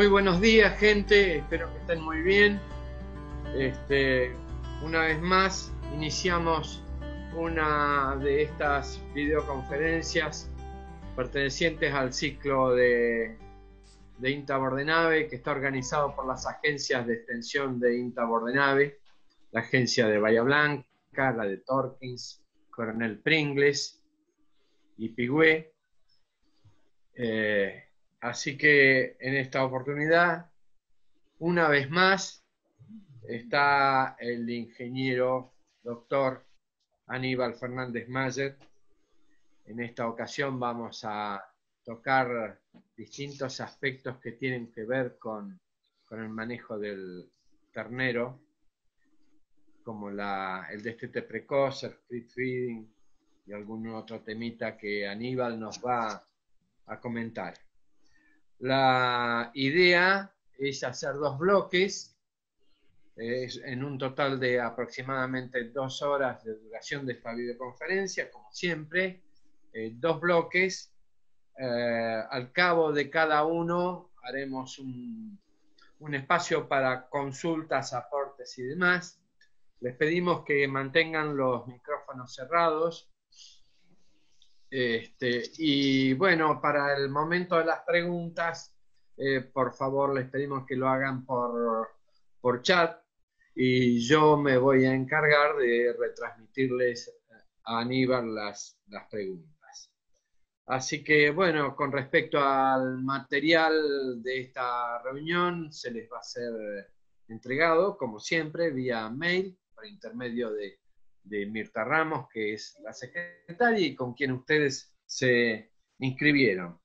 Muy buenos días, gente. Espero que estén muy bien. Este, una vez más, iniciamos una de estas videoconferencias pertenecientes al ciclo de, de INTA Bordenave, que está organizado por las agencias de extensión de INTA Bordenave, la agencia de Bahía Blanca, la de Torkins, Coronel Pringles y Pigüé. Eh, Así que en esta oportunidad, una vez más, está el ingeniero doctor Aníbal Fernández Mayer. En esta ocasión vamos a tocar distintos aspectos que tienen que ver con, el manejo del ternero, como el destete precoz, el street feeding y algún otro temita que Aníbal nos va a comentar. La idea es hacer dos bloques, en un total de aproximadamente dos horas de duración de esta videoconferencia, como siempre, eh, dos bloques. Eh, al cabo de cada uno haremos un espacio para consultas, aportes y demás. Les pedimos que mantengan los micrófonos cerrados este, y bueno, para el momento de las preguntas, eh, por favor les pedimos que lo hagan por, por chat y yo me voy a encargar de retransmitirles eh, a Aníbal las, las preguntas. Así que bueno, con respecto al material de esta reunión, se les va a ser entregado, como siempre, vía mail, por intermedio de de Mirta Ramos, que es la secretaria y con quien ustedes se inscribieron.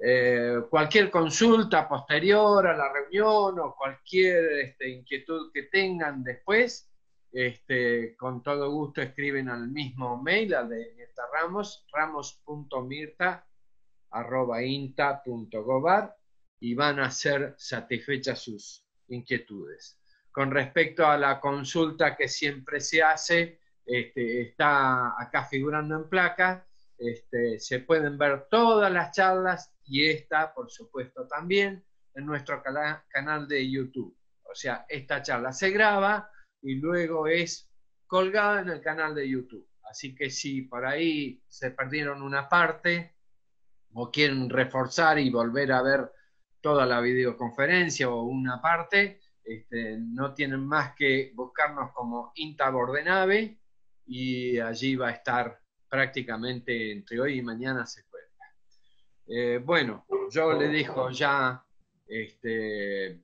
Eh, cualquier consulta posterior a la reunión o cualquier este, inquietud que tengan después, este, con todo gusto escriben al mismo mail, al de Mirta Ramos, ramos.mirta.inta.gobar y van a ser satisfechas sus inquietudes. Con respecto a la consulta que siempre se hace, este, está acá figurando en placa, este, se pueden ver todas las charlas y esta, por supuesto, también en nuestro canal de YouTube. O sea, esta charla se graba y luego es colgada en el canal de YouTube. Así que si por ahí se perdieron una parte o quieren reforzar y volver a ver toda la videoconferencia o una parte, este, no tienen más que buscarnos como Intabor de Nave y allí va a estar prácticamente entre hoy y mañana se cuenta. Eh, bueno, yo le dejo ya, este,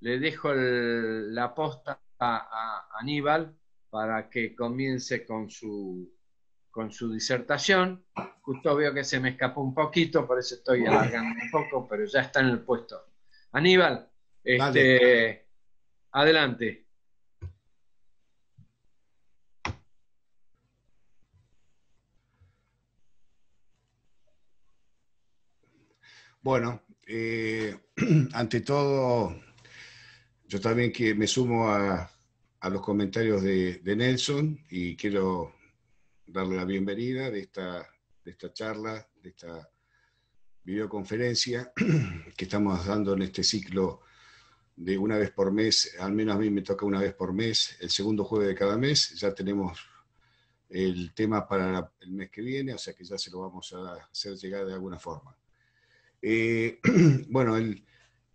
le dejo la posta a, Aníbal para que comience con su, con su disertación. Justo veo que se me escapó un poquito, por eso estoy alargando un poco, pero ya está en el puesto. Aníbal, este, adelante. Bueno, eh, ante todo, yo también que me sumo a, los comentarios de, Nelson y quiero darle la bienvenida de esta, de esta charla, de esta videoconferencia que estamos dando en este ciclo de una vez por mes, al menos a mí me toca una vez por mes, el segundo jueves de cada mes, ya tenemos el tema para el mes que viene, o sea que ya se lo vamos a hacer llegar de alguna forma. Eh, bueno,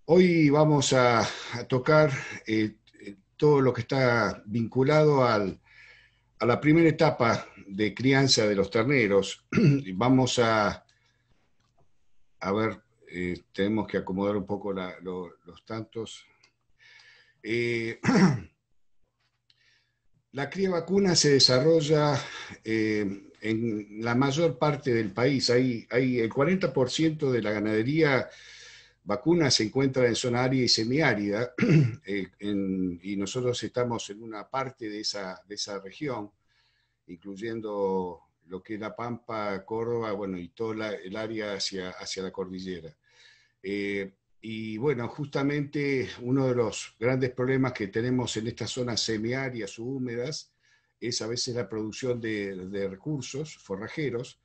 hoy vamos a, tocar eh, eh, todo lo que está vinculado a la primera etapa de crianza de los terneros. vamos a, a ver, tenemos que acomodar un poco los tantos. la cría vacuna se desarrolla en la mayor parte del país. Hay, hay el 40% de la ganadería vacuna se encuentra en zona árida y semiárida, eh, y nosotros estamos en una parte de esa, de esa región, incluyendo lo que es La Pampa, Córdoba, bueno, y todo el área hacia, hacia la cordillera. Eh, y bueno, justamente uno de los grandes problemas que tenemos en estas zonas semiáridas o húmedas es a veces la producción de, recursos forrajeros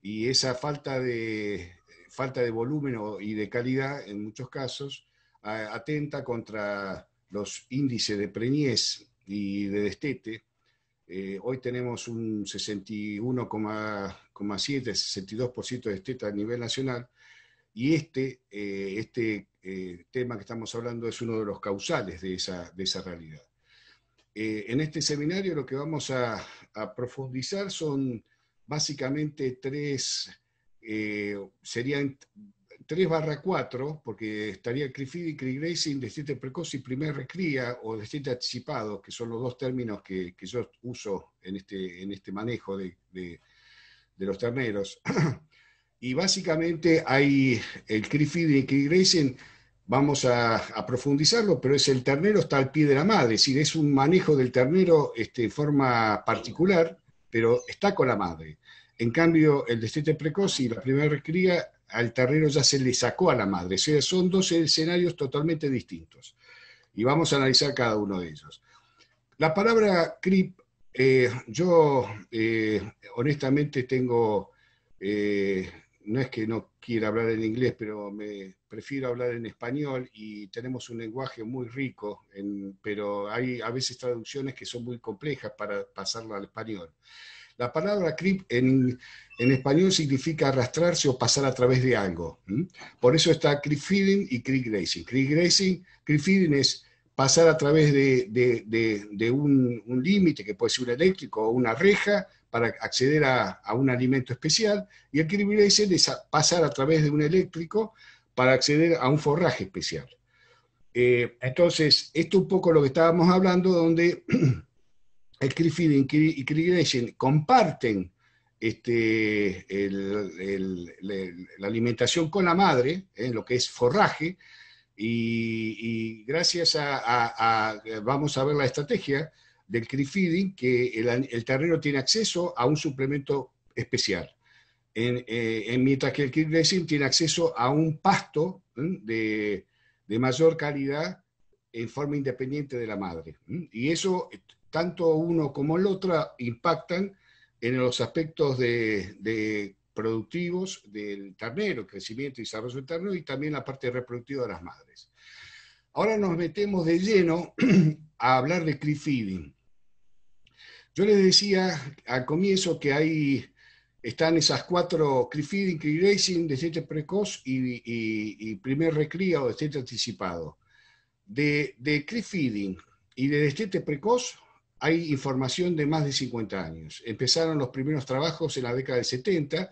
y esa falta de, falta de volumen y de calidad en muchos casos atenta contra los índices de preñez y de destete. Eh, hoy tenemos un 61,7, 62% de destete a nivel nacional y este, eh, este eh, tema que estamos hablando es uno de los causales de esa realidad. Eh, en este seminario lo que vamos a, profundizar son básicamente tres, eh, serían tres barra cuatro, porque estaría CRIFID y CRIGRACING, destete precoz y primer recría o destete anticipado, que son los dos términos que, yo uso en este, en este manejo de, de, los terneros. y básicamente hay el CRIFID y CRIGRACING vamos a, profundizarlo, pero es el ternero está al pie de la madre, es decir, es un manejo del ternero este, forma particular, pero está con la madre. En cambio, el destete precoz y la primera cría, al ternero ya se le sacó a la madre. O sea, son dos escenarios totalmente distintos. Y vamos a analizar cada uno de ellos. La palabra creep, eh, yo eh, honestamente tengo eh, no es que no quiera hablar en inglés, pero me prefiero hablar en español y tenemos un lenguaje muy rico, pero hay a veces traducciones que son muy complejas para pasarla al español. La palabra creep en, español significa arrastrarse o pasar a través de algo. Por eso está creep feeding y creep grazing. Creep grazing, feeding es pasar a través de, un límite que puede ser un eléctrico o una reja, para acceder a, un alimento especial y el criminalizer es pasar a través de un eléctrico para acceder a un forraje especial. Eh, entonces, esto es un poco lo que estábamos hablando, donde el Kirby y comparten este, la alimentación con la madre, en lo que es forraje, y, gracias a, vamos a ver la estrategia, del feeding, que el, el, tiene acceso a un suplemento especial. En, eh, mientras que el tiene acceso a un pasto de, mayor calidad en forma independiente de la madre. Y eso, tanto uno como el otro, impactan en los aspectos de, productivos del ternero, crecimiento y desarrollo del ternero, y también la parte reproductiva de las madres. Ahora nos metemos de lleno a hablar de creep feeding. Yo les decía al comienzo que hay, están esas cuatro Creefeeding, Cree Racing, destete precoz y, primer recría o destete anticipado. De, de Creefeeding y de destete precoz hay información de más de 50 años. Empezaron los primeros trabajos en la década del 70,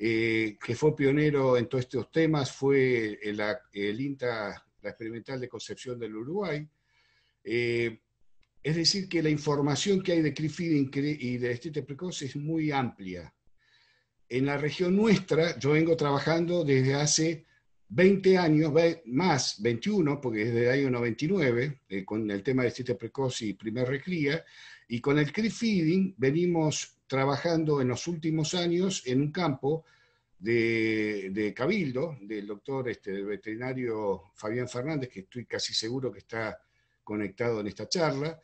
eh, que fue pionero en todos estos temas, fue el, INTA, la experimental de Concepción del Uruguay. Eh, es decir, que la información que hay de crifeeding y de estrite precoz es muy amplia. En la región nuestra, yo vengo trabajando desde hace 20 años, más 21, porque desde el año 99, eh, con el tema de estrite precoz y primer recría, y con el CRI venimos trabajando en los últimos años en un campo de, Cabildo, del doctor, este, veterinario Fabián Fernández, que estoy casi seguro que está conectado en esta charla,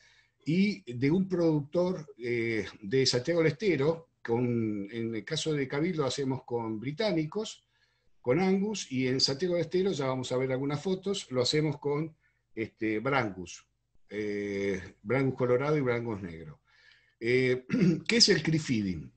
y de un productor eh, de Santiago del Estero, con, en el caso de lo hacemos con británicos, con Angus, y en Santiago del Estero, ya vamos a ver algunas fotos, lo hacemos con este, Brangus, eh, Brangus colorado y Brangus negro. Eh, ¿Qué es el feeding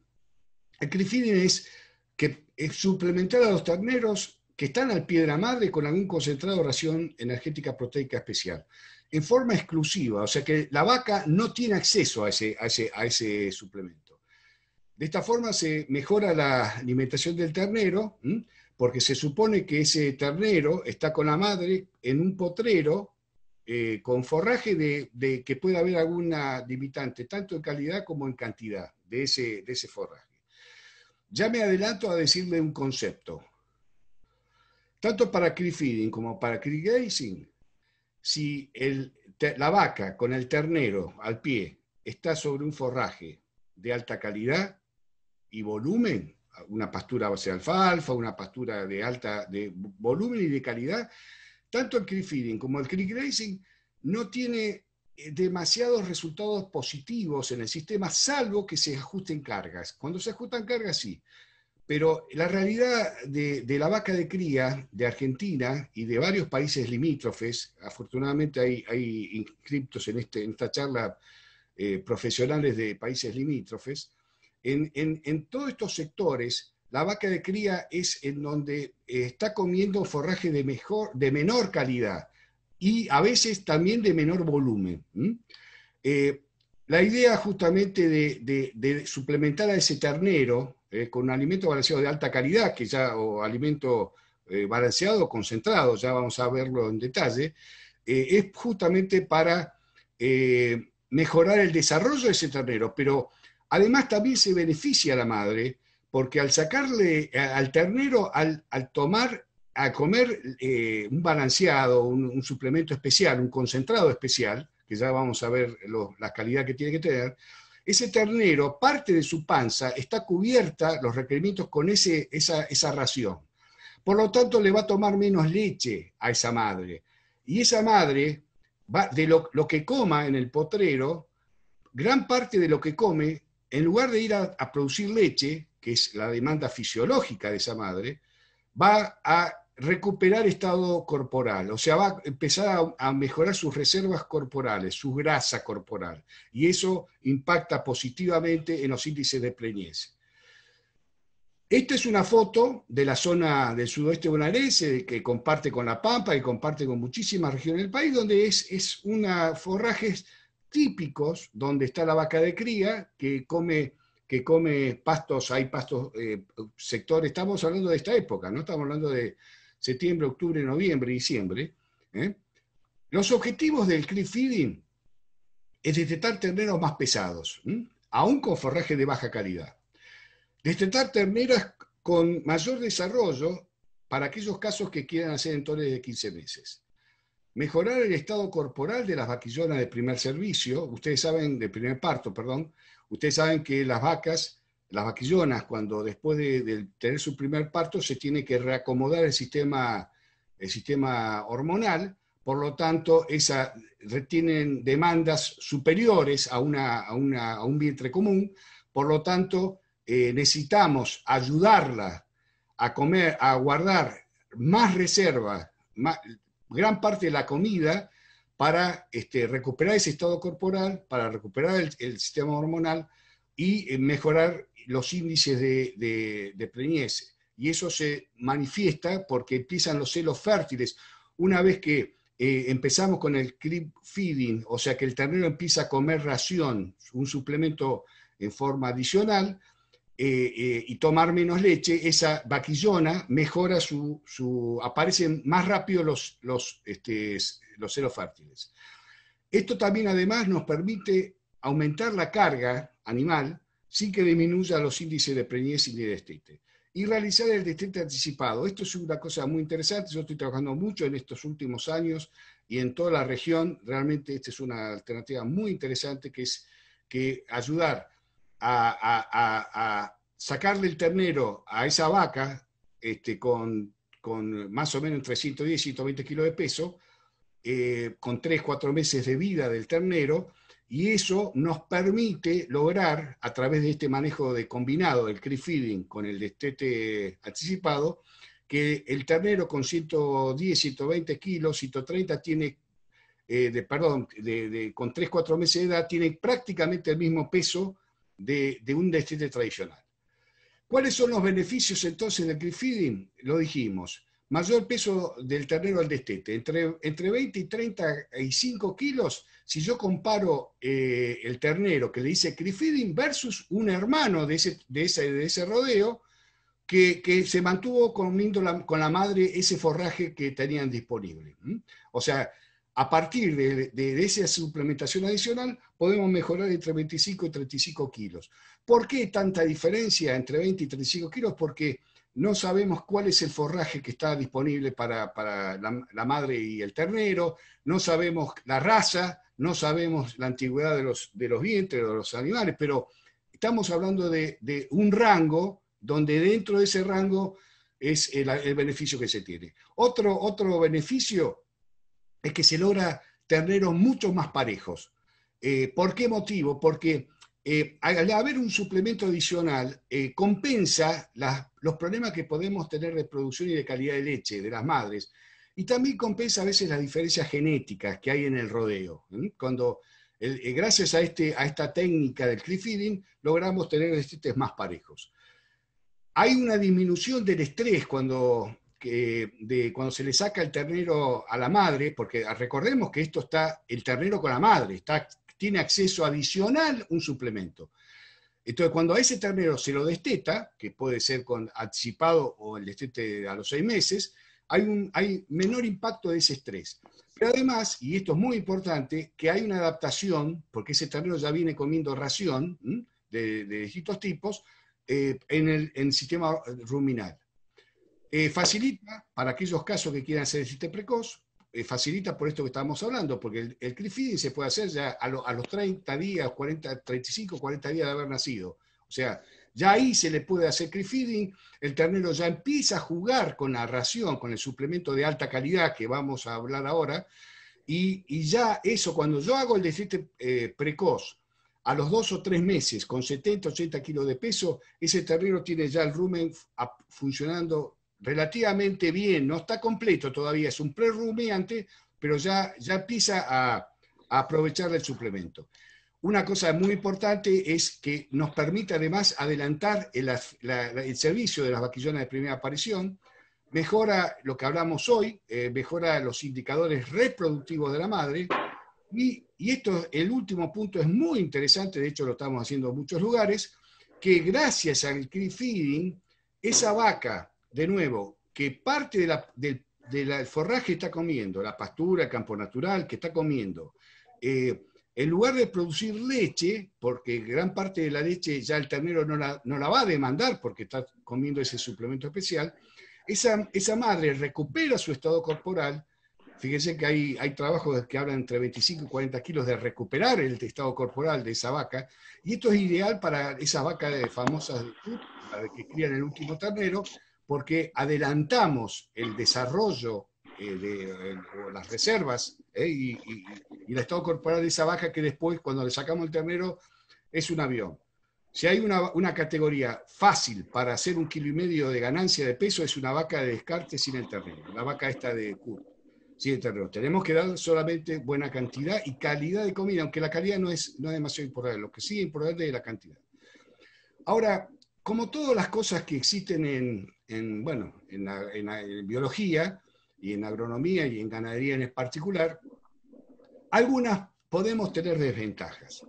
El es que es suplementar a los terneros que están al pie de la madre con algún concentrado de ración energética proteica especial en forma exclusiva, o sea que la vaca no tiene acceso a ese, a ese, suplemento. De esta forma se mejora la alimentación del ternero, porque se supone que ese ternero está con la madre en un potrero eh, con forraje de, que pueda haber alguna limitante, tanto en calidad como en cantidad de ese, de ese forraje. Ya me adelanto a decirle un concepto. Tanto para cree como para cree si la vaca con el ternero al pie está sobre un forraje de alta calidad y volumen, una pastura base de alfalfa, una pastura de alta de volumen y de calidad, tanto el creep feeding como el creep grazing no tiene eh, demasiados resultados positivos en el sistema, salvo que se ajusten cargas. Cuando se ajustan cargas, sí. Pero la realidad de, la vaca de cría de Argentina y de varios países limítrofes, afortunadamente hay, hay inscriptos en, este, en esta charla eh, profesionales de países limítrofes, en, todos estos sectores la vaca de cría es en donde está comiendo forraje de, mejor, de menor calidad y a veces también de menor volumen. Eh, la idea justamente de, de suplementar a ese ternero, eh, con con alimento balanceado de alta calidad, que ya, o alimento eh, balanceado concentrado, ya vamos a verlo en detalle, eh, es justamente para mejorar el desarrollo de ese ternero, pero además también se beneficia a la madre, porque al sacarle al ternero, al, tomar, a comer un balanceado, un, suplemento especial, un concentrado especial, que ya vamos a ver la calidad que tiene que tener, ese ternero, parte de su panza está cubierta, los requerimientos, con ese, esa, esa ración. Por lo tanto, le va a tomar menos leche a esa madre. Y esa madre, va, de lo, que coma en el potrero, gran parte de lo que come, en lugar de ir a producir leche, que es la demanda fisiológica de esa madre, va a recuperar estado corporal, o sea, va a empezar a, mejorar sus reservas corporales, su grasa corporal, y eso impacta positivamente en los índices de preñez. Esta es una foto de la zona del sudoeste bonaerense que comparte con La Pampa y comparte con muchísimas regiones del país, donde es, es una forrajes típicos, donde está la vaca de cría que come que come pastos, hay pastos, sector eh, sectores, estamos hablando de esta época, no estamos hablando de septiembre, octubre, noviembre, diciembre. ¿eh? Los objetivos del creep feeding es detectar terneros más pesados, aún con forraje de baja calidad. Destetar terneros con mayor desarrollo para aquellos casos que quieran hacer entonces de 15 meses. Mejorar el estado corporal de las vaquillonas de primer servicio, ustedes saben, de primer parto, perdón, ustedes saben que las vacas las vaquillonas, cuando después de, tener su primer parto, se tiene que reacomodar el sistema, el sistema hormonal, por lo tanto, esa, tienen demandas superiores a, una, a, un vientre común, por lo tanto, eh, necesitamos ayudarla a comer, a guardar más reservas, más, gran parte de la comida para este, recuperar ese estado corporal, para recuperar el, el sistema hormonal y eh, mejorar los índices de, de, preñez. Y eso se manifiesta porque empiezan los celos fértiles. Una vez que eh, empezamos con el creep feeding, o sea que el ternero empieza a comer ración, un suplemento en forma adicional, eh, eh, y tomar menos leche, esa vaquillona mejora su, aparecen más rápido los, los, este, los celos fértiles. Esto también además nos permite aumentar la carga animal sin que disminuya los índices de preñez y de destete. Y realizar el destete anticipado. Esto es una cosa muy interesante. Yo estoy trabajando mucho en estos últimos años y en toda la región. Realmente esta es una alternativa muy interesante que es que ayudar a, sacarle el ternero a esa vaca este, con, más o menos entre 110 y 120 kilos de peso, eh, con 3, 4 meses de vida del ternero, y eso nos permite lograr, a través de este manejo de combinado del creep feeding con el destete anticipado, que el ternero con 110, 120 kilos, 130 tiene, eh, perdón, con 3, 4 meses de edad, tiene prácticamente el mismo peso de, de un destete tradicional. ¿Cuáles son los beneficios entonces del creep feeding? Lo dijimos mayor peso del ternero al destete, entre, entre 20 y 35 kilos, si yo comparo eh, el ternero que le hice Crifidin versus un hermano de ese, rodeo que, se mantuvo comiendo con la madre ese forraje que tenían disponible. O sea, a partir de, de, esa suplementación adicional podemos mejorar entre 25 y 35 kilos. ¿Por qué tanta diferencia entre 20 y 35 kilos? Porque no sabemos cuál es el forraje que está disponible para, la, madre y el ternero, no sabemos la raza, no sabemos la antigüedad de los, de los vientres de los animales, pero estamos hablando de, un rango donde dentro de ese rango es el, beneficio que se tiene. Otro, otro beneficio es que se logra terneros mucho más parejos. Eh, ¿Por qué motivo? Porque eh, al haber un suplemento adicional, eh, compensa los problemas que podemos tener de producción y de calidad de leche de las madres. Y también compensa a veces las diferencias genéticas que hay en el rodeo. Cuando, eh, gracias a, este, a esta técnica del cliff logramos tener estetes más parejos. Hay una disminución del estrés cuando, cuando se le saca el ternero a la madre, porque recordemos que esto está, el ternero con la madre, está tiene acceso adicional un suplemento. Entonces, cuando a ese ternero se lo desteta, que puede ser con anticipado o el destete a los seis meses, hay, un, hay menor impacto de ese estrés. Pero además, y esto es muy importante, que hay una adaptación, porque ese ternero ya viene comiendo ración de, distintos tipos eh, en, el, sistema ruminal. Eh, facilita para aquellos casos que quieran hacer el sistema precoz, eh, facilita por esto que estábamos hablando, porque el, el feeding se puede hacer ya a, los 30 días, 40, 35, 40 días de haber nacido. O sea, ya ahí se le puede hacer creep feeding, el ternero ya empieza a jugar con la ración, con el suplemento de alta calidad que vamos a hablar ahora, y, ya eso, cuando yo hago el desiste eh, precoz, a los dos o tres meses, con 70, 80 kilos de peso, ese ternero tiene ya el rumen funcionando relativamente bien, no está completo todavía, es un prerrumiante, pero ya, ya empieza a, aprovechar el suplemento. Una cosa muy importante es que nos permite además adelantar el, servicio de las vaquillonas de primera aparición, mejora lo que hablamos hoy, eh, mejora los indicadores reproductivos de la madre, y, y, esto, el último punto es muy interesante, de hecho lo estamos haciendo en muchos lugares, que gracias al feeding, esa vaca de nuevo, que parte del forraje está comiendo, la pastura, el campo natural que está comiendo, eh, en lugar de producir leche, porque gran parte de la leche ya el ternero no la, va a demandar porque está comiendo ese suplemento especial, esa, madre recupera su estado corporal. Fíjense que hay, hay trabajos que hablan entre 25 y 40 kilos de recuperar el estado corporal de esa vaca, y esto es ideal para esas vacas famosas que crían el último ternero, porque adelantamos el desarrollo eh, de las reservas eh, y, el estado corporal de esa vaca que después, cuando le sacamos el ternero, es un avión. Si hay una, categoría fácil para hacer un kilo y medio de ganancia de peso, es una vaca de descarte sin el ternero, la vaca esta de el ternero. Tenemos que dar solamente buena cantidad y calidad de comida, aunque la calidad no es, no es demasiado importante, lo que sí es importante es la cantidad. Ahora, como todas las cosas que existen en, bueno, en, biología y en agronomía y en ganadería en particular, algunas podemos tener desventajas.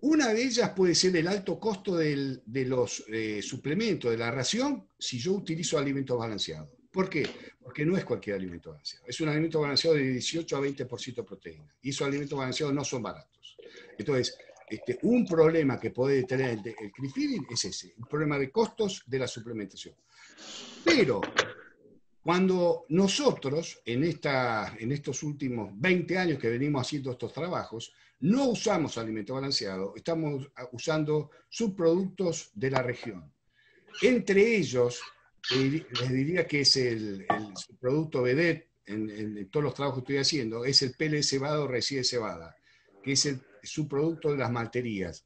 Una de ellas puede ser el alto costo del, de los eh, suplementos, de la ración, si yo utilizo alimentos balanceados. ¿Por qué? Porque no es cualquier alimento balanceado. Es un alimento balanceado de 18 a 20% de proteína. Y esos alimentos balanceados no son baratos. Entonces, este, un problema que puede tener el, el es ese, el problema de costos de la suplementación. Pero cuando nosotros, en, esta, en estos últimos 20 años que venimos haciendo estos trabajos, no usamos alimento balanceado, estamos usando subproductos de la región. Entre ellos, les diría que es el, producto subproducto en, todos los trabajos que estoy haciendo, es el pele cebado recién cebada, que es el su producto de las malterías.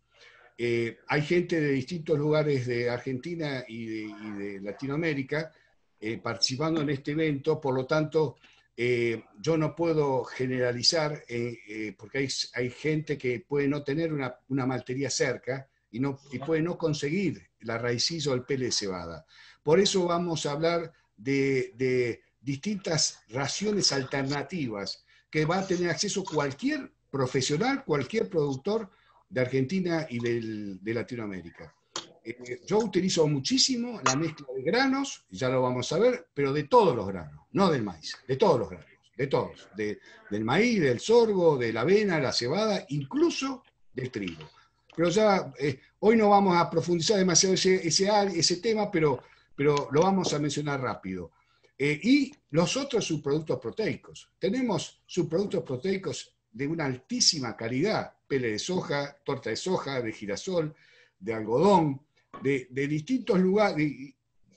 Eh, hay gente de distintos lugares de Argentina y de, Latinoamérica eh, participando en este evento, por lo tanto, eh, yo no puedo generalizar porque hay, gente que puede no tener una, maltería cerca y, no, puede no conseguir la raicilla o el pele de cebada. Por eso vamos a hablar de, de distintas raciones alternativas que va a tener acceso cualquier profesional cualquier productor de Argentina y de Latinoamérica. Eh, yo utilizo muchísimo la mezcla de granos, ya lo vamos a ver, pero de todos los granos, no del maíz, de todos los granos, de todos, del maíz, del sorgo, de la avena, la cebada, incluso del trigo. Pero ya eh, hoy no vamos a profundizar demasiado ese, ese, tema, pero, pero lo vamos a mencionar rápido. Eh, y los otros subproductos proteicos. Tenemos subproductos proteicos de una altísima calidad, pele de soja, torta de soja, de girasol, de algodón, de, distintos lugares,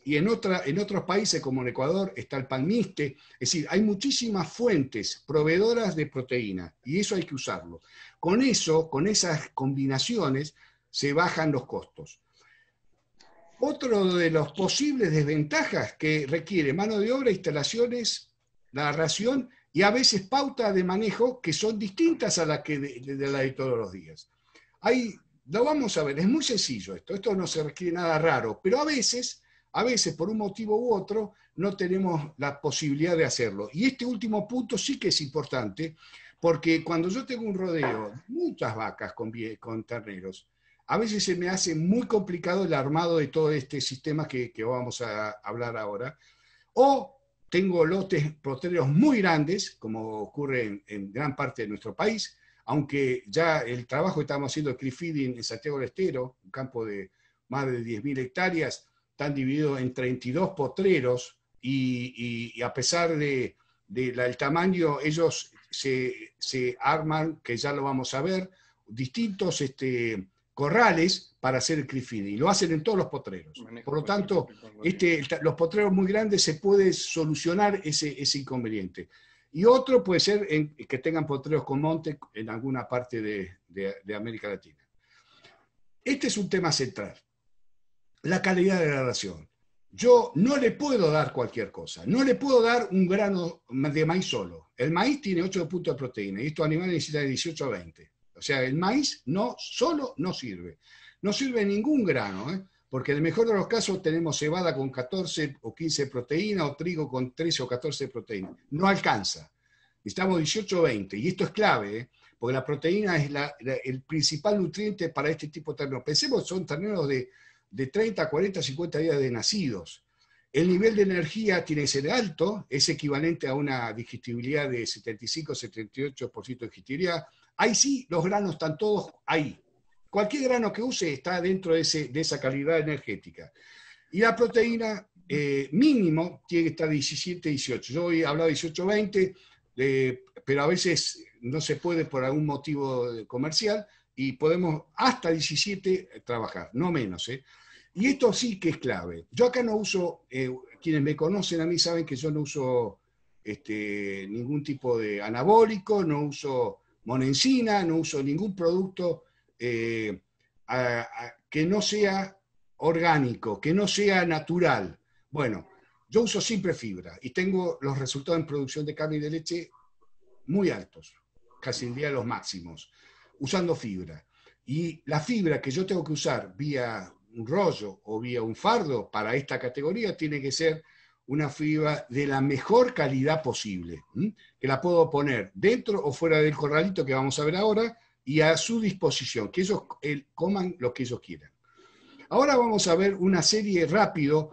y en, otra, en otros países como en Ecuador está el palmiste, es decir, hay muchísimas fuentes proveedoras de proteína, y eso hay que usarlo. Con eso, con esas combinaciones, se bajan los costos. Otro de los posibles desventajas que requiere mano de obra, instalaciones, la ración y a veces pautas de manejo que son distintas a las de, la todos los días. Ahí lo vamos a ver, es muy sencillo esto, esto no se requiere nada raro, pero a veces, a veces por un motivo u otro, no tenemos la posibilidad de hacerlo. Y este último punto sí que es importante, porque cuando yo tengo un rodeo, muchas vacas con, con terneros, a veces se me hace muy complicado el armado de todo este sistema que, que vamos a hablar ahora, o tengo lotes potreros muy grandes, como ocurre en, gran parte de nuestro país, aunque ya el trabajo que estamos haciendo cliff Feeding en Santiago del Estero, un campo de más de 10.000 hectáreas, están divididos en 32 potreros y, a pesar del de, tamaño, ellos se, se, arman, que ya lo vamos a ver, distintos este, corrales para hacer el y lo hacen en todos los potreros. Por lo tanto, este, los potreros muy grandes se puede solucionar ese, inconveniente. Y otro puede ser que tengan potreros con monte en alguna parte de, América Latina. Este es un tema central, la calidad de la ración. Yo no le puedo dar cualquier cosa, no le puedo dar un grano de maíz solo. El maíz tiene 8 puntos de proteína y estos animales necesitan de 18 a 20. O sea, el maíz no solo no sirve. No sirve ningún grano, ¿eh? porque en el mejor de los casos tenemos cebada con 14 o 15 proteínas o trigo con 13 o 14 proteínas. No alcanza. Necesitamos 18 o 20. Y esto es clave, ¿eh? porque la proteína es la, el principal nutriente para este tipo de terneros. Pensemos, son terneros de, de 30, 40, 50 días de nacidos. El nivel de energía tiene que ser alto, es equivalente a una digestibilidad de 75, 78% de digestibilidad, Ahí sí, los granos están todos ahí. Cualquier grano que use está dentro de, esa calidad energética. Y la proteína eh, mínimo tiene que estar 17, 18. Yo he hablado 18, 20, pero a veces no se puede por algún motivo comercial y podemos hasta 17 trabajar, no menos. ¿eh? Y esto sí que es clave. Yo acá no uso, eh, quienes me conocen a mí saben que yo no uso este, ningún tipo de anabólico, no uso monencina, no uso ningún producto eh, que no sea orgánico, que no sea natural. Bueno, yo uso siempre fibra y tengo los resultados en producción de carne y de leche muy altos, casi en día los máximos, usando fibra. Y la fibra que yo tengo que usar vía un rollo o vía un fardo para esta categoría tiene que ser una FIBA de la mejor calidad posible, que la puedo poner dentro o fuera del corralito que vamos a ver ahora y a su disposición, que ellos coman lo que ellos quieran. Ahora vamos a ver una serie rápido,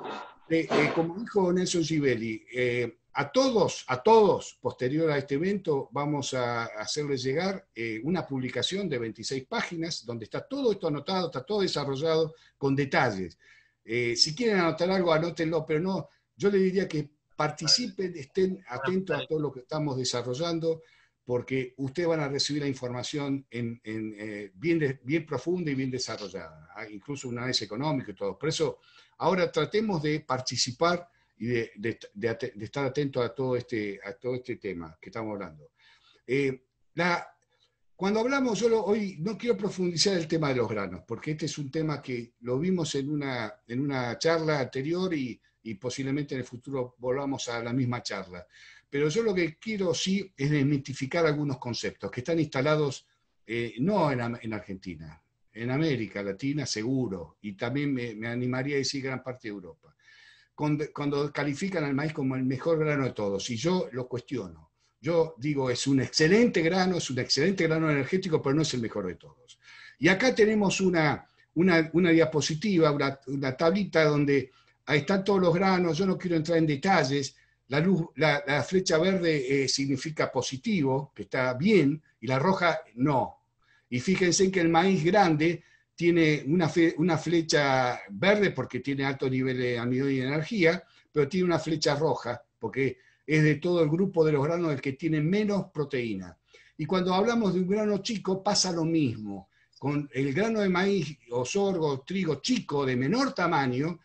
de, eh, como dijo Nelson Sibeli, eh, a todos, a todos, posterior a este evento, vamos a hacerles llegar eh, una publicación de 26 páginas donde está todo esto anotado, está todo desarrollado con detalles. si quieren anotar algo, anótenlo, pero no, yo le diría que participen, estén atentos a todo lo que estamos desarrollando, porque ustedes van a recibir la información en, eh, bien, bien profunda y bien desarrollada, ah, incluso un análisis económico y todo. Por eso, ahora tratemos de participar y de, estar atentos a todo, este, a todo este tema que estamos hablando. Eh, la, cuando hablamos, yo hoy no quiero profundizar el tema de los granos, porque este es un tema que lo vimos en una, en una charla anterior y y posiblemente en el futuro volvamos a la misma charla. Pero yo lo que quiero sí es desmitificar algunos conceptos que están instalados eh, no en, Argentina, en América Latina seguro, y también me, animaría a decir gran parte de Europa. Cuando, califican al maíz como el mejor grano de todos, y yo lo cuestiono, yo digo, es un excelente grano, es un excelente grano energético, pero no es el mejor de todos. Y acá tenemos una, una, una diapositiva, una, tablita donde ahí están todos los granos, yo no quiero entrar en detalles, la, flecha verde eh, significa positivo, que está bien, y la roja no. Y fíjense que el maíz grande tiene una, flecha verde porque tiene alto nivel de almidón y energía, pero tiene una flecha roja porque es de todo el grupo de los granos el que tiene menos proteína. Y cuando hablamos de un grano chico pasa lo mismo. Con el grano de maíz o sorgo, trigo chico de menor tamaño,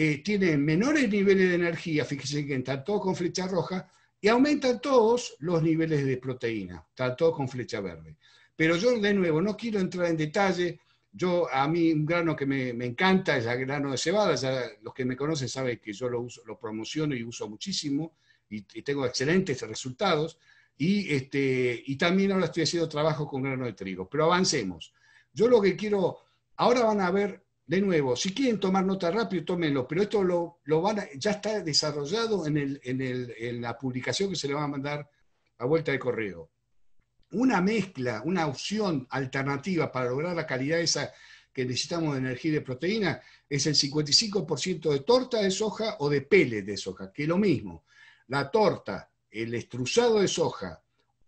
eh, tiene tienen menores niveles de energía, fíjense que están todos con flecha roja, y aumentan todos los niveles de proteína, están todos con flecha verde. Pero yo, de nuevo, no quiero entrar en detalle, yo, a mí un grano que me, encanta es el grano de cebada, ya los que me conocen saben que yo lo, uso, lo promociono y uso muchísimo, y, tengo excelentes resultados, y, este, y también ahora estoy haciendo trabajo con grano de trigo, pero avancemos. Yo lo que quiero, ahora van a ver de nuevo, si quieren tomar nota rápido, tómenlo, pero esto lo, lo van ya está desarrollado en, en, la publicación que se le va a mandar a vuelta de correo. Una mezcla, una opción alternativa para lograr la calidad esa que necesitamos de energía y de proteína es el 55% de torta de soja o de pele de soja, que es lo mismo. La torta, el estruzado de soja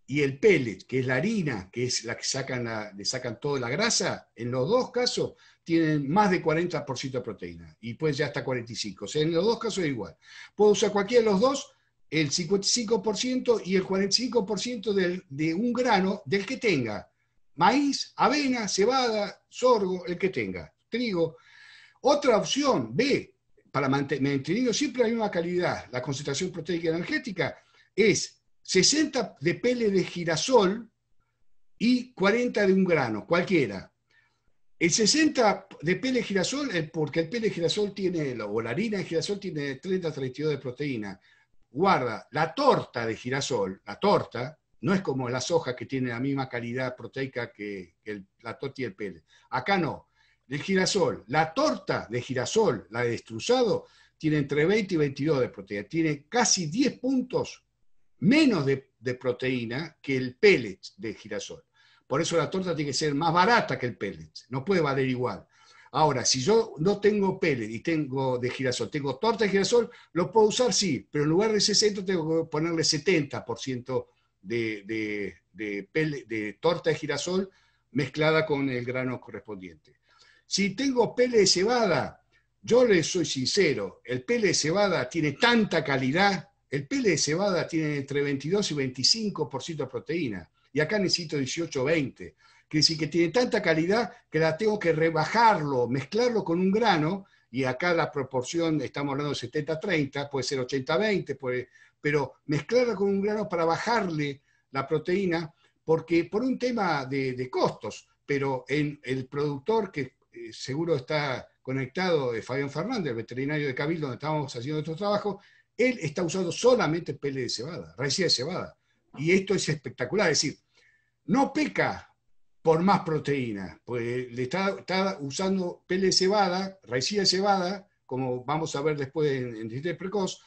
y el pellet, que es la harina, que es la que sacan le sacan toda la grasa, en los dos casos tienen más de 40% de proteína y pues ya hasta 45%. O sea, en los dos casos es igual. Puedo usar cualquiera de los dos, el 55% y el 45% del, de un grano del que tenga. Maíz, avena, cebada, sorgo, el que tenga, trigo. Otra opción, B, para mantener siempre la misma calidad, la concentración proteica energética, es 60 de pele de girasol y 40 de un grano, cualquiera. El 60 de pele girasol, porque el pele girasol tiene, o la harina de girasol tiene 30 a 32 de proteína. Guarda, la torta de girasol, la torta, no es como la soja que tiene la misma calidad proteica que la torta y el pele. Acá no. El girasol, la torta de girasol, la de destruzado, tiene entre 20 y 22 de proteína. Tiene casi 10 puntos menos de, proteína que el pele de girasol. Por eso la torta tiene que ser más barata que el pellet, no puede valer igual. Ahora, si yo no tengo pellet y tengo de girasol, tengo torta de girasol, lo puedo usar sí, pero en lugar de 60 tengo que ponerle 70% de, de, de, torta de girasol mezclada con el grano correspondiente. Si tengo pellet de cebada, yo les soy sincero, el pellet de cebada tiene tanta calidad, el pellet de cebada tiene entre 22 y 25% de proteína y acá necesito 18 20. Que decir que tiene tanta calidad que la tengo que rebajarlo, mezclarlo con un grano, y acá la proporción, estamos hablando de 70-30, puede ser 80-20, pero mezclarla con un grano para bajarle la proteína, porque por un tema de, costos, pero en el productor que eh, seguro está conectado, es eh, Fabián Fernández, el veterinario de Cabildo, donde estábamos haciendo nuestro trabajo, él está usando solamente pele de cebada, raíz de cebada y esto es espectacular, es decir, no peca por más proteína, pues le está, usando pele de cebada, raíz de cebada, como vamos a ver después en, en precoz,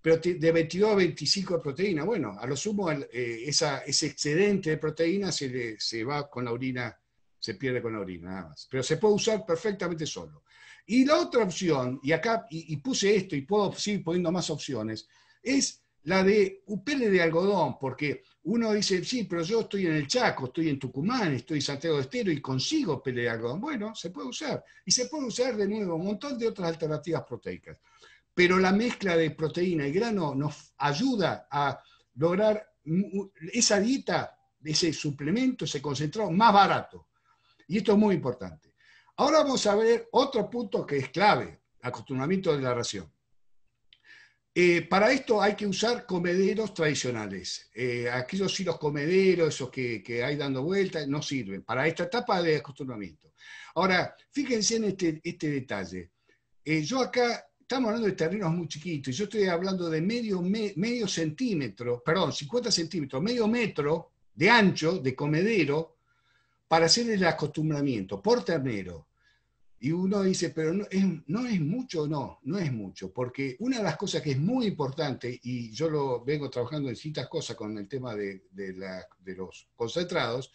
pero de 22 a 25 de proteína. Bueno, a lo sumo eh, ese excedente de proteína se, le, se va con la orina, se pierde con la orina, nada más. Pero se puede usar perfectamente solo. Y la otra opción, y acá, y puse esto y puedo seguir poniendo más opciones, es la de pele de algodón, porque uno dice, sí, pero yo estoy en el Chaco, estoy en Tucumán, estoy en Santiago de Estero y consigo pele de algodón. Bueno, se puede usar. Y se puede usar de nuevo un montón de otras alternativas proteicas. Pero la mezcla de proteína y grano nos ayuda a lograr esa dieta, ese suplemento, ese concentrado más barato. Y esto es muy importante. Ahora vamos a ver otro punto que es clave, acostumbramiento de la ración. Eh, para esto hay que usar comederos tradicionales. Eh, aquellos los comederos, esos que, hay dando vueltas, no sirven para esta etapa de acostumbramiento. Ahora, fíjense en este, este detalle. Eh, yo acá, estamos hablando de terrenos muy chiquitos, yo estoy hablando de medio, medio centímetro, perdón, 50 centímetros, medio metro de ancho de comedero para hacer el acostumbramiento por ternero. Y uno dice, pero no es, no mucho, no, no es mucho, porque una de las cosas que es muy importante, y yo lo vengo trabajando en distintas cosas con el tema de, los concentrados,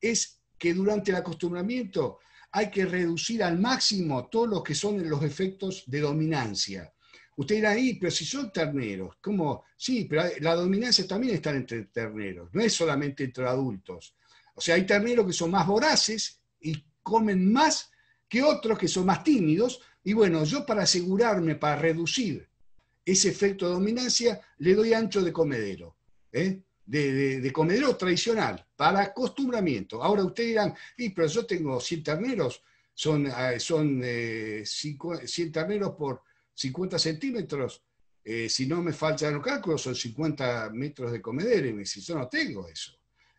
es que durante el acostumbramiento hay que reducir al máximo todos los que son los efectos de dominancia. Usted dirá ahí, pero si son terneros, ¿cómo? Sí, pero la dominancia también está entre terneros, no es solamente entre adultos. O sea, hay terneros que son más voraces y comen más que otros que son más tímidos. Y bueno, yo para asegurarme, para reducir ese efecto de dominancia, le doy ancho de comedero, ¿eh? de, comedero tradicional, para acostumbramiento. Ahora ustedes dirán, pero yo tengo 100 terneros, son, eh, son 100 eh, terneros por 50 centímetros. si no me faltan los cálculos, son 50 metros de comedero. Y me yo no tengo eso.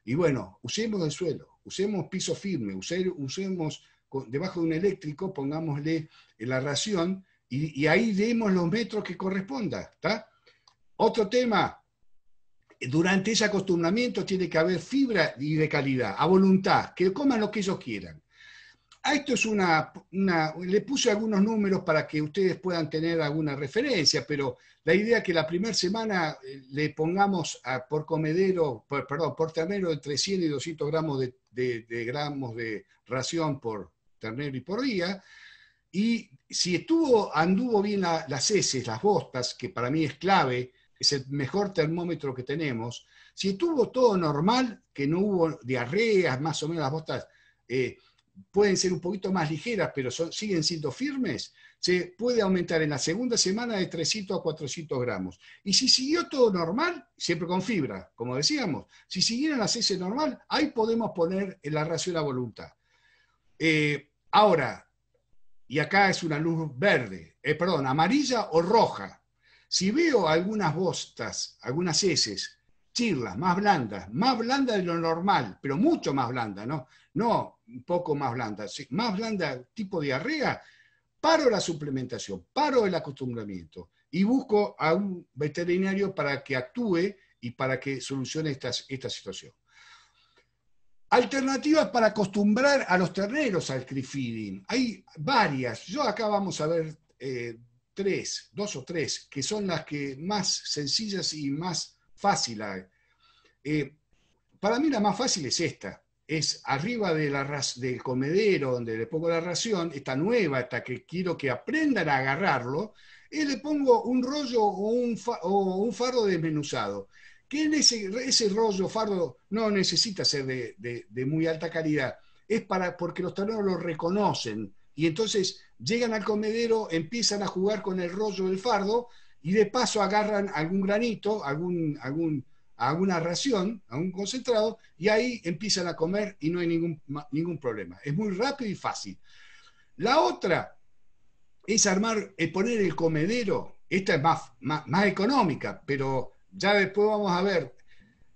Y bueno, usemos el suelo, usemos piso firme, usemos debajo de un eléctrico, pongámosle eh, la ración y, ahí demos los metros que corresponda. Otro tema, eh, durante ese acostumbramiento tiene que haber fibra y de calidad, a voluntad, que coman lo que ellos quieran. A esto es una, le puse algunos números para que ustedes puedan tener alguna referencia, pero la idea es que la primera semana eh, le pongamos por comedero, por, perdón, por ternero entre 100 y 200 gramos de gramos de ración por, ternero y por día. Y si estuvo, anduvo bien las heces, las bostas, que para mí es clave, es el mejor termómetro que tenemos, si estuvo todo normal, que no hubo diarreas, más o menos las bostas eh, pueden ser un poquito más ligeras, pero siguen siendo firmes, se puede aumentar en la segunda semana de 300 a 400 gramos. Y si siguió todo normal, siempre con fibra, como decíamos, si siguieron las heces normal, ahí podemos poner la ración a voluntad. Eh, Ahora, y acá es una luz verde, eh, perdón, amarilla o roja. Si veo algunas bostas, algunas heces, chirlas, más blandas, más blandas de lo normal, pero mucho más blandas, ¿no? No un poco más blandas, más blanda tipo diarrea, paro la suplementación, paro el acostumbramiento y busco a un veterinario para que actúe y para que solucione esta situación. Alternativas para acostumbrar a los terneros al feeding. Hay varias. Yo acá vamos a ver eh, tres, dos o tres, que son las que más sencillas y más fáciles eh, para mí la más fácil es esta. Es arriba de la, del comedero donde le pongo la ración, esta nueva, esta que quiero que aprendan a agarrarlo, y le pongo un rollo o un, faro o un desmenuzado que ese, rollo fardo no necesita ser de, muy alta calidad, es para, porque los taloneros lo reconocen y entonces llegan al comedero, empiezan a jugar con el rollo del fardo y de paso agarran algún granito, algún, alguna ración, algún concentrado y ahí empiezan a comer y no hay ningún, ningún problema. Es muy rápido y fácil. La otra es armar, es eh, poner el comedero, esta es más, más económica, pero ya después vamos a ver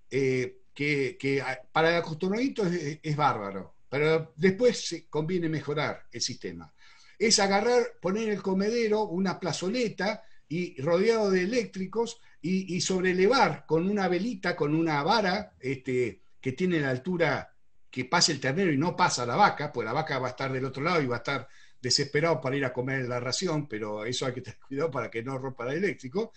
eh, que, ah, para el acostumbramiento es, bárbaro, pero después conviene mejorar el sistema. Es agarrar, poner el comedero una plazoleta y rodeado de eléctricos y, sobrelevar con una velita, con una vara este, que tiene la altura que pase el ternero y no pasa la vaca, pues la vaca va a estar del otro lado y va a estar desesperado para ir a comer la ración, pero eso hay que tener cuidado para que no rompa el eléctrico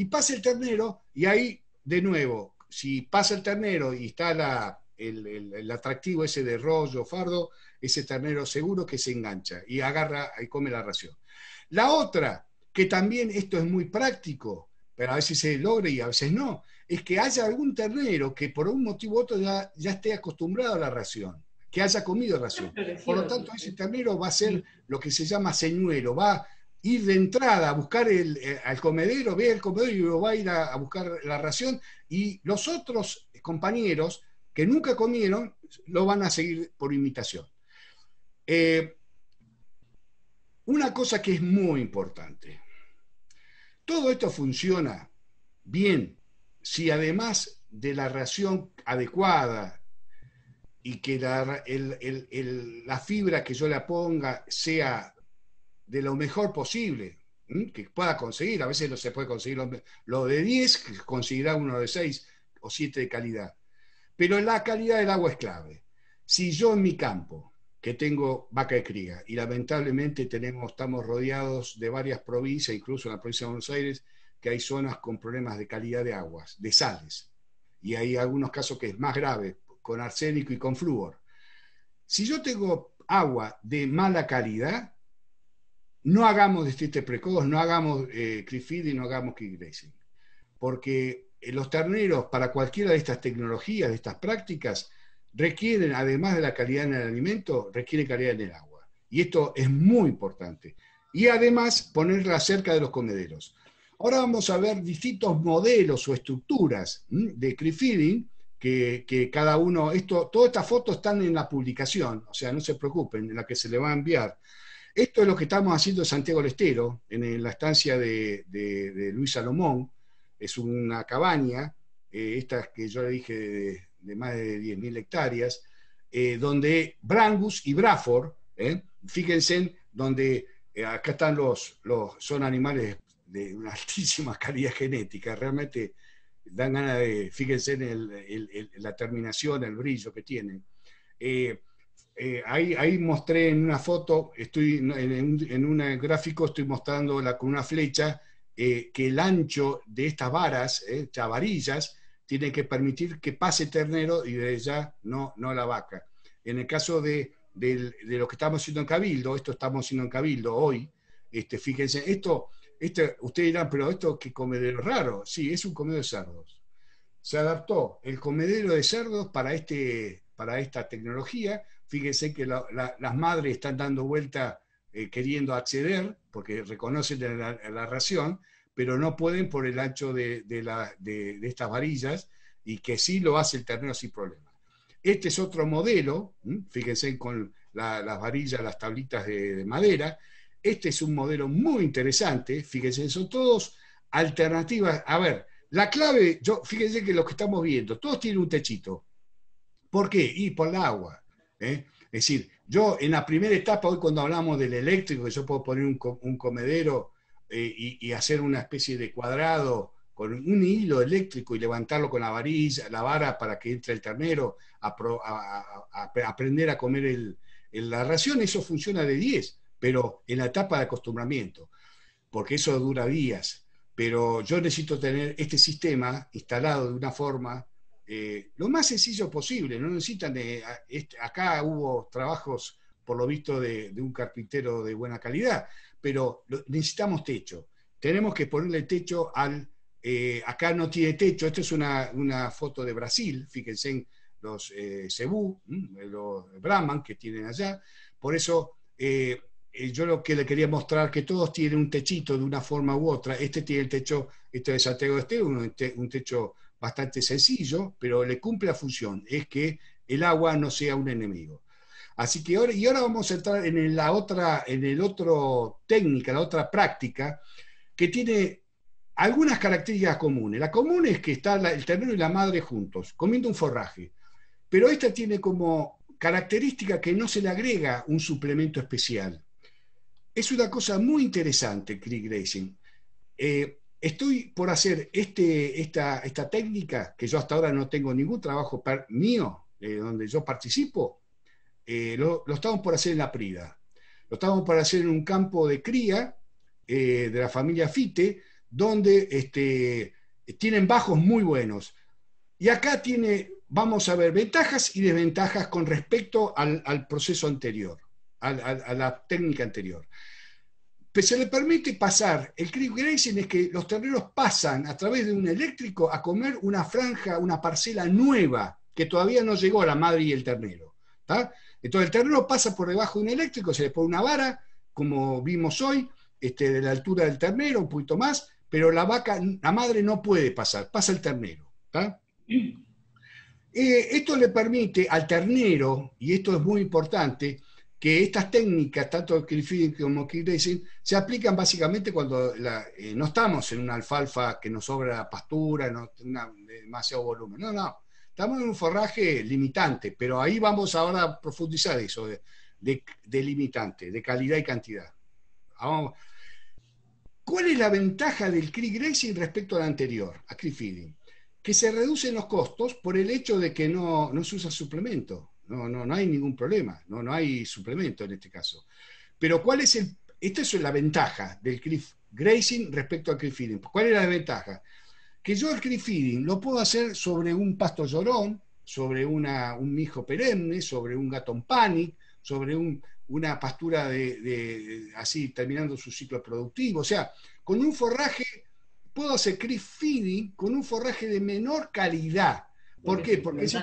y pasa el ternero y ahí, de nuevo, si pasa el ternero y está el, atractivo ese de rollo, fardo, ese ternero seguro que se engancha y agarra y come la ración. La otra, que también esto es muy práctico, pero a veces se logra y a veces no, es que haya algún ternero que por un motivo u otro ya, ya esté acostumbrado a la ración, que haya comido ración. Por lo tanto, ese ternero va a ser lo que se llama señuelo, va ir de entrada a buscar el, eh, al comedero, ve el comedero y lo va a ir a, buscar la ración y los otros compañeros que nunca comieron lo van a seguir por imitación. Eh, una cosa que es muy importante, todo esto funciona bien si además de la ración adecuada y que la, la fibra que yo la ponga sea de lo mejor posible que pueda conseguir. A veces no se puede conseguir lo, de 10, conseguirá uno de 6 o 7 de calidad. Pero la calidad del agua es clave. Si yo en mi campo, que tengo vaca de cría, y lamentablemente tenemos, estamos rodeados de varias provincias, incluso en la provincia de Buenos Aires, que hay zonas con problemas de calidad de aguas, de sales. Y hay algunos casos que es más grave, con arsénico y con flúor. Si yo tengo agua de mala calidad, no hagamos distritos precoz, no hagamos eh, no hagamos kick grazing. porque eh, los terneros para cualquiera de estas tecnologías, de estas prácticas, requieren, además de la calidad en el alimento, requieren calidad en el agua. Y esto es muy importante. Y además ponerla cerca de los comederos. Ahora vamos a ver distintos modelos o estructuras de creefeeding que, que cada uno, esto, todas estas fotos están en la publicación, o sea, no se preocupen, en la que se le va a enviar esto es lo que estamos haciendo en Santiago del Estero, en, la estancia de, Luis Salomón. Es una cabaña, eh, esta estas que yo le dije de, más de 10.000 hectáreas, eh, donde Brangus y Braford, eh, fíjense, donde acá están los, los, son animales de una altísima calidad genética, realmente dan ganas de, fíjense en la terminación, el brillo que tienen. Eh, ahí, mostré en una foto, estoy en, un gráfico, estoy mostrando con una flecha, eh, que el ancho de estas varas, eh, estas varillas, tiene que permitir que pase ternero y de ya no, la vaca. En el caso de, lo que estamos haciendo en Cabildo, esto estamos haciendo en Cabildo hoy, este, fíjense, esto, este, ustedes dirán, pero esto que comedero raro, sí, es un comedero de cerdos. Se adaptó el comedero de cerdos para, este, para esta tecnología, Fíjense que las madres están dando vuelta eh, queriendo acceder, porque reconocen la, ración, pero no pueden por el ancho de, estas varillas, y que sí lo hace el ternero sin problema. Este es otro modelo, fíjense con las varillas, las tablitas de madera. Este es un modelo muy interesante, fíjense, son todos alternativas. A ver, la clave, yo, fíjense que lo que estamos viendo, todos tienen un techito. ¿Por qué? Y por el agua. ¿eh? Es decir, yo en la primera etapa, hoy cuando hablamos del eléctrico, que yo puedo poner un, comedero eh, y, hacer una especie de cuadrado con un hilo eléctrico y levantarlo con la varilla, la vara para que entre el ternero, a, aprender a comer la ración, eso funciona de 10, pero en la etapa de acostumbramiento, porque eso dura días. Pero yo necesito tener este sistema instalado de una forma eh, lo más sencillo posible. No necesitan de. Este, acá hubo trabajos, por lo visto, de, un carpintero de buena calidad, pero necesitamos techo. Tenemos que ponerle techo al. Eh, acá no tiene techo. Esta es una, foto de Brasil, fíjense en los eh, Cebú, los Brahman que tienen allá. Por eso. yo lo que le quería mostrar que todos tienen un techito de una forma u otra. Este tiene el techo, este de Santiago de un techo bastante sencillo, pero le cumple la función, es que el agua no sea un enemigo. Así que ahora, y ahora vamos a entrar en la otra, en el otro técnica, la otra práctica, que tiene algunas características comunes. La común es que está el ternero y la madre juntos, comiendo un forraje. Pero esta tiene como característica que no se le agrega un suplemento especial. Es una cosa muy interesante, Creek eh, Racing estoy por hacer este, esta, técnica, que yo hasta ahora no tengo ningún trabajo mío eh, donde yo participo, eh, lo, estamos por hacer en la Prida. Lo estamos por hacer en un campo de cría eh, de la familia Fite, donde este, tienen bajos muy buenos. Y acá tiene, vamos a ver, ventajas y desventajas con respecto al, proceso anterior, a la técnica anterior se le permite pasar. El creep grazing es que los terneros pasan a través de un eléctrico a comer una franja, una parcela nueva, que todavía no llegó a la madre y el ternero. Entonces el ternero pasa por debajo de un eléctrico, se le pone una vara, como vimos hoy, este, de la altura del ternero, un poquito más, pero la vaca, la madre no puede pasar, pasa el ternero. Eh, esto le permite al ternero, y esto es muy importante, que estas técnicas, tanto kill feeding como kill se aplican básicamente cuando eh, no estamos en una alfalfa que nos sobra pastura, no, demasiado volumen. No, no. Estamos en un forraje limitante, pero ahí vamos ahora a profundizar eso de, de, limitante, de calidad y cantidad. ¿Cuál es la ventaja del Cree respecto al anterior, a Cree Feeding? Que se reducen los costos por el hecho de que no se usa suplemento no, no, no hay ningún problema, no, no hay suplemento en este caso. Pero ¿cuál es el... Esta es la ventaja del cliff grazing respecto al cliff feeding. ¿Cuál es la ventaja? Que yo el cliff feeding lo puedo hacer sobre un pasto llorón, sobre un mijo perenne, sobre un gatón panic, sobre una pastura de, de, así terminando su ciclo productivo. O sea, con un forraje puedo hacer cliff feeding con un forraje de menor calidad ¿Por qué? Porque eso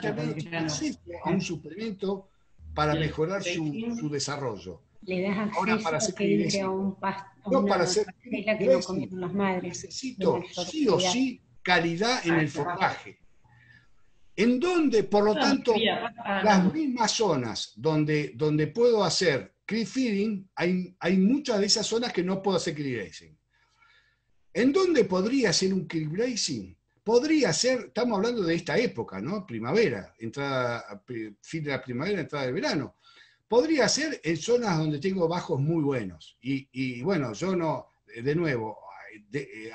un suplemento para mejorar su, desarrollo. Le das acceso Ahora, para a un pasto, no, para hacer las madres. Necesito sí o sí calidad en el forraje. En donde, por lo ah, tanto, ah, las mismas zonas donde, donde puedo hacer creep feeding, hay, hay muchas de esas zonas que no puedo hacer creep ¿En dónde podría hacer un creep grazing? podría ser, estamos hablando de esta época, ¿no? Primavera, entrada, fin de la primavera, entrada del verano. Podría ser en zonas donde tengo bajos muy buenos. Y, bueno, yo no, de nuevo,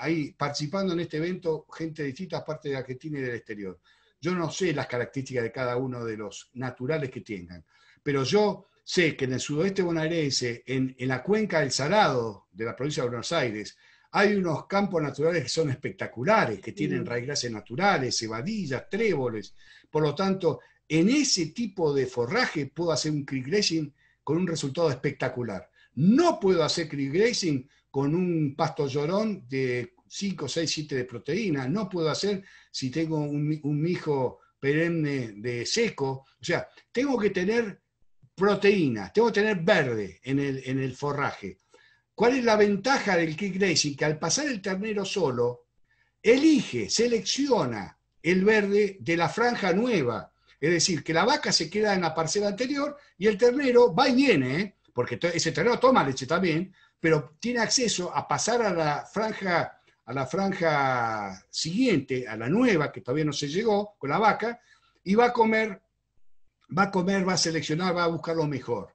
ahí participando en este evento gente de distintas partes de Argentina y del exterior. Yo no sé las características de cada uno de los naturales que tengan, pero yo sé que en el sudoeste bonaerense, en la cuenca del Salado de la provincia de Buenos Aires, hay unos campos naturales que son espectaculares, que tienen raíces naturales, cebadillas, tréboles. Por lo tanto, en ese tipo de forraje puedo hacer un creek grazing con un resultado espectacular. No puedo hacer creek grazing con un pasto llorón de 5, 6, 7 de proteína. No puedo hacer si tengo un, mijo perenne de seco. O sea, tengo que tener proteína, tengo que tener verde en el forraje. ¿Cuál es la ventaja del kick grazing? Que al pasar el ternero solo, elige, selecciona el verde de la franja nueva. Es decir, que la vaca se queda en la parcela anterior y el ternero va y viene, ¿eh? porque ese ternero toma leche también, pero tiene acceso a pasar a la franja a la franja siguiente, a la nueva que todavía no se llegó con la vaca y va a comer, va a comer, va a seleccionar, va a buscar lo mejor.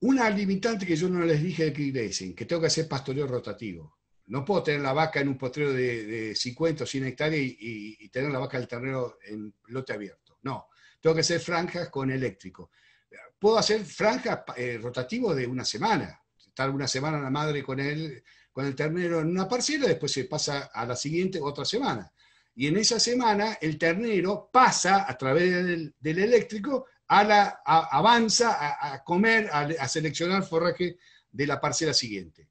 Una limitante que yo no les dije que que Racing, que tengo que hacer pastoreo rotativo. No puedo tener la vaca en un potrero de, 50 o 100 hectáreas y, tener la vaca del ternero en lote abierto. No, tengo que hacer franjas con eléctrico. Puedo hacer franjas eh, rotativo de una semana. Estar una semana la madre con con el ternero en una parcela, después se pasa a la siguiente otra semana. Y en esa semana el ternero pasa a través del, del eléctrico a avanza a, comer, a, seleccionar forraje de la parcela siguiente.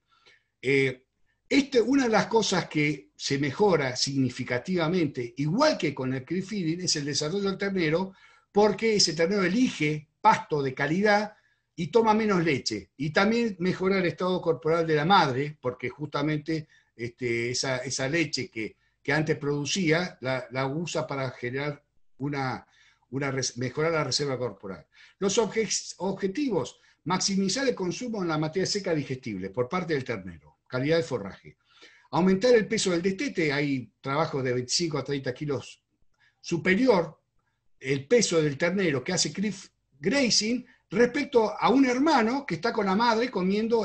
Eh, este, una de las cosas que se mejora significativamente, igual que con el creep feeding, es el desarrollo del ternero, porque ese ternero elige pasto de calidad y toma menos leche. Y también mejora el estado corporal de la madre, porque justamente este, esa, esa, leche que, antes producía la usa para generar una, mejorar la reserva corporal. Los objetivos, maximizar el consumo en la materia seca digestible por parte del ternero, calidad de forraje. Aumentar el peso del destete, hay trabajos de 25 a 30 kilos superior el peso del ternero que hace Cliff Grazing respecto a un hermano que está con la madre comiendo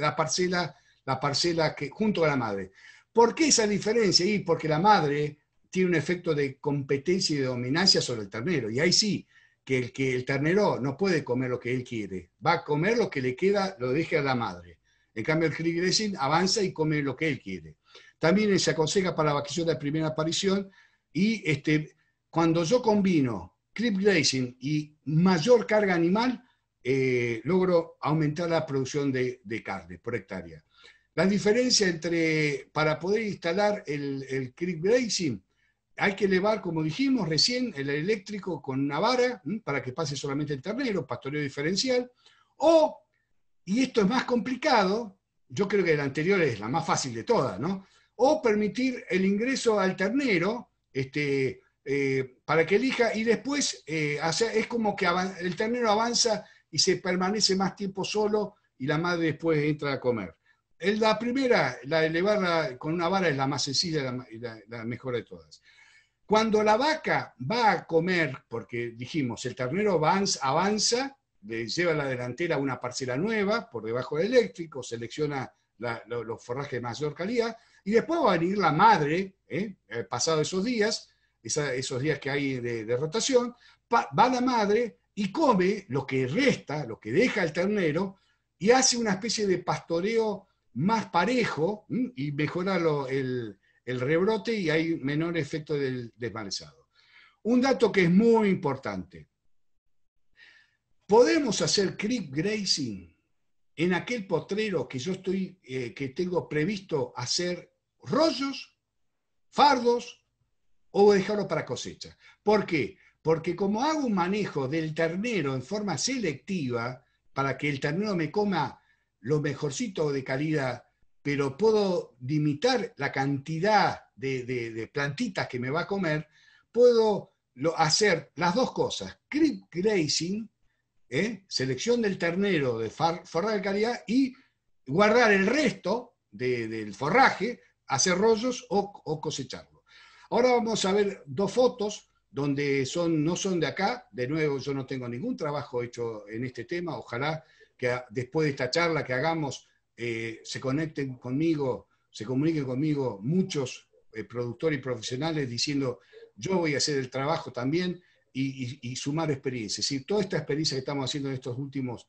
la parcela, la parcela que, junto a la madre. ¿Por qué esa diferencia? Y porque la madre tiene un efecto de competencia y de dominancia sobre el ternero. Y ahí sí, que el, que el ternero no puede comer lo que él quiere, va a comer lo que le queda, lo deje a la madre. En cambio, el grazing avanza y come lo que él quiere. También se aconseja para la vacación de primera aparición y este, cuando yo combino creep grazing y mayor carga animal, eh, logro aumentar la producción de, de, carne por hectárea. La diferencia entre, para poder instalar el, el creep grazing, hay que elevar, como dijimos recién, el eléctrico con una vara para que pase solamente el ternero, pastoreo diferencial. O, y esto es más complicado, yo creo que la anterior es la más fácil de todas, ¿no? O permitir el ingreso al ternero este, eh, para que elija y después eh, es como que el ternero avanza y se permanece más tiempo solo y la madre después entra a comer. La primera, la elevarla con una vara, es la más sencilla y la mejor de todas. Cuando la vaca va a comer, porque dijimos, el ternero avanza, le lleva a la delantera una parcela nueva por debajo del eléctrico, selecciona los forrajes de mayor calidad, y después va a venir la madre, ¿eh? Eh, pasado esos días, esos días que hay de, rotación, va la madre y come lo que resta, lo que deja el ternero, y hace una especie de pastoreo más parejo y mejora lo, el, el rebrote y hay menor efecto del desmalezado. Un dato que es muy importante. Podemos hacer creep grazing en aquel potrero que yo estoy, eh, que tengo previsto hacer rollos, fardos o dejarlo para cosecha. ¿Por qué? Porque como hago un manejo del ternero en forma selectiva, para que el ternero me coma lo mejorcito de calidad, pero puedo limitar la cantidad de, plantitas que me va a comer, puedo hacer las dos cosas, creep grazing, ¿eh? selección del ternero de forraje de calidad y guardar el resto del forraje, hacer rollos o, o, cosecharlo. Ahora vamos a ver dos fotos donde son, no son de acá, de nuevo yo no tengo ningún trabajo hecho en este tema, ojalá que después de esta charla que hagamos eh, se conecten conmigo, se comuniquen conmigo muchos eh, productores y profesionales diciendo, yo voy a hacer el trabajo también y, sumar experiencias. Y toda esta experiencia que estamos haciendo en estos últimos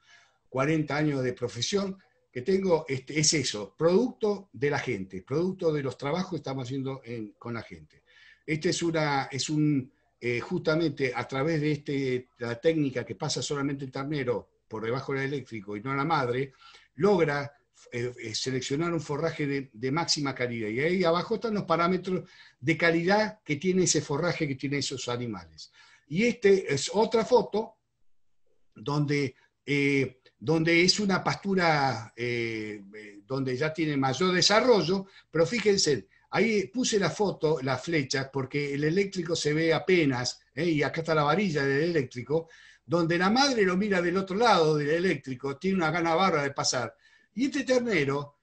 40 años de profesión que tengo este, es eso, producto de la gente, producto de los trabajos que estamos haciendo con la gente. Este es una, es un, eh, justamente a través de este, la técnica que pasa solamente el ternero por debajo del eléctrico y no a la madre, logra eh, eh, seleccionar un forraje de, máxima calidad. Y ahí abajo están los parámetros de calidad que tiene ese forraje, que tiene esos animales. Y esta es otra foto donde, eh, donde es una pastura donde ya tiene mayor desarrollo, pero fíjense, ahí puse la foto, las flechas, porque el eléctrico se ve apenas, y acá está la varilla del eléctrico, donde la madre lo mira del otro lado del eléctrico, tiene una gana barra de pasar, y este ternero,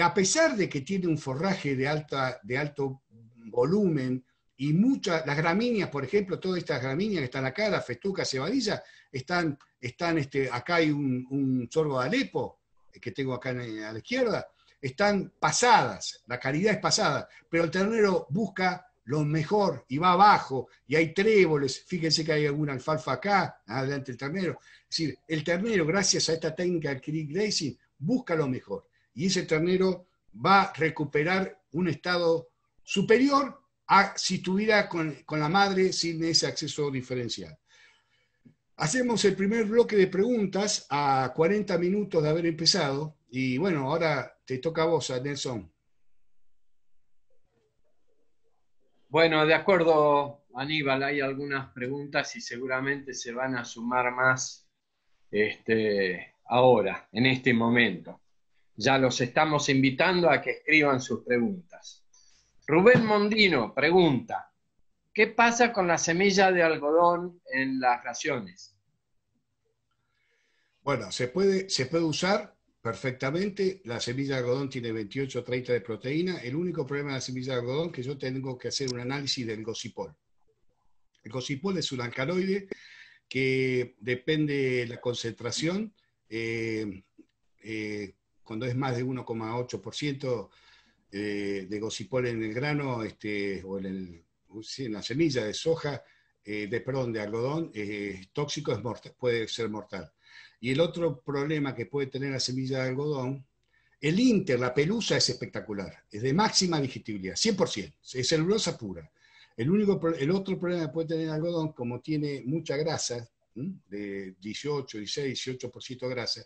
a pesar de que tiene un forraje de, alta, de alto volumen y muchas, las gramíneas, por ejemplo, todas estas gramíneas que están acá, las festuca, cebadilla, están, están este, acá hay un, un sorgo de Alepo, que tengo acá a la izquierda, están pasadas, la calidad es pasada, pero el ternero busca lo mejor y va abajo y hay tréboles, fíjense que hay alguna alfalfa acá, adelante el ternero. Es decir, el ternero, gracias a esta técnica del crick busca lo mejor. Y ese ternero va a recuperar un estado superior a si estuviera con, la madre sin ese acceso diferencial. Hacemos el primer bloque de preguntas a 40 minutos de haber empezado. Y bueno, ahora te toca a vos, Nelson. Bueno, de acuerdo, Aníbal, hay algunas preguntas y seguramente se van a sumar más este, ahora, en este momento. Ya los estamos invitando a que escriban sus preguntas. Rubén Mondino pregunta, ¿qué pasa con la semilla de algodón en las raciones? Bueno, se puede, se puede usar perfectamente. La semilla de algodón tiene 28 o 30 de proteína. El único problema de la semilla de algodón es que yo tengo que hacer un análisis del gocipol. El gocipol es un alcaloide que depende de la concentración eh, eh, cuando es más de 1,8% eh, de gocipol en el grano este, o en, uh, la semilla de soja, de, perdón, de algodón eh, tóxico es mortal, puede ser mortal. Y el otro problema que puede tener la semilla de algodón, el inter, la pelusa es espectacular, es de máxima digestibilidad, 100%, es celulosa pura. El, único, el otro problema que puede tener algodón, como tiene mucha grasa, de 18, 16, 18% de grasa,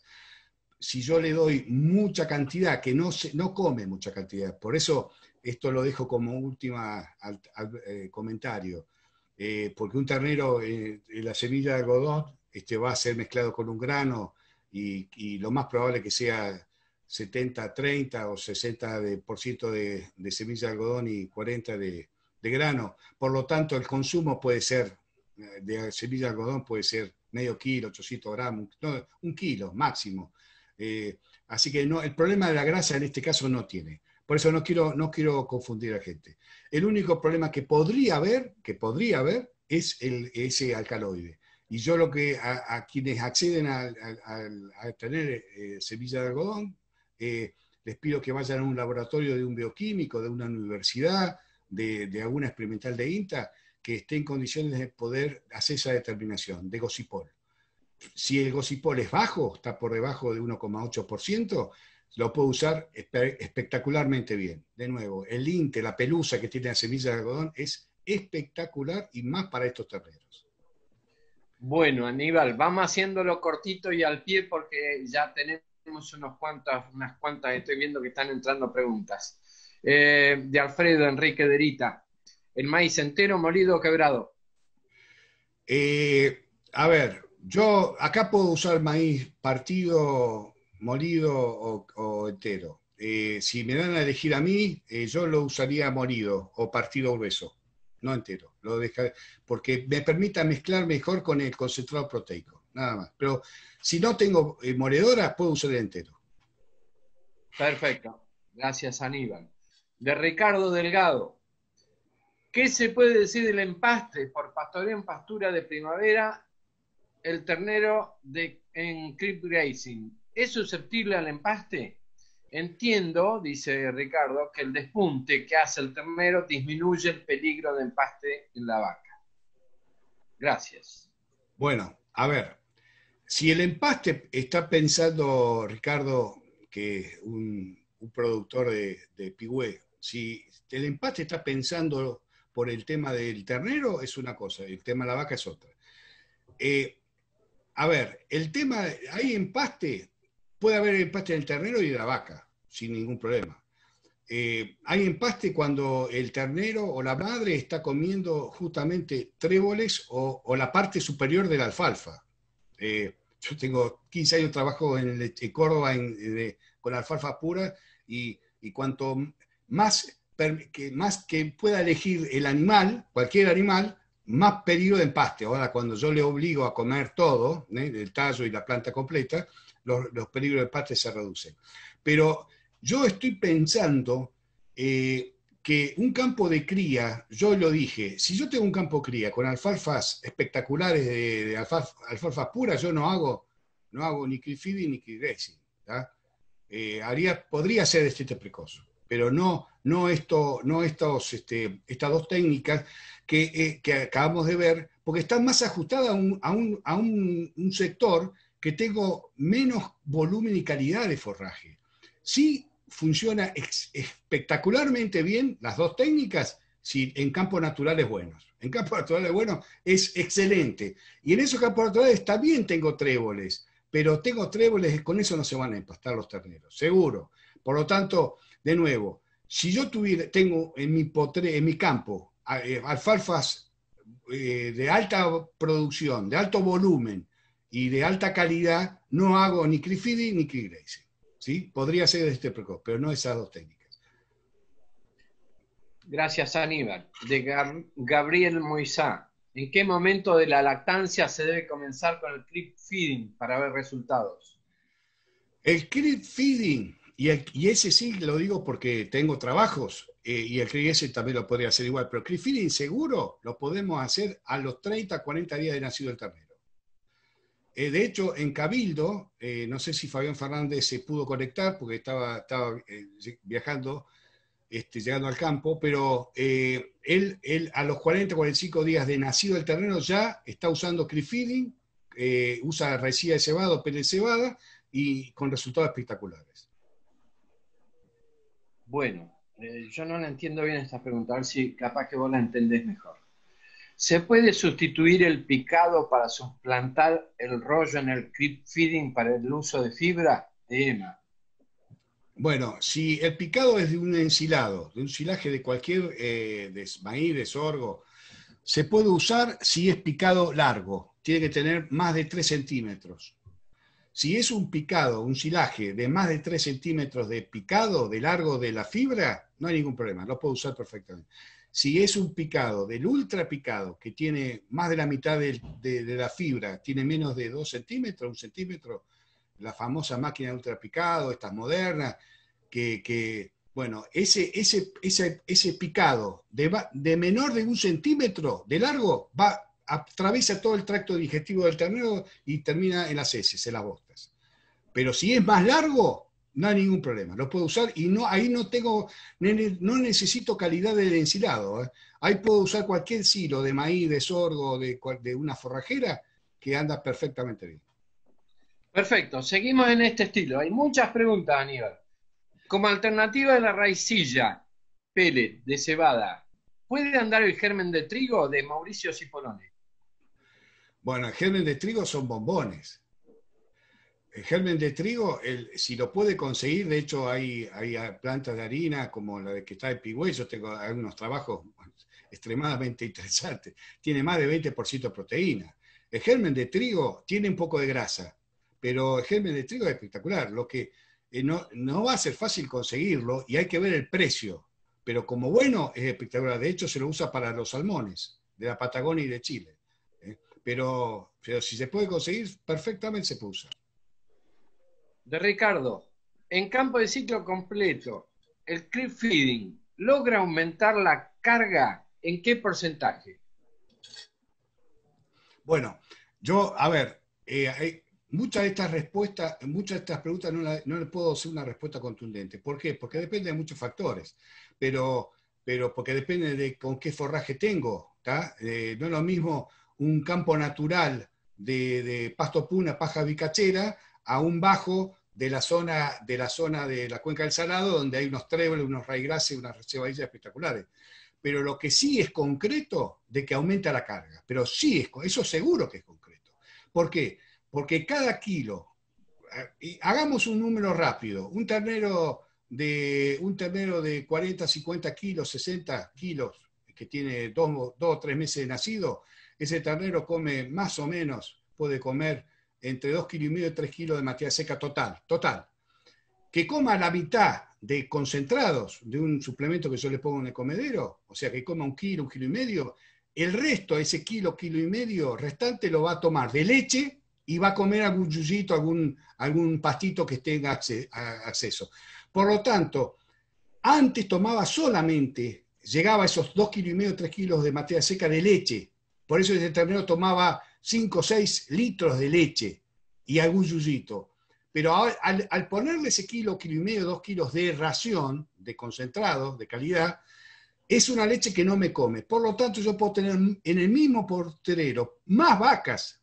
si yo le doy mucha cantidad, que no, se, no come mucha cantidad, por eso esto lo dejo como último eh, comentario, eh, porque un ternero, eh, la semilla de algodón, este, va a ser mezclado con un grano y, y lo más probable que sea 70, 30 o 60% de, por ciento de, de, semilla de algodón y 40% de, de grano. Por lo tanto, el consumo puede ser de semilla de algodón puede ser medio kilo, 800 gramos, un kilo máximo. Eh, así que no, el problema de la grasa en este caso no tiene. Por eso no quiero, no quiero confundir a gente. El único problema que podría haber, que podría haber, es ese alcaloide. Y yo lo que a, quienes acceden a, tener eh, semilla de algodón, eh, les pido que vayan a un laboratorio de un bioquímico, de una universidad, de, de alguna experimental de INTA, que esté en condiciones de poder hacer esa determinación de Gosipol. Si el Gosipol es bajo, está por debajo de 1,8%, lo puedo usar espectacularmente bien. De nuevo, el INTE, la pelusa que tiene la semilla de algodón, es espectacular y más para estos terrenos. Bueno, Aníbal, vamos haciéndolo cortito y al pie porque ya tenemos unos cuantas, unas cuantas, estoy viendo que están entrando preguntas. Eh, de Alfredo Enrique Derita el maíz entero, molido o quebrado? Eh, a ver, yo acá puedo usar maíz partido, molido o, entero. Eh, si me dan a elegir a mí, eh, yo lo usaría molido o partido grueso, no entero. Lo deja porque me permita mezclar mejor con el concentrado proteico, nada más. Pero si no tengo moledora, puedo usar el entero. Perfecto. Gracias, Aníbal. De Ricardo Delgado. ¿Qué se puede decir del empaste por pastoreo en pastura de primavera? El ternero en creep Grazing. ¿Es susceptible al empaste? Entiendo, dice Ricardo, que el despunte que hace el ternero disminuye el peligro de empaste en la vaca. Gracias. Bueno, a ver, si el empaste está pensando, Ricardo, que es un productor de, de si el empaste está pensando por el tema del ternero es una cosa, el tema de la vaca es otra. Eh, a ver, el tema, hay empaste, puede haber empaste en el ternero y en la vaca, sin ningún problema. Eh, hay empaste cuando el ternero o la madre está comiendo justamente tréboles o, la parte superior de la alfalfa. Eh, yo tengo 15 años de trabajo en, Córdoba con alfalfa pura y, y, cuanto más que más que pueda elegir el animal, cualquier animal, más peligro de empaste. Ahora, cuando yo le obligo a comer todo, ¿eh? el tallo y la planta completa, los, peligros de empaste se reducen. Pero yo estoy pensando eh, que un campo de cría, yo lo dije, si yo tengo un campo cría con alfalfas espectaculares de, alfalfas puras, yo no hago, no hago ni crifidi ni eh, haría, podría ser este precoz, pero no no, no este, estas dos técnicas eh, que, acabamos de ver, porque están más ajustadas a, un, sector que tengo menos volumen y calidad de forraje. Sí funciona espectacularmente bien las dos técnicas si en campos naturales buenos. En campos naturales buenos es excelente. Y en esos campos naturales también tengo tréboles, pero tengo tréboles, con eso no se van a empastar los terneros, seguro. Por lo tanto, de nuevo, si yo tuviera, tengo en mi, potre, en mi campo eh, alfalfas eh, de alta producción, de alto volumen y de alta calidad, no hago ni feeding ni Crigreise. ¿sí? Podría ser de este precoz, pero no esas dos técnicas. Gracias, Aníbal. De Gabriel Moisá. ¿En qué momento de la lactancia se debe comenzar con el clip feeding para ver resultados? El clip feeding y, ese sí lo digo porque tengo trabajos eh, y el ese también lo podría hacer igual, pero el seguro lo podemos hacer a los 30, 40 días de nacido el terreno. Eh, de hecho, en Cabildo, eh, no sé si Fabián Fernández se pudo conectar porque estaba, viajando, este, llegando al campo, pero él, a los 40, 45 días de nacido el terreno ya está usando Crifeeding, usa resía de cebado, pene de cebada y con resultados espectaculares. Bueno, eh, yo no la entiendo bien esta pregunta, a ver si capaz que vos la entendés mejor. ¿Se puede sustituir el picado para suplantar el rollo en el creep feeding para el uso de fibra? Ema. Bueno, si el picado es de un ensilado, de un silaje de cualquier eh, de maíz, de sorgo, se puede usar si es picado largo, tiene que tener más de 3 centímetros. Si es un picado, un silaje de más de 3 centímetros de picado, de largo de la fibra, no hay ningún problema, lo puedo usar perfectamente. Si es un picado del ultra picado, que tiene más de la mitad de, la fibra, tiene menos de 2 centímetros, un centímetro, la famosa máquina de ultra picado, estas modernas, que, bueno, ese, ese, ese, ese picado de, menor de un centímetro de largo va, atraviesa todo el tracto digestivo del ternero y termina en las heces, en la voz. Pero si es más largo, no hay ningún problema. Lo puedo usar y no, ahí no tengo, no necesito calidad del ensilado. ¿eh? Ahí puedo usar cualquier silo de maíz, de sorgo, de, una forrajera, que anda perfectamente bien. Perfecto, seguimos en este estilo. Hay muchas preguntas, Aníbal. Como alternativa de la raicilla, pele de cebada, ¿puede andar el germen de trigo de Mauricio Cipolone? Bueno, el germen de trigo son bombones. El germen de trigo, si lo puede conseguir, de hecho hay, hay plantas de harina como la de que está de Pigüey, yo tengo algunos trabajos extremadamente interesantes, tiene más de 20% de proteína. El germen de trigo tiene un poco de grasa, pero el germen de trigo es espectacular, lo que eh, no, va a ser fácil conseguirlo y hay que ver el precio, pero como bueno es espectacular, de hecho se lo usa para los salmones de la Patagonia y de Chile, ¿eh? pero, pero si se puede conseguir, perfectamente se puede usar de Ricardo, en campo de ciclo completo, el creep feeding logra aumentar la carga en qué porcentaje? Bueno, yo, a ver, eh, muchas de estas respuestas, muchas de estas preguntas no, le puedo hacer una respuesta contundente. ¿Por qué? Porque depende de muchos factores, pero, porque depende de con qué forraje tengo. Eh, no es lo mismo un campo natural de, de pasto puna, paja bicachera, aún bajo de la zona de la, zona de la cuenca del Salado, donde hay unos tréboles, unos y unas cebadillas espectaculares. Pero lo que sí es concreto de que aumenta la carga, pero sí es, eso seguro que es concreto. ¿Por qué? Porque cada kilo, eh, hagamos un número rápido, un ternero de, un ternero de 40, 50 kilos, 60 kilos, que tiene dos, dos o tres meses de nacido, ese ternero come más o menos, puede comer entre 2 kilos y medio y 3 kilos de materia seca total, total. Que coma la mitad de concentrados de un suplemento que yo le pongo en el comedero, o sea, que coma un kilo, un kilo y medio, el resto, ese kilo, kilo y medio restante, lo va a tomar de leche y va a comer algún yuyito, algún, algún pastito que tenga acceso. Por lo tanto, antes tomaba solamente, llegaba a esos 2 kilos y medio, 3 kilos de materia seca de leche. Por eso desde el tomaba 5 o 6 litros de leche y algún yuyito. Pero al, ponerle ese kilo, kilo y medio, dos kilos de ración, de concentrado, de calidad, es una leche que no me come. Por lo tanto, yo puedo tener en el mismo porterero más vacas.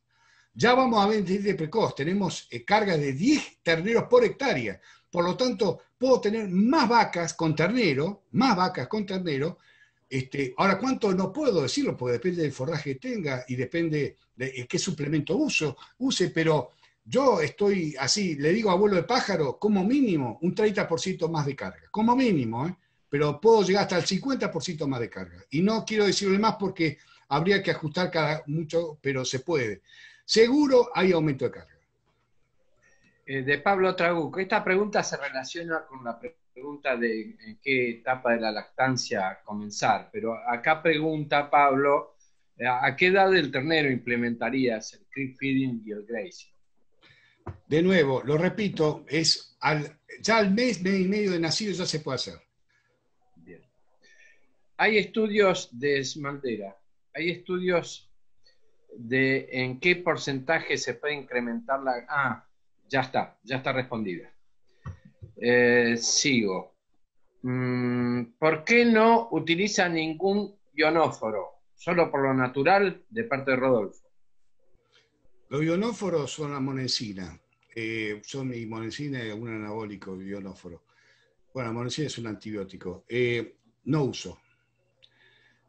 Ya vamos a vender de precoz, tenemos eh, cargas de 10 terneros por hectárea. Por lo tanto, puedo tener más vacas con ternero, más vacas con ternero, este, ahora, ¿cuánto no puedo decirlo? Porque depende del forraje que tenga y depende de eh, qué suplemento uso, use, pero yo estoy así, le digo a abuelo de pájaro, como mínimo, un 30% más de carga, como mínimo, ¿eh? pero puedo llegar hasta el 50% más de carga. Y no quiero decirle más porque habría que ajustar cada mucho, pero se puede. Seguro hay aumento de carga. Eh, de Pablo Trabuco, esta pregunta se relaciona con la pregunta pregunta de en qué etapa de la lactancia comenzar, pero acá pregunta Pablo, eh, ¿a qué edad del ternero implementarías el creep feeding y el grazing? De nuevo, lo repito, es al, ya al mes, mes y medio de nacido ya se puede hacer. Bien. Hay estudios de Esmaldera, hay estudios de en qué porcentaje se puede incrementar la... Ah, ya está, ya está respondida. Eh, sigo. Mm, ¿Por qué no utiliza ningún ionóforo? Solo por lo natural, de parte de Rodolfo. Los ionóforos son la monensina. Eh, son mi monensina es un anabólico ionóforo. Bueno, la es un antibiótico. Eh, no uso.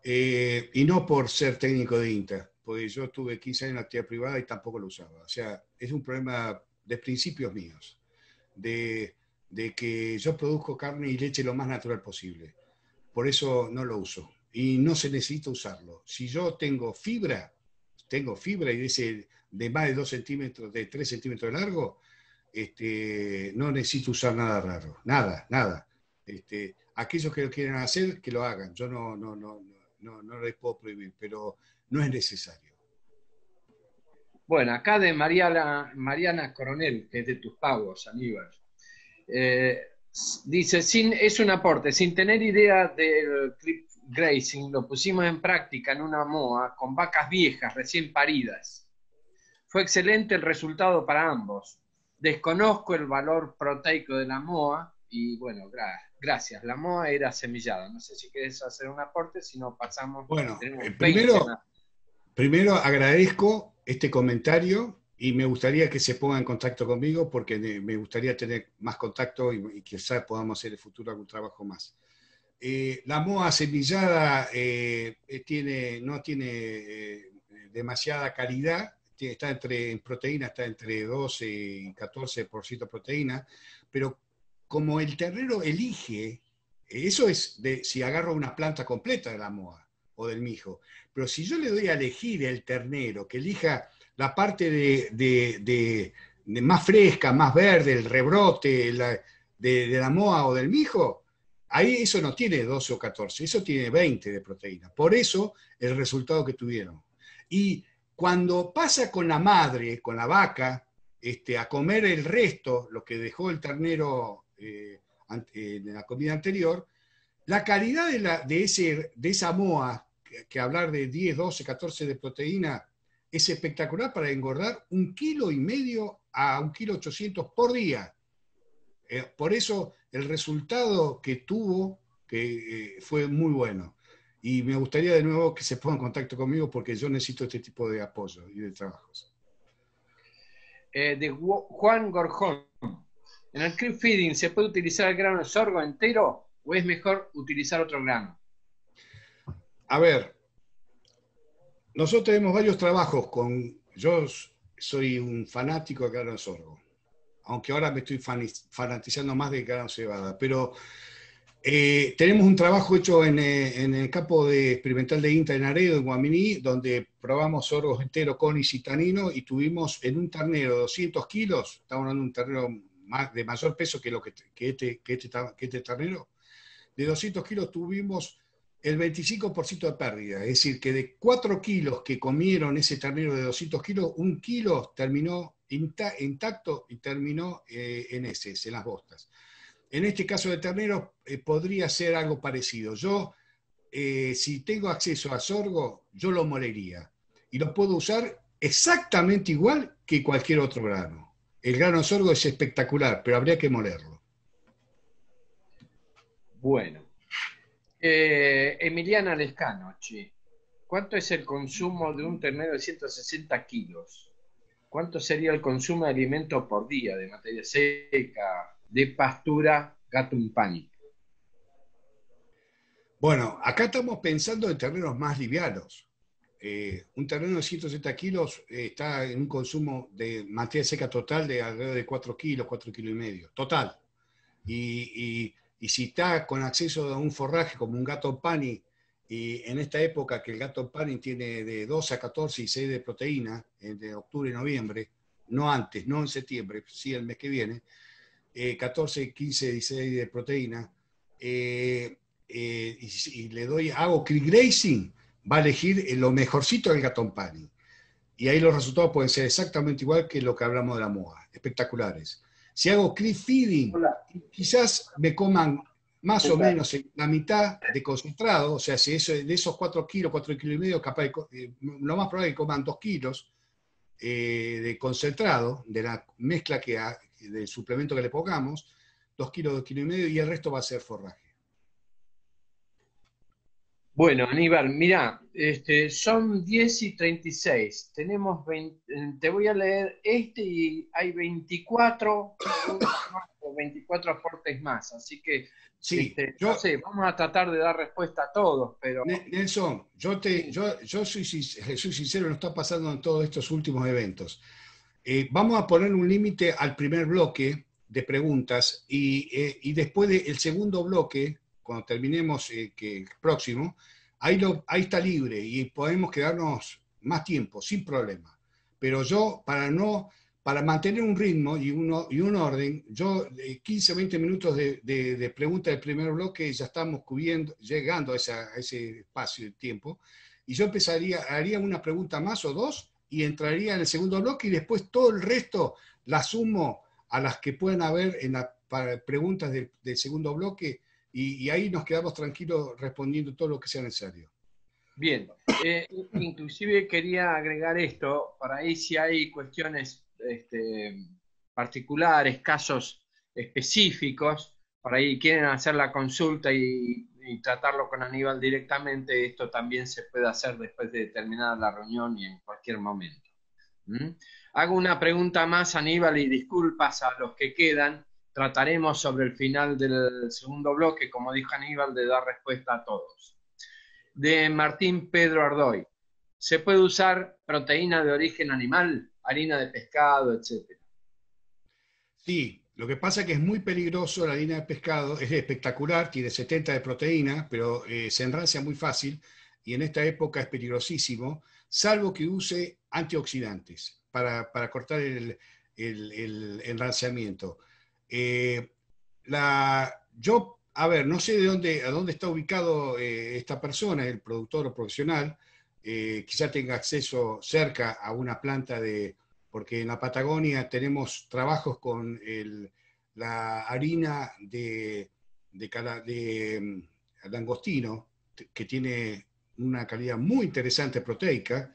y no por ser técnico de INTA, porque yo estuve 15 años en actividad privada y tampoco lo usaba. O sea, es un problema de principios míos. De, de que yo produzco carne y leche lo más natural posible. Por eso no lo uso y no se necesita usarlo. Si yo tengo fibra, tengo fibra y de, de más de 2 centímetros, de 3 centímetros de largo, este, no necesito usar nada raro, nada, nada. Este, aquellos que lo quieran hacer, que lo hagan. Yo no, no, no, no, no les puedo prohibir, pero no es necesario. Bueno, acá de Mariana, Mariana Coronel, que es de tus pagos, Aníbal. Eh, dice, es un aporte, sin tener idea del clip grazing, lo pusimos en práctica en una moa con vacas viejas, recién paridas. Fue excelente el resultado para ambos. Desconozco el valor proteico de la moa y bueno, gracias. La moa era semillada. No sé si quieres hacer un aporte, si no pasamos. Bueno, eh, primero agradezco este comentario y me gustaría que se ponga en contacto conmigo porque me gustaría tener más contacto y, quizás podamos hacer en el futuro algún trabajo más. Eh, la moa semillada eh, eh, tiene, no tiene demasiada calidad, está entre, en proteína está entre 12 y 14% proteína, pero como el ternero elige, eso es de, si agarro una planta completa de la moa o del mijo, pero si yo le doy a elegir el ternero que elija la parte de, más fresca, más verde, el rebrote de, la moa o del mijo, ahí eso no tiene 12 o 14, eso tiene 20 de proteína. Por eso el resultado que tuvieron. Y cuando pasa con la madre, con la vaca, este, a comer el resto, lo que dejó el ternero eh, en la comida anterior, la calidad de, la, de, ese, de esa moa, que, que hablar de 10, 12, 14 de proteína, es espectacular para engordar un kilo y medio a un kilo ochocientos por día. Eh, por eso el resultado que tuvo que eh, fue muy bueno. Y me gustaría de nuevo que se ponga en contacto conmigo porque yo necesito este tipo de apoyo y de trabajos. Eh, de Juan Gorjón. En el creep feeding, ¿se puede utilizar el grano de sorgo entero o es mejor utilizar otro grano? A ver, nosotros tenemos varios trabajos con... Yo soy un fanático de de Sorgo, aunque ahora me estoy fanatizando más de de Cebada, pero eh, tenemos un trabajo hecho eh, en, el campo de experimental de INTA en Areo, en Guamini, donde probamos sorgos enteros con isitanino y tuvimos en un ternero 200 kilos, estamos hablando de un ternero de mayor peso que, lo que, este, este que este ternero, de 200 kilos tuvimos el 25% de pérdida. Es decir, que de 4 kilos que comieron ese ternero de 200 kilos, un kilo terminó intacto y terminó eh, en ese, en las bostas. En este caso de ternero eh, podría ser algo parecido. Yo, eh, si tengo acceso a sorgo, yo lo molería y lo puedo usar exactamente igual que cualquier otro grano. El grano sorgo es espectacular, pero habría que molerlo. Bueno, eh, Emiliana Lescano, ¿Cuánto es el consumo de un ternero de 160 kilos? ¿Cuánto sería el consumo de alimentos por día, de materia seca, de pastura, gatumpani? Bueno, acá estamos pensando en terrenos más livianos. Eh, un terreno de 160 kilos eh, está en un consumo de materia seca total de alrededor de 4 kilos, 4 kilos y medio, total. y y si está con acceso a un forraje como un gato pani, y en esta época que el gato pani tiene de 12 a 14 y 6 de proteína, entre eh, octubre y noviembre, no antes, no en septiembre, sí el mes que viene, 14, eh, 15, y 16 de proteína, eh, y, le doy, hago click grazing, va a elegir lo mejorcito del gatón pani. Y ahí los resultados pueden ser exactamente igual que lo que hablamos de la moa, espectaculares si hago creep feeding, quizás me coman más o menos la mitad de concentrado, o sea, si de esos 4 kilos, 4 kilos y medio, capaz eh, lo más probable es que coman 2 kilos eh, de concentrado, de la mezcla que del suplemento que le pongamos, 2 kilos, 2 kilos y medio, y el resto va a ser forraje. Bueno, Aníbal, mira, este, son 10 y 36. Tenemos eh, te voy a leer este y hay 24, veinticuatro aportes más. Así que, sí, este, yo, sé, vamos a tratar de dar respuesta a todos, pero... Nelson, yo, te, yo, yo soy, sincero, no está pasando en todos estos últimos eventos. Eh, vamos a poner un límite al primer bloque de preguntas y, eh, después del segundo bloque cuando terminemos eh, que el próximo, ahí, ahí está libre y podemos quedarnos más tiempo, sin problema. Pero yo, para no, para mantener un ritmo y, uno, y un orden, yo 15, eh, 20 minutos de, de, preguntas del primer bloque ya estamos cubriendo, llegando a, a ese espacio de tiempo. Y yo empezaría, haría una pregunta más o dos y entraría en el segundo bloque y después todo el resto la sumo a las que puedan haber en las preguntas del, del segundo bloque y, ahí nos quedamos tranquilos respondiendo todo lo que sea necesario. Bien, eh, inclusive quería agregar esto, para ahí si hay cuestiones este, particulares, casos específicos, para ahí quieren hacer la consulta y, tratarlo con Aníbal directamente, esto también se puede hacer después de terminar la reunión y en cualquier momento. ¿Mm? Hago una pregunta más, Aníbal, y disculpas a los que quedan, trataremos sobre el final del segundo bloque, como dijo Aníbal, de dar respuesta a todos. De Martín Pedro Ardoy. ¿Se puede usar proteína de origen animal, harina de pescado, etcétera? Sí, lo que pasa es que es muy peligroso la harina de pescado, es espectacular, tiene 70 de proteína, pero eh, se enrancia muy fácil y en esta época es peligrosísimo, salvo que use antioxidantes para, cortar el, el, eh, la, yo, a ver, no sé de dónde, a dónde está ubicado eh, esta persona, el productor profesional, eh, quizá tenga acceso cerca a una planta de, porque en la Patagonia tenemos trabajos con la harina de, de, mm, langostino, que tiene una calidad muy interesante proteica,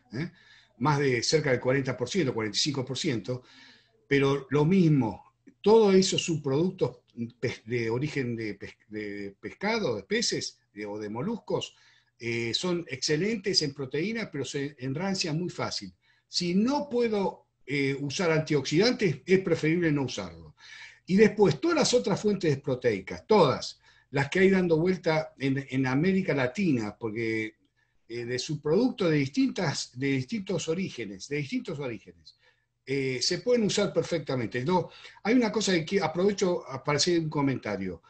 más de cerca del 40%, 45%, pero lo mismo, todos esos subproductos mm, de origen de, pescado, de peces o de moluscos, eh, son excelentes en proteínas, pero se rancia muy fácil. Si no puedo eh, usar antioxidantes, es preferible no usarlo. Y después, todas las otras fuentes proteicas, todas, las que hay dando vuelta en, América Latina, porque eh, de subproductos de, distintas, de distintos orígenes, de distintos orígenes. Eh, se pueden usar perfectamente. hay una cosa que aprovecho para hacer un comentario.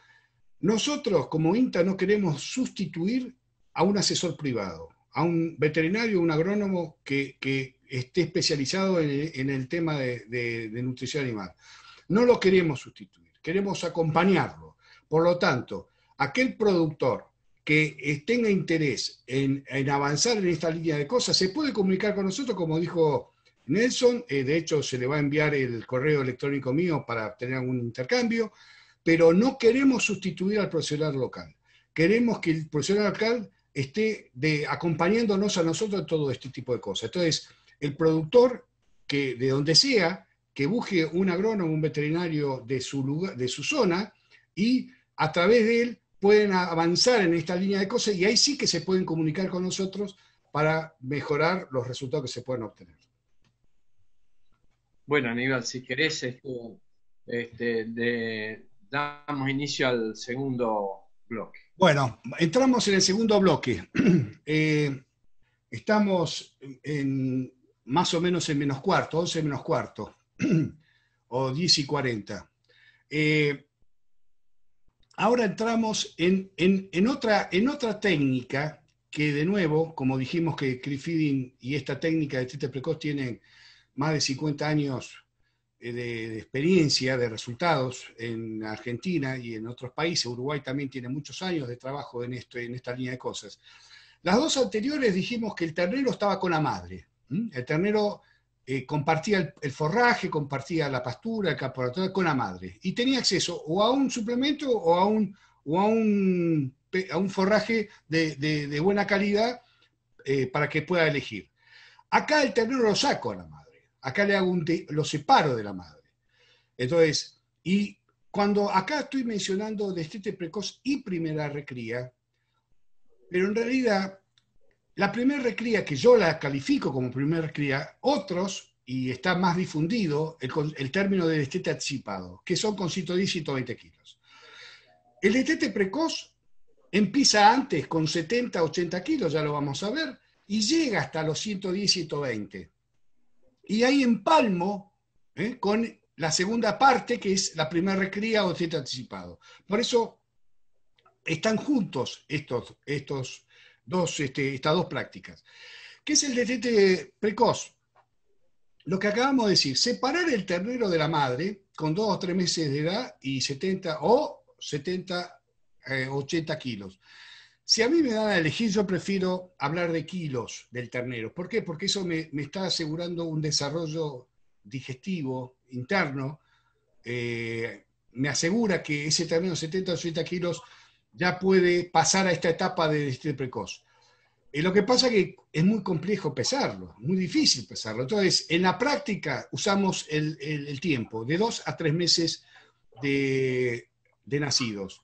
Nosotros como INTA no queremos sustituir a un asesor privado, a un veterinario, un agrónomo que, esté especializado en, el tema de, nutrición animal. No lo queremos sustituir, queremos acompañarlo. Por lo tanto, aquel productor que tenga interés en, avanzar en esta línea de cosas, se puede comunicar con nosotros, como dijo Nelson. Eh, de hecho, se le va a enviar el correo electrónico mío para tener algún intercambio, pero no queremos sustituir al profesional local. Queremos que el profesional local esté de, acompañándonos a nosotros en todo este tipo de cosas. Entonces, el productor, que de donde sea, que busque un agrónomo, un veterinario de su, de su zona y a través de él pueden avanzar en esta línea de cosas y ahí sí que se pueden comunicar con nosotros para mejorar los resultados que se pueden obtener. Bueno, Aníbal, si querés, este, este, damos inicio al segundo bloque. Bueno, entramos en el segundo bloque. Eh, estamos en más o menos en menos cuarto, 11 menos cuarto, o 10 y 40. Eh, ahora entramos en, otra, en otra técnica que, de nuevo, como dijimos que Cliff y esta técnica de tete precoz tienen más de 50 años eh, de, experiencia, de resultados en Argentina y en otros países. Uruguay también tiene muchos años de trabajo en, esto, en esta línea de cosas. Las dos anteriores dijimos que el ternero estaba con la madre. El ternero eh, compartía el, forraje, compartía la pastura, el caporatorio con la madre. Y tenía acceso o a un suplemento o a un, o un, un forraje de, buena calidad eh, para que pueda elegir. Acá el ternero lo saco a la madre. Acá le hago un lo separo de la madre. Entonces, y cuando acá estoy mencionando destete precoz y primera recría, pero en realidad la primera recría, que yo la califico como primera recría, otros, y está más difundido el, el término de destete anticipado, que son con 110 y 120 kilos. El destete precoz empieza antes con 70, 80 kilos, ya lo vamos a ver, y llega hasta los 110, 120 y ahí empalmo ¿eh? con la segunda parte, que es la primera recría o tete anticipado. Por eso están juntos estos, estos dos, este, estas dos prácticas. ¿Qué es el detete precoz? Lo que acabamos de decir, separar el ternero de la madre con dos o tres meses de edad y 70 o 70, 80 eh, kilos. Si a mí me dan a elegir, yo prefiero hablar de kilos del ternero. ¿Por qué? Porque eso me, está asegurando un desarrollo digestivo interno. Eh, me asegura que ese ternero 70 o 80 kilos ya puede pasar a esta etapa de digestión precoz. Eh, lo que pasa es que es muy complejo pesarlo, muy difícil pesarlo. Entonces, en la práctica usamos el, tiempo, de dos a tres meses de nacidos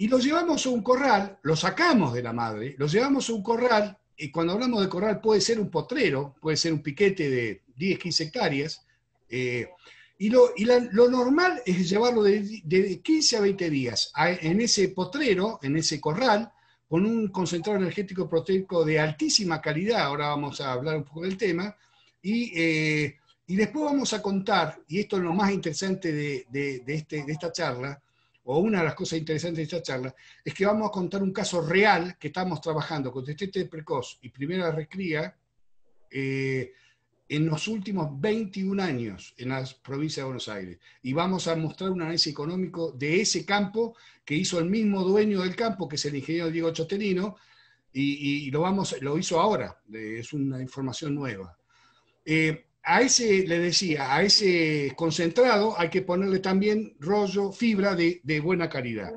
y lo llevamos a un corral, lo sacamos de la madre, lo llevamos a un corral, y cuando hablamos de corral puede ser un potrero, puede ser un piquete de 10, 15 hectáreas, eh, y, lo, y lo, normal es llevarlo de, de 15 a 20 días en ese potrero, en ese corral, con un concentrado energético proteico de altísima calidad, ahora vamos a hablar un poco del tema, y, eh, después vamos a contar, y esto es lo más interesante de, este, esta charla, o una de las cosas interesantes de esta charla, es que vamos a contar un caso real que estamos trabajando con testete precoz y primera recría eh, en los últimos 21 años en la provincia de Buenos Aires. Y vamos a mostrar un análisis económico de ese campo que hizo el mismo dueño del campo, que es el ingeniero Diego Chotelino, y, lo, vamos, lo hizo ahora, es una información nueva. Eh, a ese, le decía, a ese concentrado hay que ponerle también rollo, fibra de, buena calidad.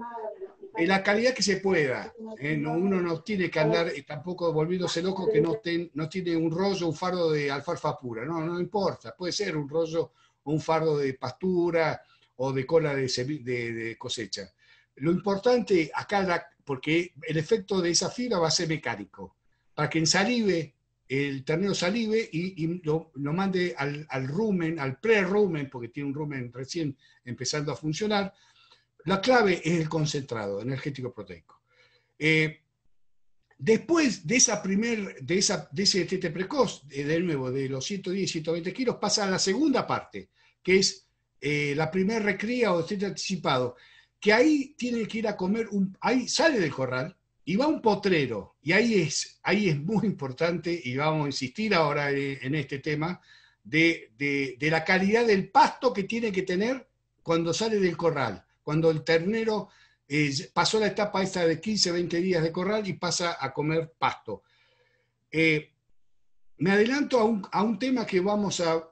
En la calidad que se pueda. ¿eh? uno no tiene que andar tampoco volviéndose loco que no, no tiene un rollo, un fardo de alfalfa pura. No, no importa. Puede ser un rollo, un fardo de pastura o de cola de, cosecha. Lo importante acá, porque el efecto de esa fibra va a ser mecánico. Para que en ensalive el ternero salive y, lo, mande al, al rumen, al pre-rumen, porque tiene un rumen recién empezando a funcionar. La clave es el concentrado energético proteico. Eh, después de, esa primer, de, esa, de ese estete precoz, eh, de nuevo, de los 110, 120 kilos, pasa a la segunda parte, que es eh, la primera recría o estete anticipado, que ahí tiene que ir a comer, un, ahí sale del corral, y va un potrero, y ahí es, ahí es muy importante, y vamos a insistir ahora eh, en este tema, de, la calidad del pasto que tiene que tener cuando sale del corral, cuando el ternero eh, pasó la etapa esta de 15, 20 días de corral y pasa a comer pasto. Eh, me adelanto a un, tema que vamos a,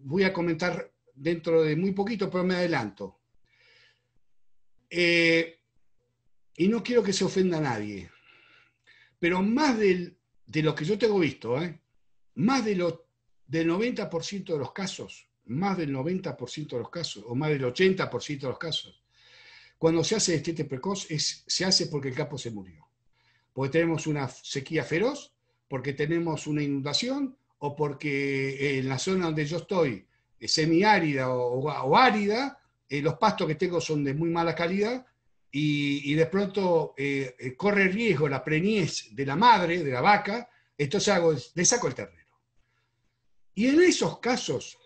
voy a comentar dentro de muy poquito, pero me adelanto. Eh, y no quiero que se ofenda a nadie, pero más del, de lo que yo tengo visto, ¿eh? más de del 90% de los casos, más del 90% de los casos, o más del 80% de los casos, cuando se hace este precoz, es, se hace porque el capo se murió. Porque tenemos una sequía feroz, porque tenemos una inundación, o porque eh, en la zona donde yo estoy, eh, semiárida o, árida, los pastos que tengo son de muy mala calidad, y, de pronto eh, eh, corre riesgo la preñez de la madre, de la vaca, entonces hago, le saco el ternero. Y en esos casos,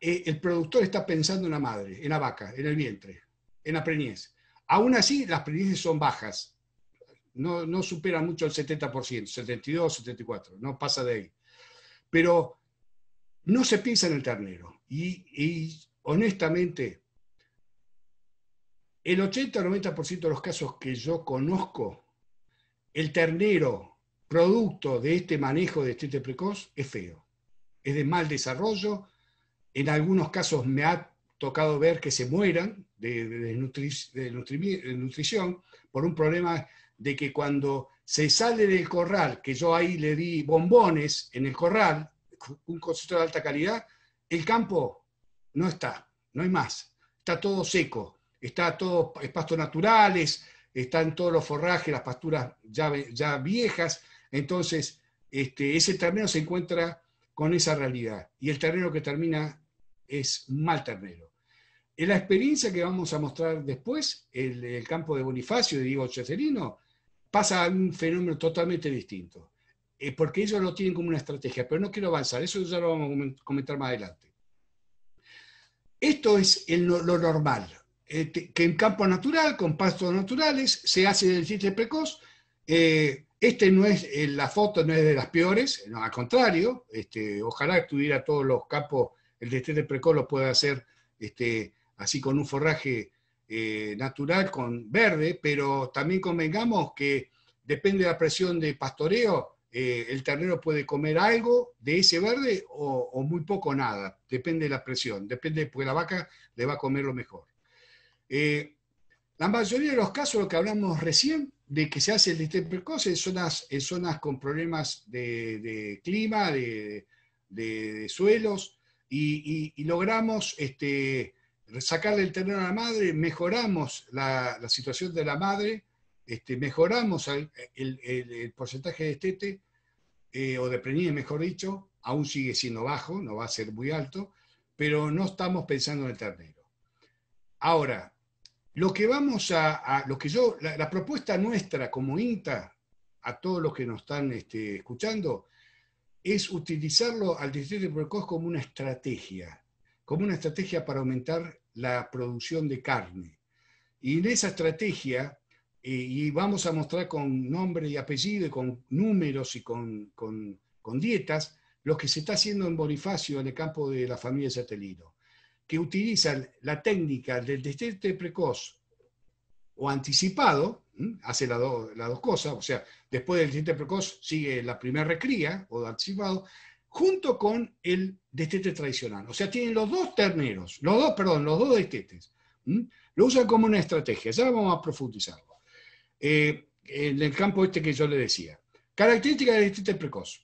eh, el productor está pensando en la madre, en la vaca, en el vientre, en la preñez. Aún así, las preñeces son bajas, no, no superan mucho el 70%, 72, 74, no pasa de ahí. Pero no se piensa en el ternero. y honestamente, el 80-90% o de los casos que yo conozco, el ternero producto de este manejo de estrés precoz es feo, es de mal desarrollo. En algunos casos me ha tocado ver que se mueran de, nutrición por un problema de que cuando se sale del corral, que yo ahí le di bombones en el corral, un concepto de alta calidad, el campo no está, no hay más, está todo seco, está todo, es pastos naturales, están todos los forrajes, las pasturas ya, viejas, entonces este, ese terreno se encuentra con esa realidad y el terreno que termina es mal ternero. En la experiencia que vamos a mostrar después, el, campo de Bonifacio de Diego Cheferino, pasa a un fenómeno totalmente distinto, eh, porque ellos lo tienen como una estrategia, pero no quiero avanzar, eso ya lo vamos a comentar más adelante. Esto es lo normal, eh, que en campo natural, con pastos naturales, se hace el chiste precoz. Eh, este no es, eh, la foto no es de las peores, al contrario, este, ojalá tuviera todos los campos, el destete precoz lo pueda hacer este, así con un forraje eh, natural, con verde, pero también convengamos que depende de la presión de pastoreo, el ternero puede comer algo de ese verde o, o muy poco nada, depende de la presión, depende, porque la vaca le va a comer lo mejor. Eh, la mayoría de los casos, lo que hablamos recién, de que se hace el test precoce en zonas, en zonas con problemas de, clima, de, suelos, y, logramos este, sacarle el terreno a la madre, mejoramos la, situación de la madre, este, mejoramos el, porcentaje de estete, eh, o de preñez, mejor dicho, aún sigue siendo bajo, no va a ser muy alto, pero no estamos pensando en el ternero. Ahora, lo que vamos a, lo que yo, la, propuesta nuestra como INTA, a todos los que nos están este, escuchando, es utilizarlo al distrito de Procos como una estrategia, como una estrategia para aumentar la producción de carne. Y en esa estrategia, eh, y vamos a mostrar con nombre y apellido, y con números y con, con, dietas, lo que se está haciendo en Bonifacio, en el campo de la familia Satelino que utilizan la técnica del destete precoz o anticipado, hace las dos cosas, o sea, después del destete precoz sigue la primera recría o anticipado, junto con el destete tradicional. O sea, tienen los dos terneros, los dos, perdón, los dos destetes. Lo usan como una estrategia, ya vamos a profundizarlo. Eh, en el campo este que yo le decía. Característica del destete precoz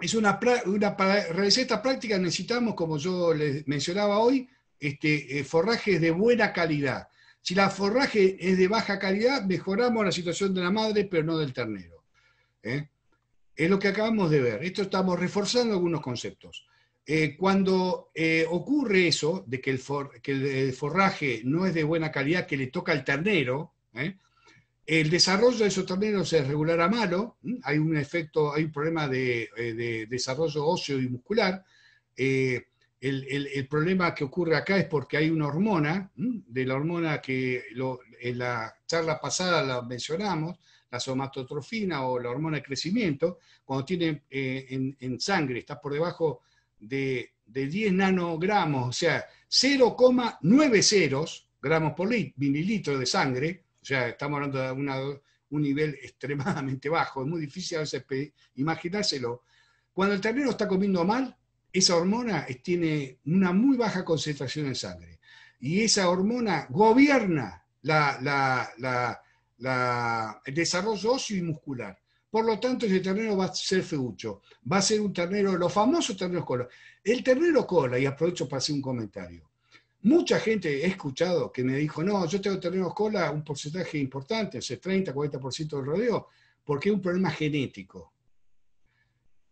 es una, una receta práctica, necesitamos, como yo les mencionaba hoy, este, eh, forrajes de buena calidad. Si la forraje es de baja calidad, mejoramos la situación de la madre, pero no del ternero. ¿eh? Es lo que acabamos de ver. Esto estamos reforzando algunos conceptos. Eh, cuando ocurre eso, de que el, que el, forraje no es de buena calidad, que le toca al ternero, el desarrollo de esos terneros es regular a malo, hay un efecto, hay un problema de, eh, desarrollo óseo y muscular. Eh, el, problema que ocurre acá es porque hay una hormona, de la hormona que en la charla pasada la mencionamos, la somatotrofina o la hormona de crecimiento, cuando tiene eh, en, sangre, está por debajo de, 10 nanogramos, o sea, 0,90 gramos por mililitro de sangre, o sea, estamos hablando de un nivel extremadamente bajo, es muy difícil a veces imaginárselo. Cuando el ternero está comiendo mal, esa hormona tiene una muy baja concentración en sangre. Y esa hormona gobierna el desarrollo óseo y muscular. Por lo tanto, ese ternero va a ser feucho. Va a ser un ternero, los famosos terneros cola. El ternero cola, y aprovecho para hacer un comentario, Mucha gente he escuchado que me dijo, no, yo tengo terrenos cola un porcentaje importante, ese 30, 40% del rodeo, porque es un problema genético.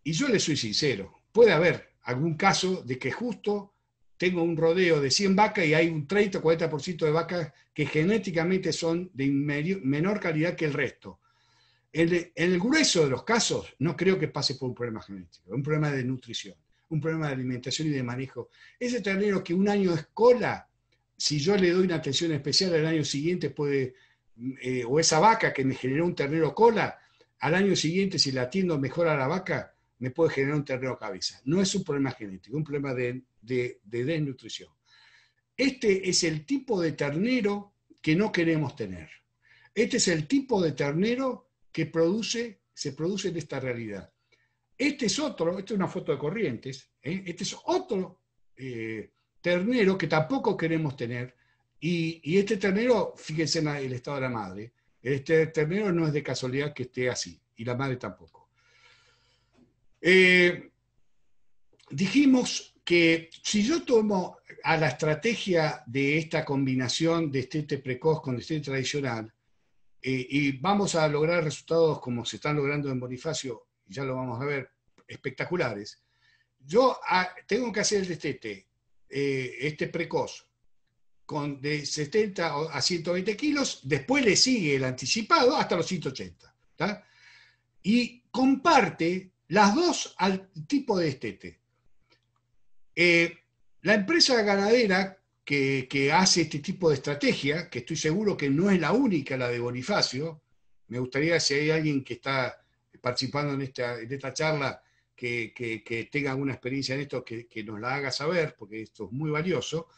Y yo le soy sincero, puede haber algún caso de que justo tengo un rodeo de 100 vacas y hay un 30 40% de vacas que genéticamente son de menor calidad que el resto. En el grueso de los casos no creo que pase por un problema genético, es un problema de nutrición un problema de alimentación y de manejo. Ese ternero que un año es cola, si yo le doy una atención especial al año siguiente puede, eh, o esa vaca que me generó un ternero cola, al año siguiente si la atiendo mejor a la vaca, me puede generar un ternero cabeza. No es un problema genético, es un problema de, de desnutrición. Este es el tipo de ternero que no queremos tener. Este es el tipo de ternero que produce, se produce en esta realidad. Este es otro, esta es una foto de Corrientes, ¿eh? este es otro eh, ternero que tampoco queremos tener. Y, este ternero, fíjense en el estado de la madre, este ternero no es de casualidad que esté así, y la madre tampoco. Eh, dijimos que si yo tomo a la estrategia de esta combinación de estete este precoz con estete tradicional, y vamos a lograr resultados como se están logrando en Bonifacio, y ya lo vamos a ver, espectaculares. Yo ah, tengo que hacer el destete, eh, este precoz, con de 70 a 120 kilos, después le sigue el anticipado hasta los 180. Y comparte las dos al tipo de destete. Eh, la empresa ganadera que, que, hace este tipo de estrategia, que estoy seguro que no es la única, la de Bonifacio, me gustaría si hay alguien que está participando en esta, charla que, que, tenga alguna experiencia en esto, que, nos la haga saber, porque esto es muy valioso.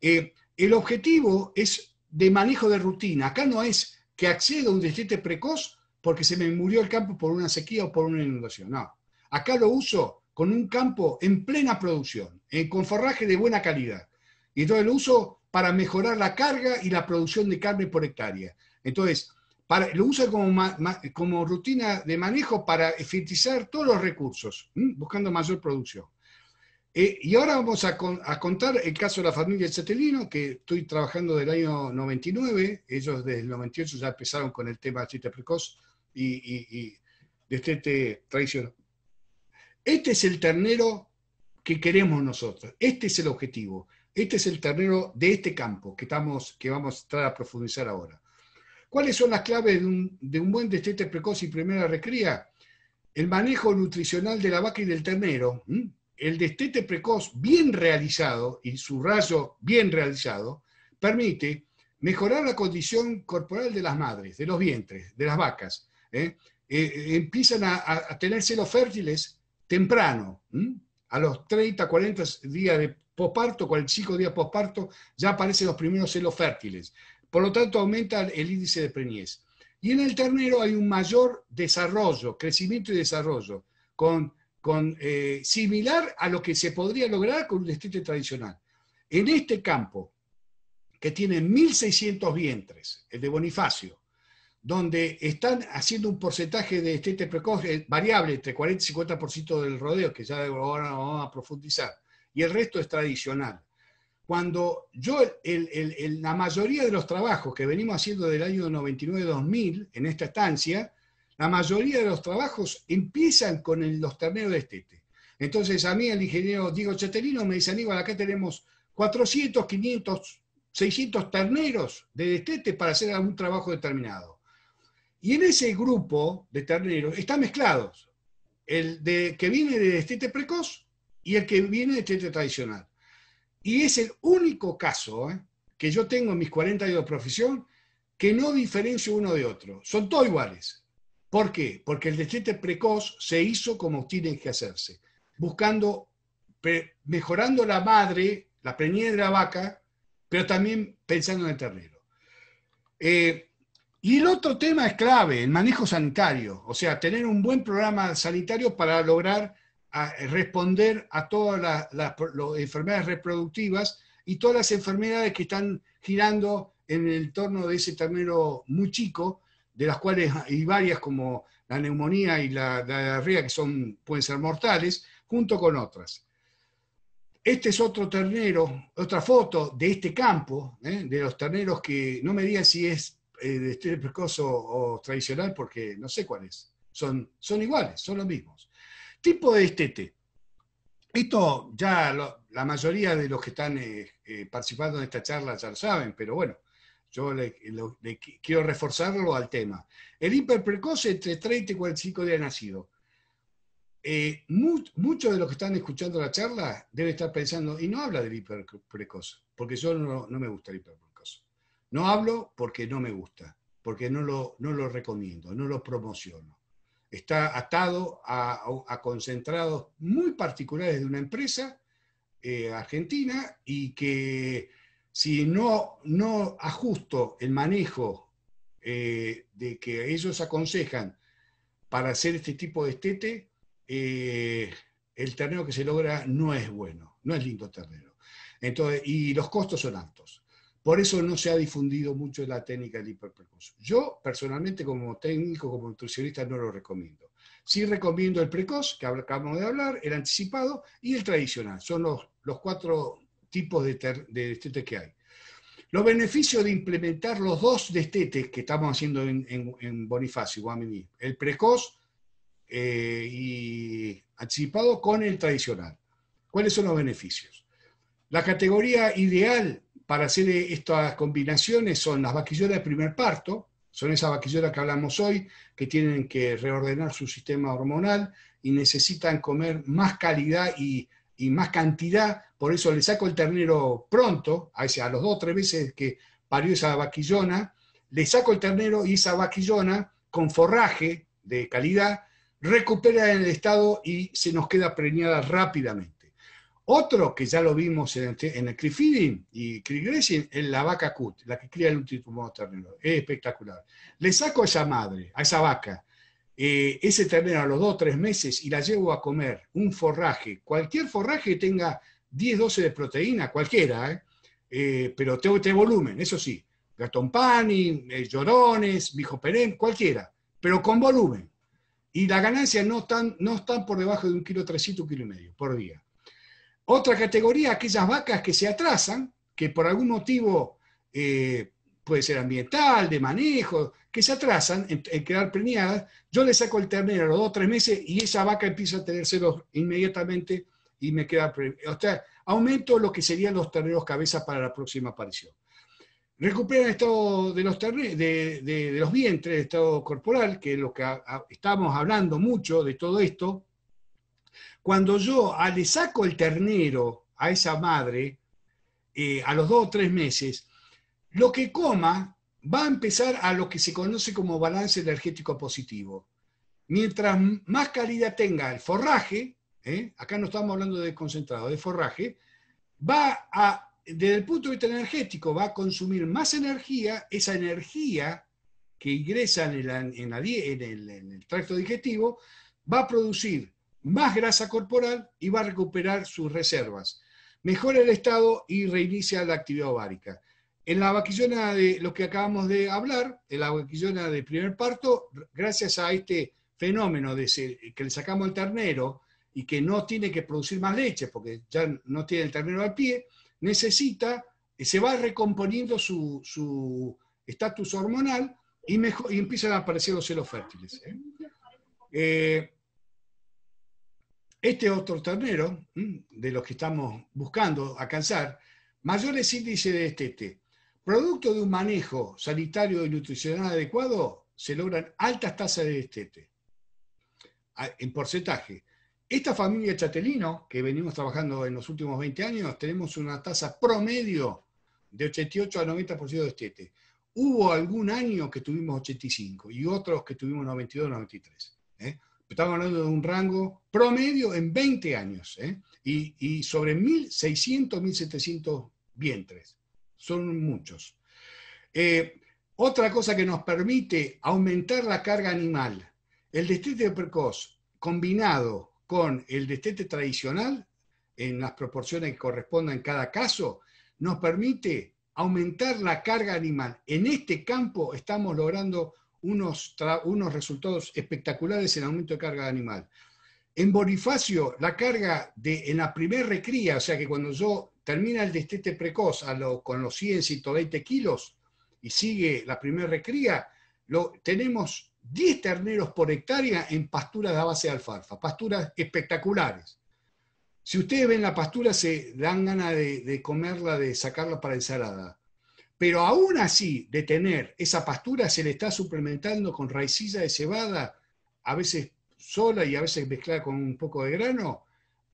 Eh, el objetivo es de manejo de rutina. Acá no es que acceda a un destete precoz porque se me murió el campo por una sequía o por una inundación. No. Acá lo uso con un campo en plena producción, eh, con forraje de buena calidad. Y entonces lo uso para mejorar la carga y la producción de carne por hectárea. Entonces, lo usa como, como rutina de manejo para eficientizar todos los recursos, buscando mayor producción. Eh, y ahora vamos a, contar el caso de la familia Cetelino, que estoy trabajando del año 99, ellos desde el 98 ya empezaron con el tema cita precoz y, y, y este, este traición Este es el ternero que queremos nosotros, este es el objetivo, este es el ternero de este campo que, estamos, que vamos a a profundizar ahora. ¿Cuáles son las claves de un, buen destete precoz y primera recría? El manejo nutricional de la vaca y del ternero, el destete precoz bien realizado y su raso bien realizado permite mejorar la condición corporal de las madres, de los vientres, de las vacas. ¿eh? Eh, eh, empiezan a, tener celos fértiles temprano, a los 30, 40 días de posparto, 45 días posparto, ya aparecen los primeros celos fértiles. Por lo tanto, aumenta el índice de preñez. Y en el ternero hay un mayor desarrollo, crecimiento y desarrollo, con, eh, similar a lo que se podría lograr con un destete tradicional. En este campo, que tiene 1.600 vientres, el de Bonifacio, donde están haciendo un porcentaje de estete precoz eh, variable entre 40 y 50% del rodeo, que ya ahora vamos a profundizar, y el resto es tradicional. Cuando yo, la mayoría de los trabajos que venimos haciendo del año 99-2000 en esta estancia, la mayoría de los trabajos empiezan con los terneros de estete. Entonces a mí el ingeniero Diego Chetelino me dice, Aníbal, acá tenemos 400, 500, 600 terneros de destete para hacer algún trabajo determinado. Y en ese grupo de terneros están mezclados el de, que viene de destete precoz y el que viene de destete tradicional. Y es el único caso ¿eh? que yo tengo en mis 40 años de profesión que no diferencio uno de otro. Son todos iguales. ¿Por qué? Porque el destete precoz se hizo como tiene que hacerse, buscando, mejorando la madre, la preñez de la vaca, pero también pensando en el terreno. Eh, y el otro tema es clave, el manejo sanitario, o sea, tener un buen programa sanitario para lograr a responder a todas las, enfermedades reproductivas y todas las enfermedades que están girando en el torno de ese ternero muy chico, de las cuales hay varias como la neumonía y la, diarrea que son, pueden ser mortales, junto con otras. Este es otro ternero, otra foto de este campo, ¿eh? de los terneros que no me digan si es eh, de estrés precoz o, tradicional, porque no sé cuál es. Son, son iguales, son los mismos. Tipo de estete. Esto ya la mayoría de los que están eh, eh, participando en esta charla ya lo saben, pero bueno, yo quiero reforzarlo al tema. El hiperprecoz entre 30 y 45 días de nacido. Eh, muchos de los que están escuchando la charla deben estar pensando, y no habla del hiperprecoz, porque yo no, me gusta el hiperprecoz. No hablo porque no me gusta, porque no lo, no lo recomiendo, no lo promociono está atado a, concentrados muy particulares de una empresa eh, argentina y que si no, no ajusto el manejo eh, de que ellos aconsejan para hacer este tipo de estete, eh, el terreno que se logra no es bueno, no es lindo terreno. Entonces, y los costos son altos. Por eso no se ha difundido mucho la técnica del hiperprecoz. Yo personalmente como técnico, como nutricionista, no lo recomiendo. Sí recomiendo el precoz, que acabamos de hablar, el anticipado y el tradicional. Son los, los cuatro tipos de, destetes que hay. Los beneficios de implementar los dos destetes que estamos haciendo en, en, en Bonifacio, Guamini, el precoz eh, y anticipado con el tradicional. ¿Cuáles son los beneficios? La categoría ideal para hacer estas combinaciones son las vaquillonas de primer parto, son esas vaquillonas que hablamos hoy, que tienen que reordenar su sistema hormonal y necesitan comer más calidad y, más cantidad, por eso le saco el ternero pronto, a, a los dos o tres veces que parió esa vaquillona, le saco el ternero y esa vaquillona con forraje de calidad recupera en el estado y se nos queda preñada rápidamente. Otro que ya lo vimos en, el Crifidin y Crigresin es la vaca Cut, la que cría el último ternero. Es espectacular. Le saco a esa madre, a esa vaca, eh, ese ternero a los dos o tres meses y la llevo a comer un forraje, cualquier forraje que tenga 10, 12 de proteína, cualquiera, eh, eh, pero tengo este volumen, eso sí. Gatón pani, llorones, mijo perén, cualquiera, pero con volumen. Y la ganancia no están, no están por debajo de un kilo trescientos, un kilo y medio por día. Otra categoría, aquellas vacas que se atrasan, que por algún motivo eh, puede ser ambiental, de manejo, que se atrasan en, quedar premiadas, yo le saco el ternero a los dos o tres meses y esa vaca empieza a tener celos inmediatamente y me queda O sea, aumento lo que serían los terneros cabezas para la próxima aparición. Recuperan el estado de los, de, los vientres, el estado corporal, que es lo que estamos hablando mucho de todo esto, cuando yo ah, le saco el ternero a esa madre, eh, a los dos o tres meses, lo que coma va a empezar a lo que se conoce como balance energético positivo. Mientras más calidad tenga el forraje, ¿eh? acá no estamos hablando de concentrado, de forraje, va a, desde el punto de vista energético, va a consumir más energía, esa energía que ingresa en el tracto digestivo, va a producir más grasa corporal y va a recuperar sus reservas. Mejora el estado y reinicia la actividad ovárica. En la vaquillona de lo que acabamos de hablar, en la vaquillona de primer parto, gracias a este fenómeno de que le sacamos el ternero y que no tiene que producir más leche porque ya no tiene el ternero al pie, necesita, eh, se va recomponiendo su estatus hormonal y, empiezan a aparecer los celos fértiles. ¿eh? eh este otro ternero, de los que estamos buscando alcanzar, mayores índices de estete. Producto de un manejo sanitario y nutricional adecuado, se logran altas tasas de estete ah, en porcentaje. Esta familia Chatelino, que venimos trabajando en los últimos 20 años, tenemos una tasa promedio de 88 a 90% de estete. Hubo algún año que tuvimos 85 y otros que tuvimos 92, 93. Estamos hablando de un rango promedio en 20 años ¿eh? y, sobre 1.600, 1.700 vientres. Son muchos. Eh, otra cosa que nos permite aumentar la carga animal, el destete precoz combinado con el destete tradicional, en las proporciones que correspondan en cada caso, nos permite aumentar la carga animal. En este campo estamos logrando unos, resultados espectaculares en aumento de carga de animal. En Bonifacio, la carga de, en la primer recría, o sea que cuando yo termina el destete precoz a con los 100, 120 kilos y sigue la primer recría, lo, tenemos 10 terneros por hectárea en pasturas a base de alfalfa, pasturas espectaculares. Si ustedes ven la pastura, se dan ganas de, de comerla, de sacarla para ensalada. Pero aún así, de tener esa pastura, se le está suplementando con raicilla de cebada, a veces sola y a veces mezclada con un poco de grano,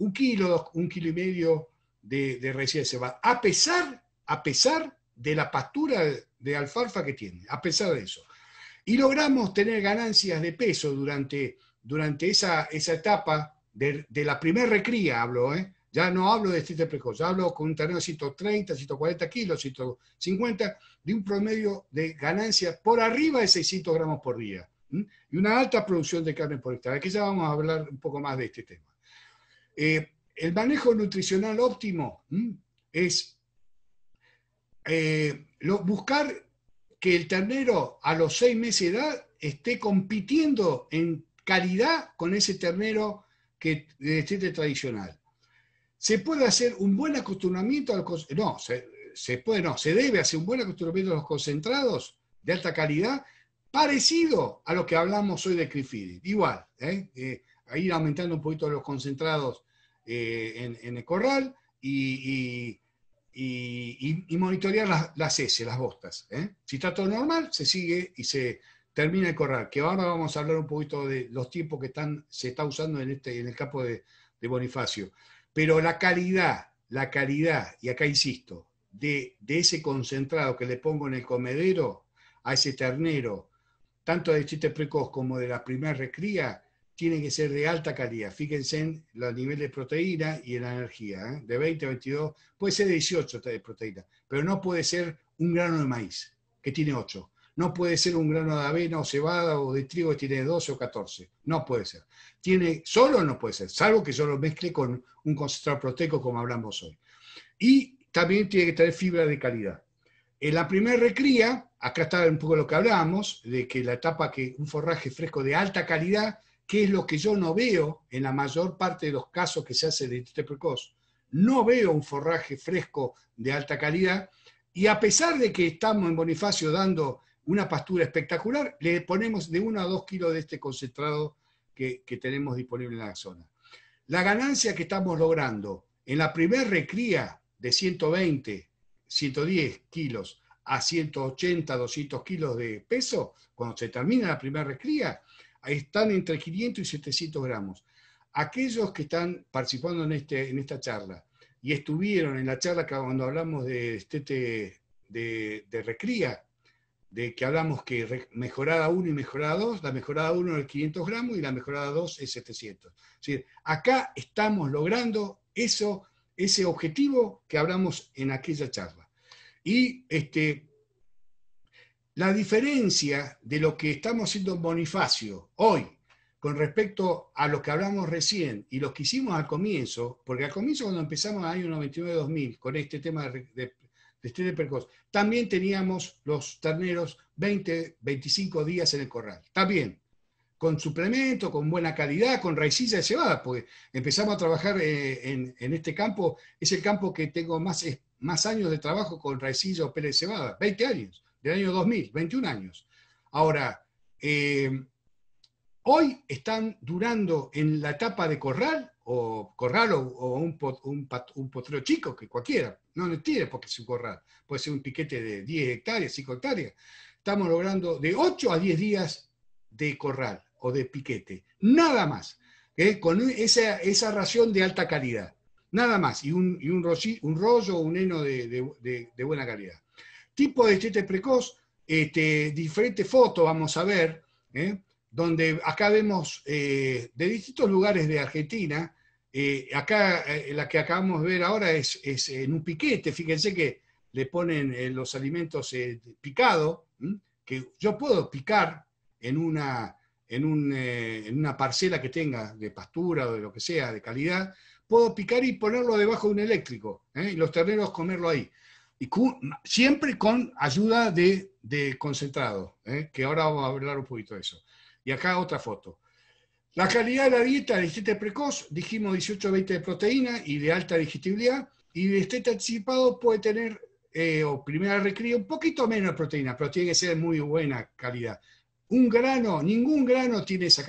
un kilo, un kilo y medio de, raicilla de cebada. A pesar, a pesar de la pastura de alfalfa que tiene, a pesar de eso. Y logramos tener ganancias de peso durante, durante esa, esa etapa de, la primer recría, hablo, ¿eh? Ya no hablo de estirte precoz, ya hablo con un terreno de 130, 140 kilos, 150, de un promedio de ganancia por arriba de 600 gramos por día y una alta producción de carne por hectárea. Aquí ya vamos a hablar un poco más de este tema. Eh, el manejo nutricional óptimo es eh, buscar que el ternero a los seis meses de edad esté compitiendo en calidad con ese ternero que de estirte tradicional se puede hacer un buen acostumbramiento a no, se, puede, no, se debe hacer un buen acostumbramiento a los concentrados de alta calidad, parecido a lo que hablamos hoy de CRIFIDI, Igual, ir ¿eh? Eh, aumentando un poquito los concentrados eh, en, el corral y, y, monitorear las, las, S, las bostas. Si está todo normal, se sigue y se termina el corral. Que ahora vamos a hablar un poquito de los tiempos que están, se está usando en, este, en el campo de, de Bonifacio. Pero la calidad, la calidad, y acá insisto, de, ese concentrado que le pongo en el comedero a ese ternero, tanto de chiste precoz como de la primera recría, tiene que ser de alta calidad. Fíjense en los niveles de proteína y en la energía, ¿eh? de 20 a 22, puede ser de 18 de proteína, pero no puede ser un grano de maíz, que tiene 8. No puede ser un grano de avena o cebada o de trigo que tiene 12 o 14. No puede ser. Tiene, solo no puede ser, salvo que yo lo mezcle con un concentrado proteico como hablamos hoy. Y también tiene que tener fibra de calidad. En la primera recría, acá está un poco lo que hablábamos, de que la etapa que un forraje fresco de alta calidad, que es lo que yo no veo en la mayor parte de los casos que se hace de este precoz. No veo un forraje fresco de alta calidad y a pesar de que estamos en Bonifacio dando una pastura espectacular, le ponemos de 1 a 2 kilos de este concentrado que, tenemos disponible en la zona. La ganancia que estamos logrando en la primera recría de 120, 110 kilos a 180, 200 kilos de peso, cuando se termina la primera recría, están entre 500 y 700 gramos. Aquellos que están participando en, este, en esta charla y estuvieron en la charla cuando hablamos de, este de recría, de que hablamos que mejorada 1 y mejorada 2, la mejorada 1 es 500 gramos y la mejorada 2 es 700. Es decir, acá estamos logrando eso, ese objetivo que hablamos en aquella charla. Y este, la diferencia de lo que estamos haciendo en Bonifacio hoy con respecto a lo que hablamos recién y lo que hicimos al comienzo, porque al comienzo cuando empezamos en el año 99-2000 con este tema de precoz. También teníamos los terneros 20, 25 días en el corral. También, con suplemento, con buena calidad, con raicilla de cebada, porque empezamos a trabajar eh, en, este campo. Es el campo que tengo más, eh, más años de trabajo con raicilla o pele de cebada, 20 años, del año 2000, 21 años. Ahora, eh, hoy están durando en la etapa de corral o corral o, un, potrero chico, que cualquiera, no, le tiene porque es un corral, puede ser un piquete de 10 hectáreas, 5 hectáreas. Estamos logrando de 8 a 10 días de corral o de piquete, nada más, ¿eh? con esa, ración de alta calidad, nada más, y un, un, rollo, un o un heno de, buena calidad. Tipo de chete precoz, este, diferentes fotos vamos a ver, ¿eh? donde acá vemos eh, de distintos lugares de Argentina, eh, acá eh, la que acabamos de ver ahora es, en un piquete, fíjense que le ponen eh, los alimentos picados, que yo puedo picar en una, en, una parcela que tenga de pastura o de lo que sea, de calidad, puedo picar y ponerlo debajo de un eléctrico, y los terneros comerlo ahí. Y siempre con ayuda de concentrado, que ahora vamos a hablar un poquito de eso. Y acá otra foto. La calidad de la dieta de dieta precoz, dijimos 18 20 de proteína y de alta digestibilidad, y de esteta anticipado puede tener, eh, o primera recría, un poquito menos de proteína, pero tiene que ser de muy buena calidad. Un grano, ningún grano tiene esa,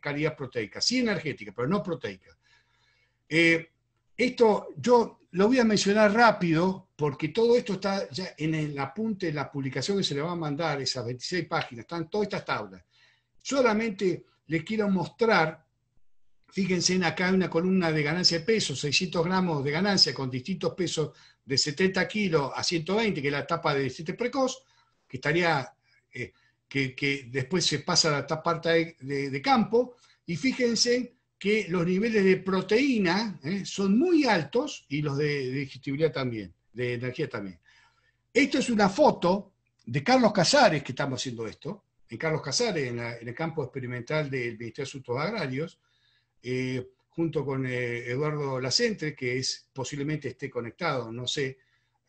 calidad proteica, sí energética, pero no proteica. Eh, esto yo lo voy a mencionar rápido porque todo esto está ya en el apunte, de la publicación que se le va a mandar, esas 26 páginas, están todas estas tablas. Solamente les quiero mostrar, fíjense en acá hay una columna de ganancia de peso, 600 gramos de ganancia con distintos pesos de 70 kilos a 120, que es la etapa de 7 precoz, que estaría, eh, que, después se pasa a la etapa de, campo, y fíjense que los niveles de proteína eh, son muy altos y los de digestibilidad también, de energía también. Esto es una foto de Carlos Casares, que estamos haciendo esto, en Carlos Casares, en, el campo experimental del Ministerio de Asuntos Agrarios, eh, junto con eh, Eduardo Lacente, que es, posiblemente esté conectado, no sé,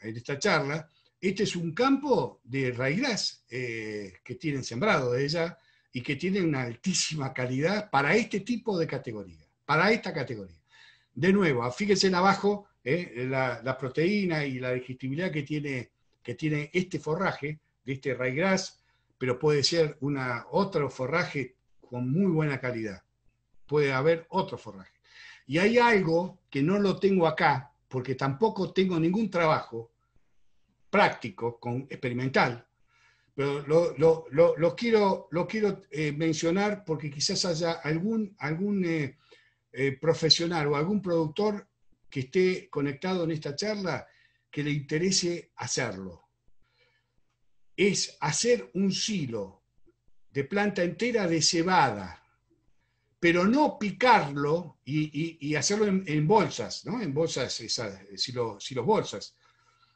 en esta charla. Este es un campo de raigras eh, que tienen sembrado de ella y que tiene una altísima calidad para este tipo de categoría, para esta categoría. De nuevo, ah, fíjense en abajo la, proteína y la digestibilidad que tiene, que tiene este forraje de este raigras, pero puede ser una, otro forraje con muy buena calidad. Puede haber otro forraje. Y hay algo que no lo tengo acá, porque tampoco tengo ningún trabajo práctico, con, experimental, pero lo, quiero, lo quiero eh, mencionar porque quizás haya algún, algún eh, eh, profesional o algún productor que esté conectado en esta charla que le interese hacerlo es hacer un silo de planta entera de cebada, pero no picarlo y, hacerlo en, bolsas, ¿no? En bolsas, si bolsas.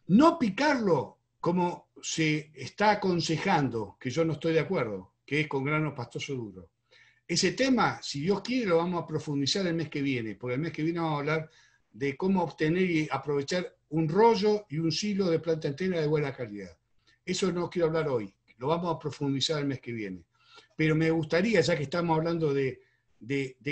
No picarlo como se está aconsejando, que yo no estoy de acuerdo, que es con grano pastoso duro. Ese tema, si Dios quiere, lo vamos a profundizar el mes que viene, porque el mes que viene vamos a hablar de cómo obtener y aprovechar un rollo y un silo de planta entera de buena calidad. Eso no quiero hablar hoy, lo vamos a profundizar el mes que viene. Pero me gustaría, ya que estamos hablando de,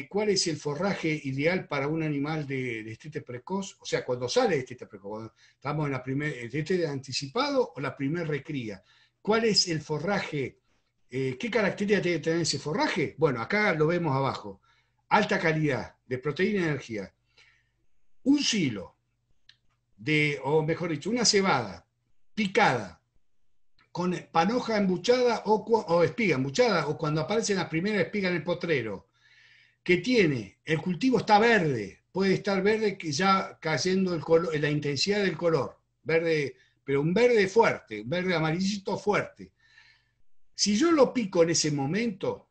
cuál es el forraje ideal para un animal de, de estete precoz, o sea, cuando sale de estete precoz, estamos en la primera, estete anticipado o la primera recría, ¿cuál es el forraje? Eh, ¿Qué características tiene tener ese forraje? Bueno, acá lo vemos abajo. Alta calidad de proteína y energía. Un silo, de, o mejor dicho, una cebada picada con panoja embuchada o, espiga embuchada, o cuando aparecen las primeras espigas en el potrero, que tiene, el cultivo está verde, puede estar verde que ya cayendo el la intensidad del color, verde, pero un verde fuerte, un verde amarillito fuerte. Si yo lo pico en ese momento,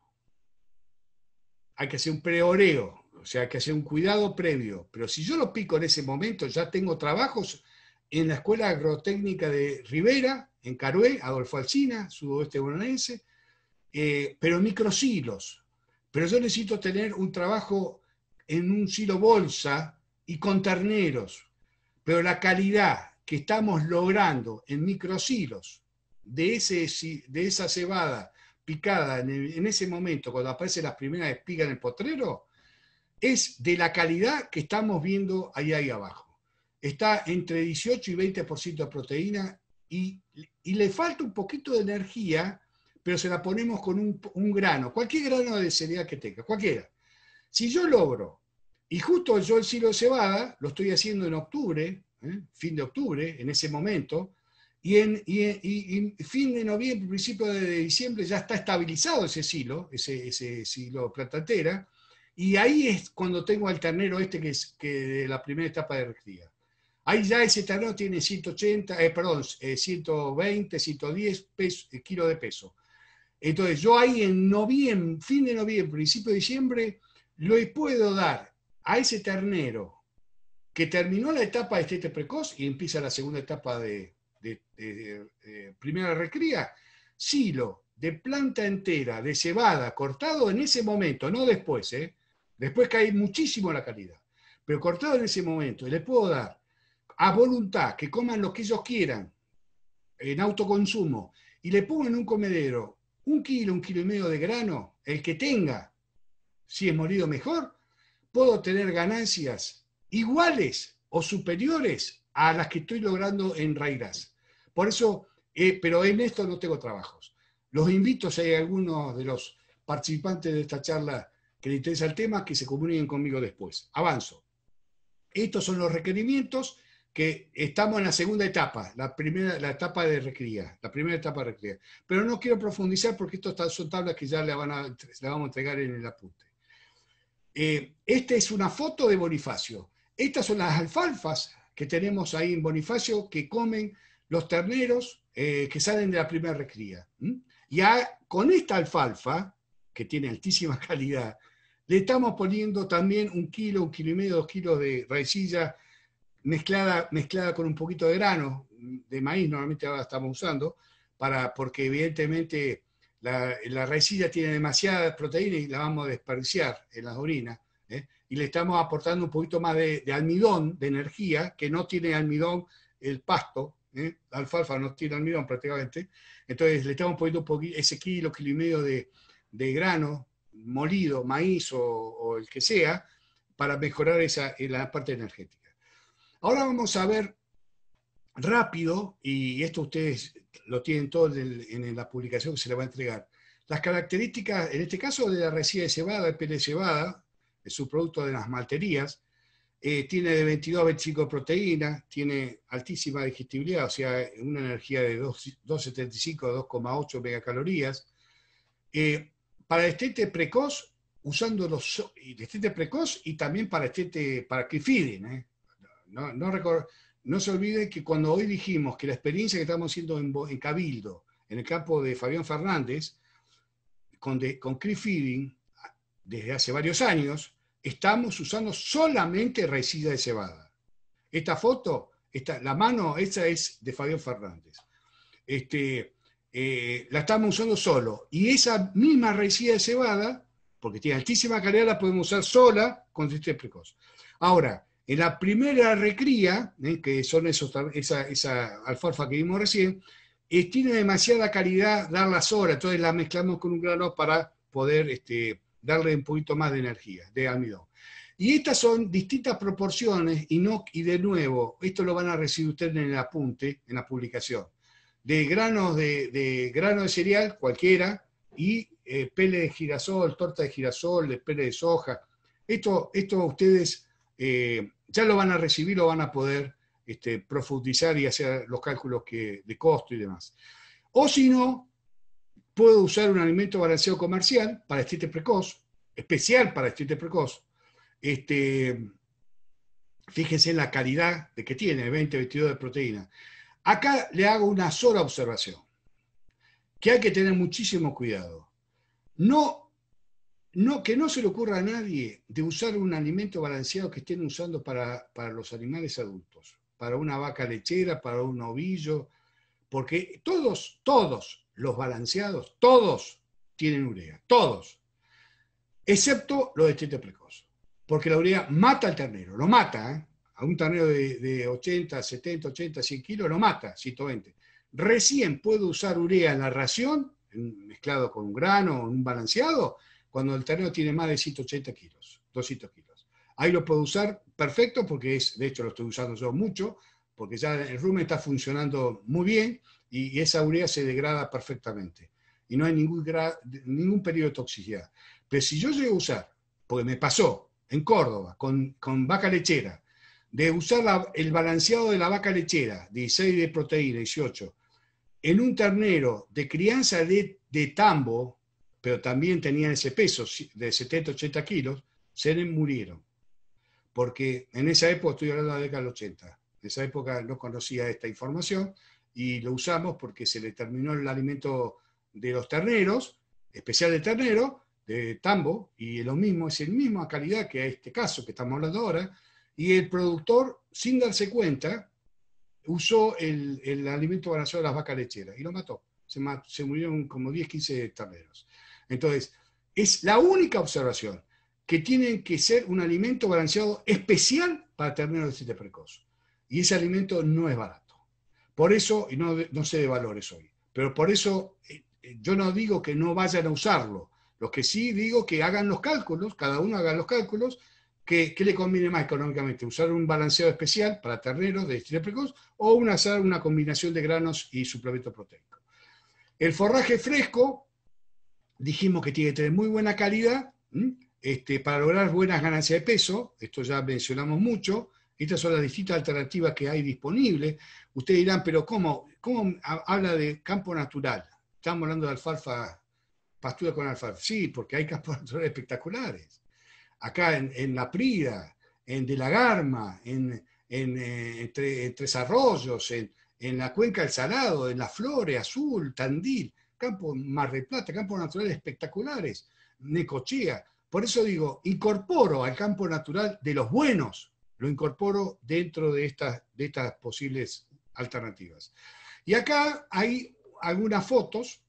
hay que hacer un preoreo, o sea, hay que hacer un cuidado previo. Pero si yo lo pico en ese momento, ya tengo trabajos en la Escuela Agrotécnica de Rivera, en Carué, Adolfo Alcina, sudoeste bonaerense, eh, pero microsilos. Pero yo necesito tener un trabajo en un silo bolsa y con terneros. Pero la calidad que estamos logrando en microsilos de, ese, de esa cebada picada en, ese momento, cuando aparecen las primeras espigas en el potrero, es de la calidad que estamos viendo ahí, ahí abajo. Está entre 18 y 20% de proteína y, le falta un poquito de energía, pero se la ponemos con un, grano, cualquier grano de cereal que tenga, cualquiera. Si yo logro, y justo yo el silo de cebada, lo estoy haciendo en octubre, ¿eh? fin de octubre, en ese momento, y en fin de noviembre, principio de diciembre, ya está estabilizado ese silo, ese, ese silo plantantera, y ahí es cuando tengo al ternero este que es que de la primera etapa de recría. Ahí ya ese ternero tiene 180, 120, 110 kilos de peso. Entonces, yo ahí en noviembre, fin de noviembre, principio de diciembre, lo puedo dar a ese ternero que terminó la etapa de estete este precoz y empieza la segunda etapa de, eh, primera recría, silo de planta entera, de cebada, cortado en ese momento, no después, ¿eh? después cae muchísimo la calidad, pero cortado en ese momento, y le puedo dar a voluntad, que coman lo que ellos quieran, en autoconsumo, y le pongo en un comedero un kilo, un kilo y medio de grano, el que tenga, si es molido mejor, puedo tener ganancias iguales o superiores a las que estoy logrando en Rairas. Por eso, eh, pero en esto no tengo trabajos. Los invito, si hay algunos de los participantes de esta charla que les interesa el tema, que se comuniquen conmigo después. Avanzo. Estos son los requerimientos que estamos en la segunda etapa, la primera, la etapa de recría, la primera etapa de recría. Pero no quiero profundizar porque estas son tablas que ya le, van a, vamos a entregar en el apunte. Eh, esta es una foto de Bonifacio. Estas son las alfalfas que tenemos ahí en Bonifacio que comen los terneros eh, que salen de la primera recría. ya Y con esta alfalfa, que tiene altísima calidad, le estamos poniendo también un kilo, un kilo y medio, dos kilos de raicilla mezclada, mezclada con un poquito de grano, de maíz normalmente ahora estamos usando, para, porque evidentemente la, raicilla tiene demasiadas proteínas y la vamos a desperdiciar en las orinas. ¿eh? Y le estamos aportando un poquito más de, almidón, de energía, que no tiene almidón el pasto, ¿eh? la alfalfa no tiene almidón prácticamente. Entonces le estamos poniendo un poquito, ese kilo, kilo y medio de, grano molido, maíz o, el que sea, para mejorar esa, eh, la parte energética. Ahora vamos a ver rápido, y esto ustedes lo tienen todo en la publicación que se le va a entregar, las características, en este caso de la resina de cebada, el pele cebada, es un producto de las malterías, eh, tiene de 22 a 25 proteínas, tiene altísima digestibilidad, o sea, una energía de 2,75 a 2,8 megacalorías. Eh, para estete precoz, usando los estete precoz y también para estete, para que fiden, eh, no, no, se olvide que cuando hoy dijimos que la experiencia que estamos haciendo en, Cabildo, en el campo de Fabián Fernández, con, con Chris Feeding, desde hace varios años, estamos usando solamente resida de cebada. Esta foto, esta, la mano, esa es de Fabián Fernández. Este, eh, la estamos usando solo. Y esa misma resida de cebada, porque tiene altísima calidad, la podemos usar sola con este precoz. Ahora, en la primera recría, eh, que son esos, esa, alfalfa que vimos recién, tiene demasiada calidad dar las horas, entonces la mezclamos con un grano para poder este, darle un poquito más de energía, de almidón. Y estas son distintas proporciones y, y de nuevo, esto lo van a recibir ustedes en el apunte, en la publicación, de granos de, grano de cereal, cualquiera, y eh, pele de girasol, torta de girasol, de pele de soja. Esto, esto ustedes eh, ya lo van a recibir, lo van a poder este, profundizar y hacer los cálculos que, de costo y demás. O si no, puedo usar un alimento balanceado comercial para estirte precoz, especial para estirte precoz. Este, fíjense en la calidad de que tiene, 20, 22 de proteína. Acá le hago una sola observación, que hay que tener muchísimo cuidado. No no, que no se le ocurra a nadie de usar un alimento balanceado que estén usando para, los animales adultos, para una vaca lechera, para un ovillo, porque todos, todos los balanceados, todos tienen urea, todos, excepto los de este precoz, porque la urea mata al ternero, lo mata, ¿eh? a un ternero de, 80, 70, 80, 100 kilos, lo mata, 120. Recién puedo usar urea en la ración, mezclado con un grano, un balanceado, cuando el ternero tiene más de 180 kilos, 200 kilos. Ahí lo puedo usar perfecto porque es, de hecho lo estoy usando yo mucho, porque ya el rumen está funcionando muy bien y, esa urea se degrada perfectamente. Y no hay ningún, ningún periodo de toxicidad. Pero si yo llego a usar, porque me pasó en Córdoba con, vaca lechera, de usar el balanceado de la vaca lechera, 16 de proteína, 18, en un ternero de crianza de, de tambo, pero también tenían ese peso de 70, 80 kilos, se les murieron. Porque en esa época, estoy hablando de la década del 80, en esa época no conocía esta información y lo usamos porque se le terminó el alimento de los terneros, especial de ternero, de tambo, y lo mismo, es el mismo a calidad que a este caso que estamos hablando ahora, y el productor, sin darse cuenta, usó el, alimento balanceado de las vacas lecheras y lo mató, se murieron como 10, 15 terneros. Entonces, es la única observación que tienen que ser un alimento balanceado especial para terneros de estrés precoz. Y ese alimento no es barato. Por eso, y no, sé de valores hoy, pero por eso eh, eh, yo no digo que no vayan a usarlo. Lo que sí digo que hagan los cálculos, cada uno haga los cálculos, que, le conviene más económicamente, usar un balanceado especial para terneros de estrés precoz o una, una combinación de granos y suplemento proteico. El forraje fresco, dijimos que tiene que tener muy buena calidad este, para lograr buenas ganancias de peso, esto ya mencionamos mucho, estas son las distintas alternativas que hay disponibles. Ustedes dirán, pero ¿cómo? habla de campo natural? Estamos hablando de alfalfa, pastura con alfalfa. Sí, porque hay campos naturales espectaculares. Acá en, La Prida, en De la Garma, en, eh, Tres Arroyos, en, la Cuenca del Salado, en La Flores, Azul, Tandil campos Mar de Plata, campos naturales espectaculares, Necochea. Por eso digo, incorporo al campo natural de los buenos, lo incorporo dentro de estas, posibles alternativas. Y acá hay algunas fotos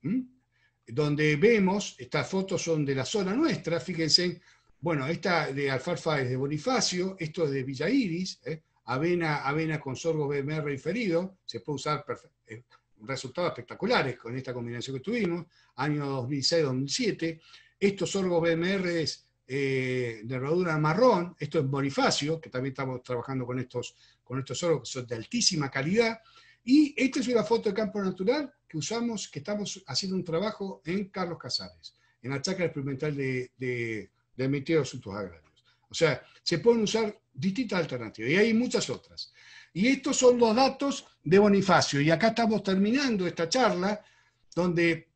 donde vemos, estas fotos son de la zona nuestra, fíjense, bueno, esta de alfalfa es de Bonifacio, esto es de Villa Iris, ¿eh? avena, avena con sorgo BMR referido se puede usar perfecto, eh, resultados espectaculares con esta combinación que tuvimos, año 2006-2007. Estos sorgos BMRs eh, de rodura marrón, esto es Bonifacio, que también estamos trabajando con estos, con estos sorgos que son de altísima calidad. Y esta es una foto de campo natural que usamos, que estamos haciendo un trabajo en Carlos Casares, en la chacra experimental de, de, de Asuntos Agrarios. O sea, se pueden usar distintas alternativas, y hay muchas otras. Y estos son los datos de Bonifacio, y acá estamos terminando esta charla, donde,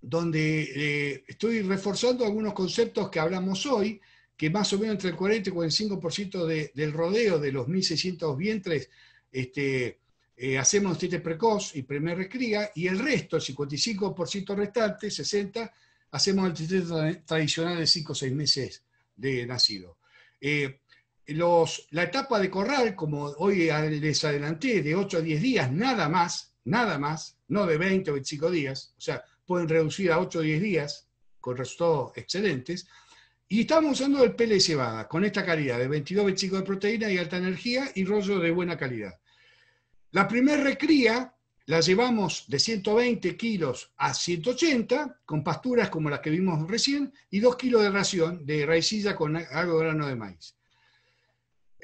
donde eh, estoy reforzando algunos conceptos que hablamos hoy, que más o menos entre el 40 y 45% de, del rodeo de los 1.600 vientres este, eh, hacemos tete precoz y primer recría, y el resto, el 55% restante, 60%, hacemos el test tradicional de 5 o 6 meses de nacido. Eh, la etapa de corral, como hoy les adelanté, de 8 a 10 días, nada más, nada más, no de 20 o 25 días, o sea, pueden reducir a 8 o 10 días, con resultados excelentes. Y estamos usando el pele cebada, con esta calidad, de 22 25 de proteína y alta energía y rollo de buena calidad. La primera recría la llevamos de 120 kilos a 180, con pasturas como las que vimos recién, y 2 kilos de ración de raicilla con algo de grano de maíz.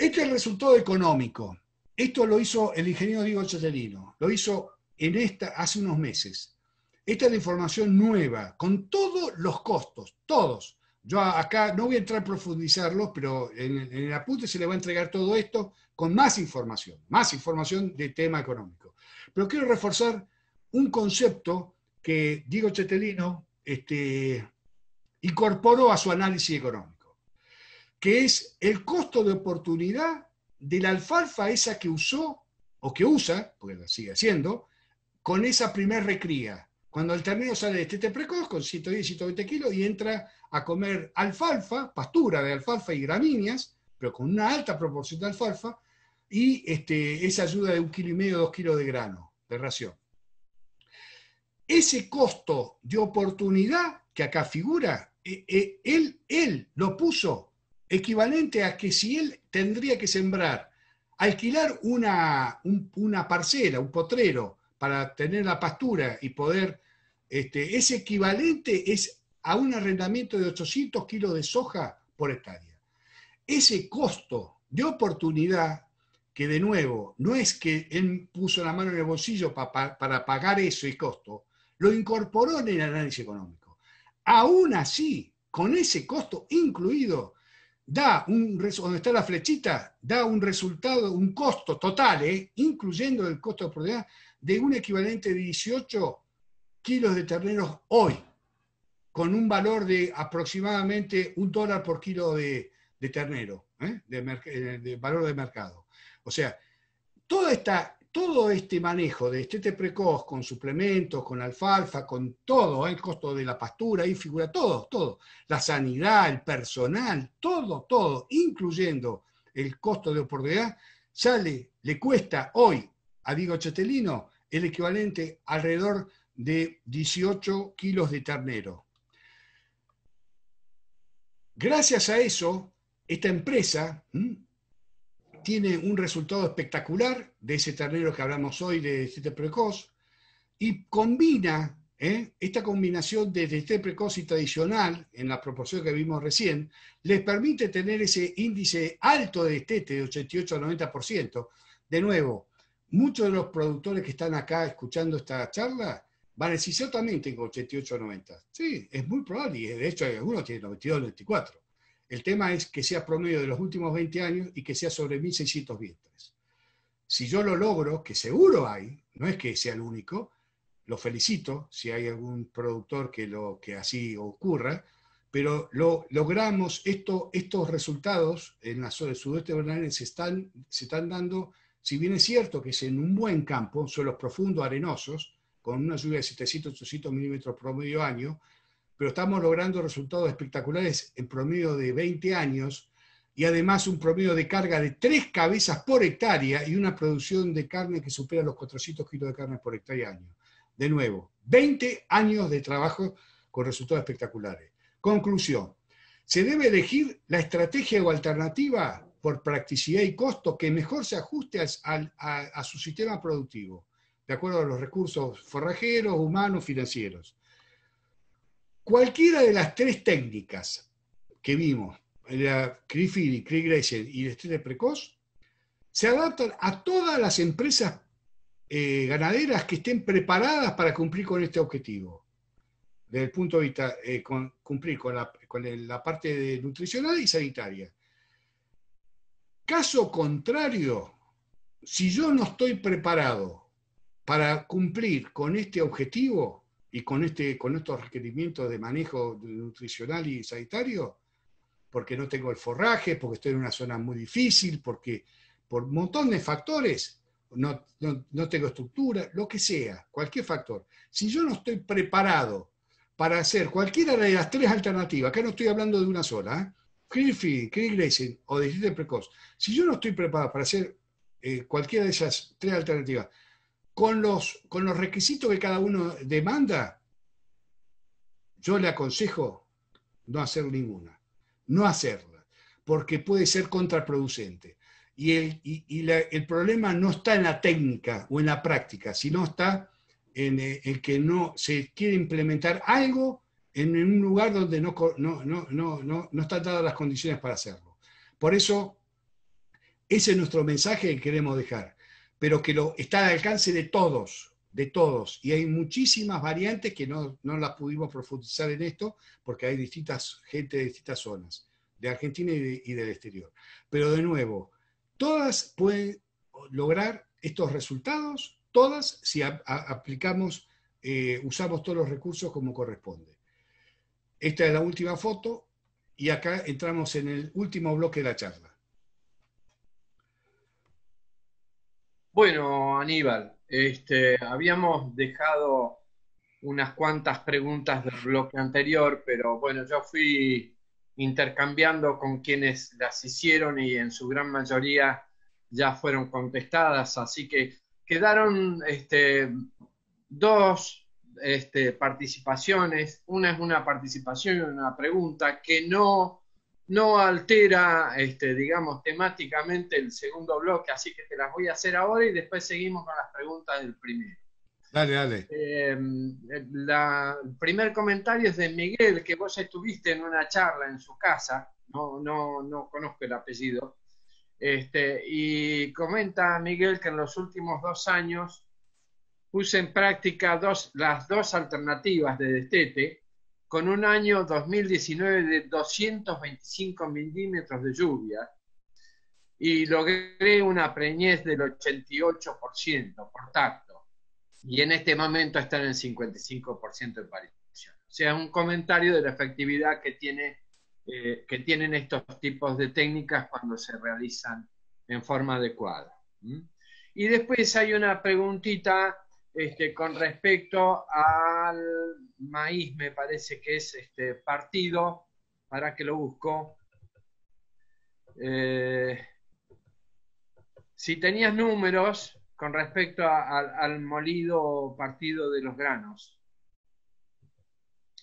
Este es el resultado económico. Esto lo hizo el ingeniero Diego Chetelino. lo hizo en esta, hace unos meses. Esta es la información nueva, con todos los costos, todos. Yo acá no voy a entrar a profundizarlos, pero en, el apunte se le va a entregar todo esto con más información, más información de tema económico. Pero quiero reforzar un concepto que Diego Chetelino este, incorporó a su análisis económico que es el costo de oportunidad de la alfalfa esa que usó o que usa, porque la sigue haciendo, con esa primer recría. Cuando el ternero sale de este precoz con 110, 120 kilos y entra a comer alfalfa, pastura de alfalfa y gramíneas, pero con una alta proporción de alfalfa, y este, esa ayuda de un kilo y medio, dos kilos de grano, de ración. Ese costo de oportunidad que acá figura, e, e, él, él lo puso equivalente a que si él tendría que sembrar, alquilar una, una parcela, un potrero, para tener la pastura y poder, este, ese equivalente es a un arrendamiento de 800 kilos de soja por hectárea. Ese costo de oportunidad, que de nuevo, no es que él puso la mano en el bolsillo para pagar eso y costo, lo incorporó en el análisis económico. Aún así, con ese costo incluido, da un, donde está la flechita, da un resultado, un costo total, ¿eh? incluyendo el costo de propiedad, de un equivalente de 18 kilos de terneros hoy, con un valor de aproximadamente un dólar por kilo de, ternero, ¿eh? eh, de valor de mercado. O sea, toda esta todo este manejo de estete precoz con suplementos, con alfalfa, con todo, ¿eh? el costo de la pastura, ahí figura todo, todo. La sanidad, el personal, todo, todo, incluyendo el costo de oportunidad, sale, le cuesta hoy a Diego Chetelino el equivalente alrededor de 18 kilos de ternero. Gracias a eso, esta empresa, tiene un resultado espectacular de ese ternero que hablamos hoy de estete precoz y combina ¿eh? esta combinación de estete precoz y tradicional en la proporción que vimos recién, les permite tener ese índice alto de destete de 88 a 90%. De nuevo, muchos de los productores que están acá escuchando esta charla van a decir, yo también tengo 88 a 90. Sí, es muy probable y de hecho algunos tienen 92 94. El tema es que sea promedio de los últimos 20 años y que sea sobre 1.600 vientres. Si yo lo logro, que seguro hay, no es que sea el único, lo felicito si hay algún productor que, lo, que así ocurra, pero lo, logramos esto, estos resultados en la zona del sudeste de se están, se están dando, si bien es cierto que es en un buen campo, suelos profundos, arenosos, con una lluvia de 700-800 milímetros promedio año, pero estamos logrando resultados espectaculares en promedio de 20 años y además un promedio de carga de 3 cabezas por hectárea y una producción de carne que supera los 400 kilos de carne por hectárea año. De nuevo, 20 años de trabajo con resultados espectaculares. Conclusión, se debe elegir la estrategia o alternativa por practicidad y costo que mejor se ajuste a, a su sistema productivo, de acuerdo a los recursos forrajeros, humanos, financieros. Cualquiera de las tres técnicas que vimos, la cri y el estrés precoz, se adaptan a todas las empresas eh, ganaderas que estén preparadas para cumplir con este objetivo. Desde el punto de vista, de eh, cumplir con, la, parte nutricional y sanitaria. Caso contrario, si yo no estoy preparado para cumplir con este objetivo, y con, este, con estos requerimientos de manejo nutricional y sanitario, porque no tengo el forraje, porque estoy en una zona muy difícil, porque por un montón de factores, no, no, tengo estructura, lo que sea, cualquier factor. Si yo no estoy preparado para hacer cualquiera de las tres alternativas, acá no estoy hablando de una sola, ¿eh? Greenfield, Grazing o de precoz, si yo no estoy preparado para hacer eh, cualquiera de esas tres alternativas, con los, requisitos que cada uno demanda, yo le aconsejo no hacer ninguna, no hacerla, porque puede ser contraproducente. Y el, problema no está en la técnica o en la práctica, sino está en, el eh, que no se quiere implementar algo en un lugar donde no están dadas las condiciones para hacerlo. Por eso, ese es nuestro mensaje que queremos dejar pero que lo, está al alcance de todos, de todos. Y hay muchísimas variantes que no, las pudimos profundizar en esto, porque hay distintas gente de distintas zonas, de Argentina y, del exterior. Pero de nuevo, todas pueden lograr estos resultados, todas si aplicamos, eh, usamos todos los recursos como corresponde. Esta es la última foto y acá entramos en el último bloque de la charla. Bueno, Aníbal, este, habíamos dejado unas cuantas preguntas del bloque anterior, pero bueno, yo fui intercambiando con quienes las hicieron y en su gran mayoría ya fueron contestadas, así que quedaron este, dos este, participaciones, una es una participación y una pregunta que no no altera, este, digamos, temáticamente el segundo bloque, así que te las voy a hacer ahora y después seguimos con las preguntas del primero. Dale, dale. Eh, eh, el primer comentario es de Miguel, que vos estuviste en una charla en su casa, no, no, conozco el apellido, este, y comenta Miguel que en los últimos dos años puse en práctica las dos alternativas de destete, con un año 2019 de 225 milímetros de lluvia y logré una preñez del 88% por tacto. Y en este momento está en el 55% de parición. O sea, un comentario de la efectividad que, tiene, eh, que tienen estos tipos de técnicas cuando se realizan en forma adecuada. Y después hay una preguntita este, con respecto al maíz, me parece que es este partido, para que lo busco. Eh, si tenías números con respecto al molido partido de los granos.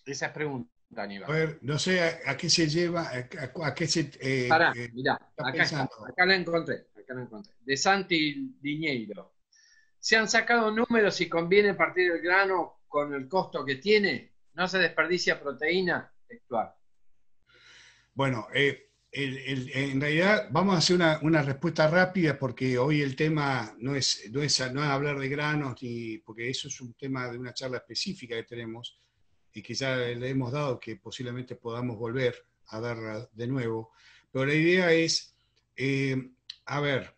Esa es pregunta, Aníbal. A ver, no sé a, qué se lleva, a, qué se... Eh, eh, mirá, acá, la encontré, acá la encontré. De Santi Diñeiro se han sacado números y conviene partir el grano con el costo que tiene, no se desperdicia proteína Bueno, eh, en realidad vamos a hacer una, respuesta rápida porque hoy el tema no es, no es, hablar de granos, porque eso es un tema de una charla específica que tenemos y que ya le hemos dado que posiblemente podamos volver a dar de nuevo. Pero la idea es, eh, a ver,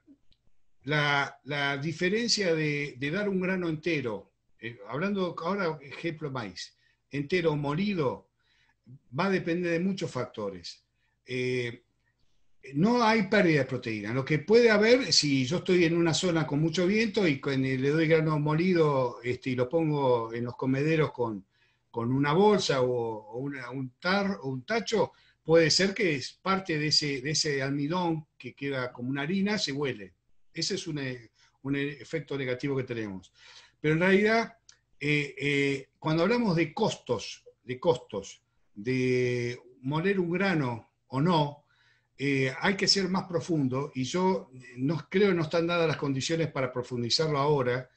la, diferencia de, dar un grano entero, eh, hablando ahora, ejemplo, maíz, entero o molido, va a depender de muchos factores. Eh, no hay pérdida de proteína. Lo que puede haber, si yo estoy en una zona con mucho viento y eh, le doy grano molido este, y lo pongo en los comederos con, una bolsa o, un, tar, o un tacho, puede ser que es parte de ese, de ese almidón que queda como una harina, se huele. Ese es un, eh, eh, efecto negativo que tenemos. Pero en realidad, eh, cuando hablamos de costos, de costos, de moler un grano o no, hay que ser más profundo y yo no, creo no están dadas las condiciones para profundizarlo ahora.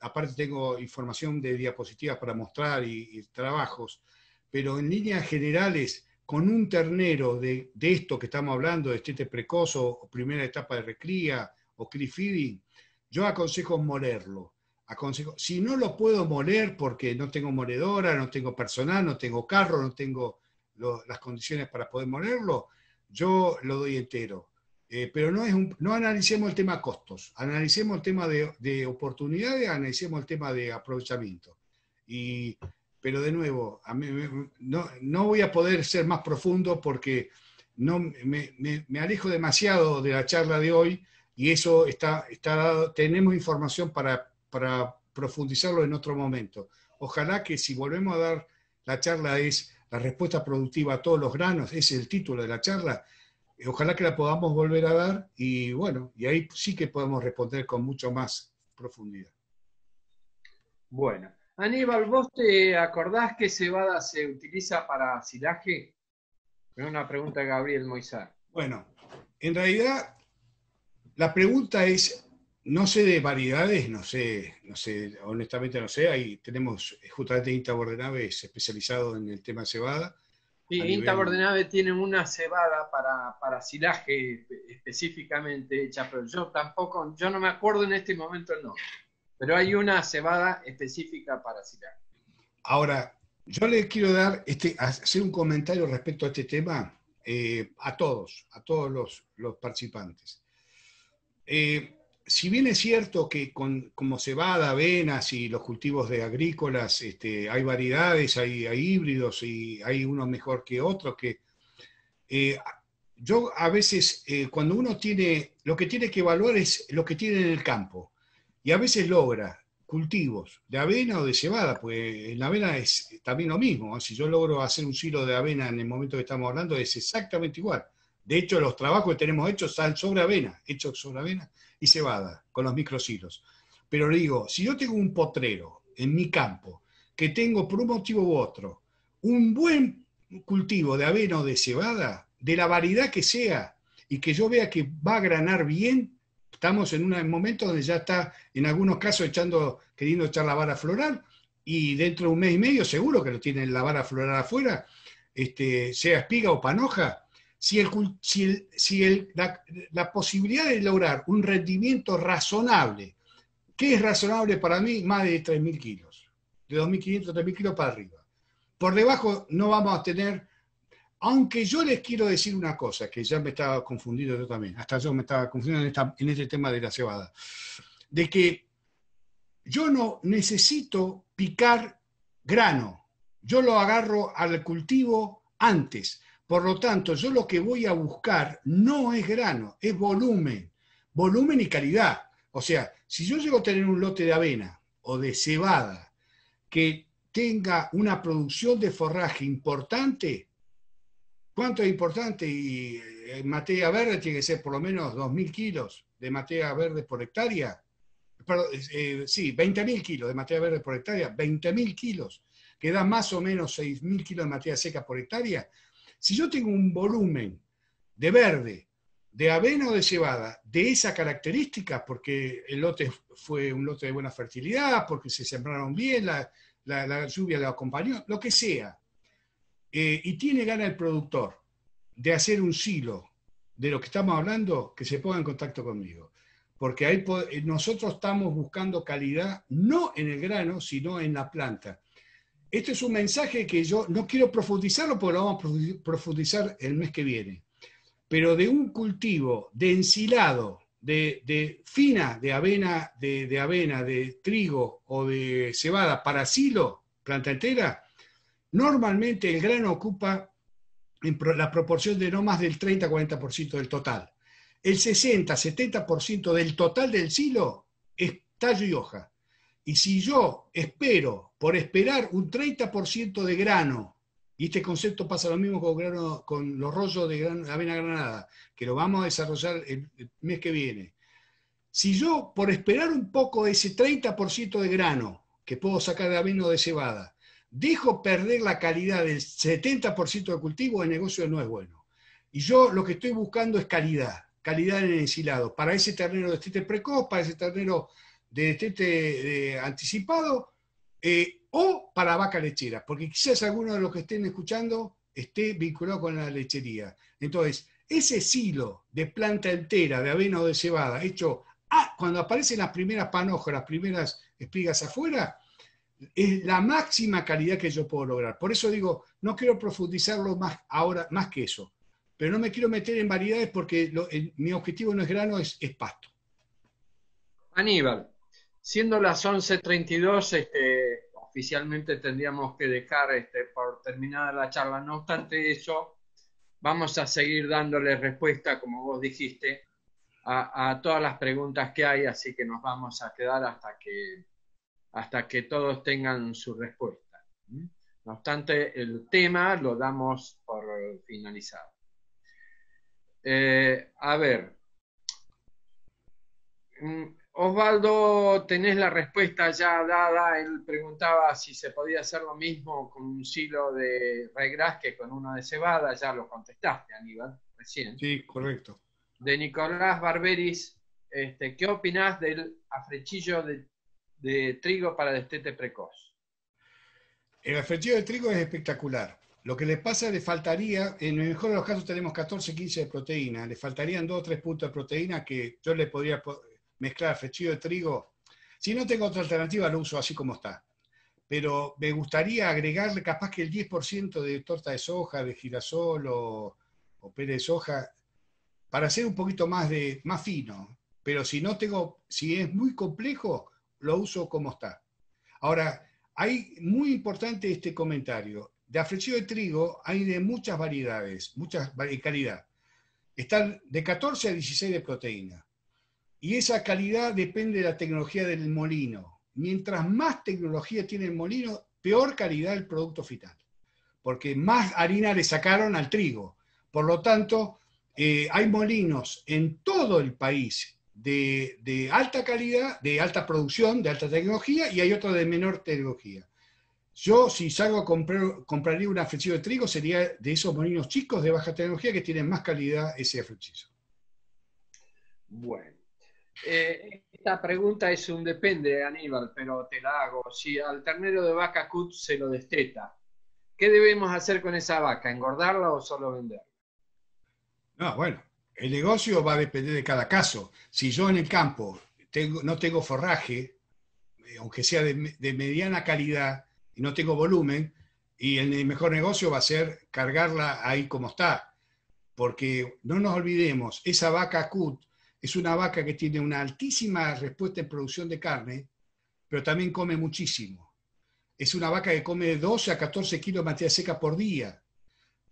aparte tengo información de diapositivas para mostrar y trabajos, pero en líneas generales con un ternero de, de esto que estamos hablando, de estete precoz o primera etapa de recría o cliff feeding, yo aconsejo molerlo. Aconsejo, si no lo puedo moler porque no tengo moledora, no tengo personal, no tengo carro, no tengo las condiciones para poder molerlo, yo lo doy entero. Eh, pero no, es un, no analicemos el tema costos, analicemos el tema de, de oportunidades, analicemos el tema de aprovechamiento. Y pero de nuevo, a mí, no, voy a poder ser más profundo porque no, me, alejo demasiado de la charla de hoy y eso está, está dado, tenemos información para, para profundizarlo en otro momento. Ojalá que si volvemos a dar la charla es la respuesta productiva a todos los granos, ese es el título de la charla, eh, ojalá que la podamos volver a dar y bueno, y ahí sí que podemos responder con mucho más profundidad. Bueno, Aníbal, ¿vos te acordás qué cebada se utiliza para silaje? Es una pregunta de Gabriel Moisar. Bueno, en realidad la pregunta es, no sé de variedades, no sé, no sé, honestamente no sé, ahí tenemos justamente Inta Bordenave especializado en el tema cebada. Sí, Inta Bordenave tiene una cebada para, para silaje específicamente hecha, pero yo tampoco, yo no me acuerdo en este momento no pero hay una cebada específica para silage. Ahora, yo le quiero dar este, hacer un comentario respecto a este tema eh, a todos, a todos los, participantes. Eh, si bien es cierto que con, como cebada, avenas y los cultivos de agrícolas, este, hay variedades, hay, híbridos y hay unos mejor que otros, que eh, yo a veces cuando uno tiene, lo que tiene que evaluar es lo que tiene en el campo y a veces logra cultivos de avena o de cebada, pues en la avena es también lo mismo. Si yo logro hacer un silo de avena en el momento que estamos hablando, es exactamente igual. De hecho, los trabajos que tenemos hechos son sobre avena, hechos sobre avena y cebada, con los microsilos. Pero le digo, si yo tengo un potrero en mi campo, que tengo por un motivo u otro, un buen cultivo de avena o de cebada, de la variedad que sea, y que yo vea que va a granar bien, Estamos en un momento donde ya está, en algunos casos, echando, queriendo echar la vara floral y dentro de un mes y medio seguro que lo tienen la vara floral afuera, este, sea espiga o panoja. Si, el, si, el, la, la posibilidad de lograr un rendimiento razonable, ¿qué es razonable para mí? Más de 3.000 kilos, de 2.500 a 3.000 kilos para arriba. Por debajo no vamos a tener aunque yo les quiero decir una cosa, que ya me estaba confundido yo también, hasta yo me estaba confundiendo en, en este tema de la cebada, de que yo no necesito picar grano, yo lo agarro al cultivo antes. Por lo tanto, yo lo que voy a buscar no es grano, es volumen, volumen y calidad. O sea, si yo llego a tener un lote de avena o de cebada que tenga una producción de forraje importante, ¿Cuánto es importante? Y eh, materia verde tiene que ser por lo menos 2.000 kilos de materia verde por hectárea. Perdón, eh, sí, 20.000 kilos de materia verde por hectárea, 20.000 kilos, que da más o menos 6.000 kilos de materia seca por hectárea. Si yo tengo un volumen de verde, de avena o de cebada, de esa característica, porque el lote fue un lote de buena fertilidad, porque se sembraron bien, la, la lluvia la acompañó, lo que sea, eh, y tiene gana el productor de hacer un silo de lo que estamos hablando, que se ponga en contacto conmigo. Porque ahí eh, nosotros estamos buscando calidad no en el grano, sino en la planta. Este es un mensaje que yo no quiero profundizarlo porque lo vamos a profundizar el mes que viene. Pero de un cultivo de ensilado, de, fina, de avena, de, de avena, de trigo o de cebada para silo, planta entera, Normalmente el grano ocupa la proporción de no más del 30-40% del total. El 60-70% del total del silo es tallo y hoja. Y si yo espero, por esperar, un 30% de grano, y este concepto pasa lo mismo con, grano, con los rollos de avena granada, que lo vamos a desarrollar el mes que viene. Si yo, por esperar un poco ese 30% de grano que puedo sacar de avena de cebada, dejo perder la calidad del 70% de cultivo, el negocio no es bueno. Y yo lo que estoy buscando es calidad, calidad en el ensilado, para ese ternero de estete precoz, para ese ternero de estete anticipado, eh, o para vaca lechera, porque quizás alguno de los que estén escuchando esté vinculado con la lechería. Entonces, ese silo de planta entera, de avena o de cebada, hecho ah, cuando aparecen las primeras panojas, las primeras espigas afuera, es la máxima calidad que yo puedo lograr. Por eso digo, no quiero profundizarlo más ahora, más que eso, pero no me quiero meter en variedades porque mi objetivo no es grano, es, pasto. Aníbal, siendo las 11.32, este, oficialmente tendríamos que dejar este, por terminada la charla. No obstante eso, vamos a seguir dándole respuesta, como vos dijiste, a todas las preguntas que hay, así que nos vamos a quedar hasta que hasta que todos tengan su respuesta. ¿Mm? No obstante, el tema lo damos por finalizado. Eh, a ver, mm, Osvaldo, tenés la respuesta ya dada. Él preguntaba si se podía hacer lo mismo con un silo de regras que con uno de cebada. Ya lo contestaste, Aníbal, recién. Sí, correcto. De Nicolás Barberis, este, ¿qué opinás del afrechillo de de trigo para destete precoz. El efectivo de trigo es espectacular. Lo que le pasa, le faltaría, en el mejor de los casos tenemos 14, 15 de proteína, le faltarían 2 o 3 puntos de proteína que yo le podría mezclar fechillo de trigo. Si no tengo otra alternativa, lo uso así como está. Pero me gustaría agregarle capaz que el 10% de torta de soja, de girasol o, o pere de soja, para hacer un poquito más, de, más fino. Pero si no tengo, si es muy complejo, lo uso como está. Ahora, hay muy importante este comentario. De aflecido de trigo hay de muchas variedades, muchas de calidad. Están de 14 a 16 de proteína. Y esa calidad depende de la tecnología del molino. Mientras más tecnología tiene el molino, peor calidad el producto final. Porque más harina le sacaron al trigo. Por lo tanto, eh, hay molinos en todo el país de, alta calidad, de alta producción, de alta tecnología, y hay otro de menor tecnología. Yo, si salgo a comprar, compraría un aflechizo de trigo, sería de esos molinos chicos de baja tecnología que tienen más calidad ese aflechizo. Bueno, eh, esta pregunta es un depende, Aníbal, pero te la hago. Si al ternero de vaca CUT se lo desteta, ¿qué debemos hacer con esa vaca? ¿Engordarla o solo venderla? No, bueno, el negocio va a depender de cada caso. Si yo en el campo tengo, no tengo forraje, eh, aunque sea de, mediana calidad y no tengo volumen, y el mejor negocio va a ser cargarla ahí como está. Porque no nos olvidemos, esa vaca CUT es una vaca que tiene una altísima respuesta en producción de carne, pero también come muchísimo. Es una vaca que come 12 a 14 kilos de materia seca por día.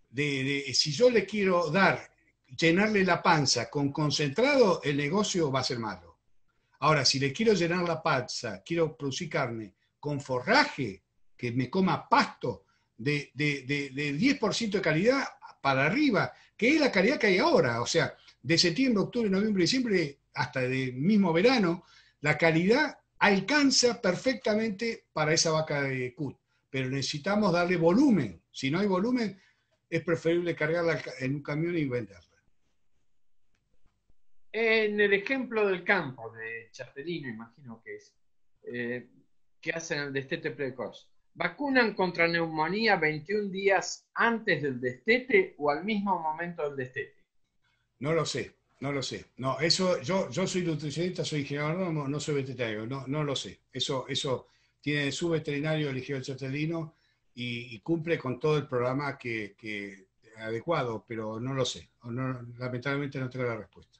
de, si yo le quiero dar llenarle la panza con concentrado, el negocio va a ser malo. Ahora, si le quiero llenar la panza, quiero producir carne con forraje, que me coma pasto de, de, 10% de calidad para arriba, que es la calidad que hay ahora, o sea, de septiembre, octubre, noviembre, diciembre, hasta el mismo verano, la calidad alcanza perfectamente para esa vaca de CUT, pero necesitamos darle volumen. Si no hay volumen, es preferible cargarla en un camión y venderla. En el ejemplo del campo de Chastelino, imagino que es, eh, que hacen el destete precoz. ¿Vacunan contra neumonía 21 días antes del destete o al mismo momento del destete? No lo sé, no lo sé. No, eso, yo, yo soy nutricionista, soy ingeniero no soy veterinario, no, no lo sé. Eso, eso tiene su veterinario elegido el Chatelino y, y, cumple con todo el programa que, adecuado, pero no lo sé. lamentablemente no tengo la respuesta.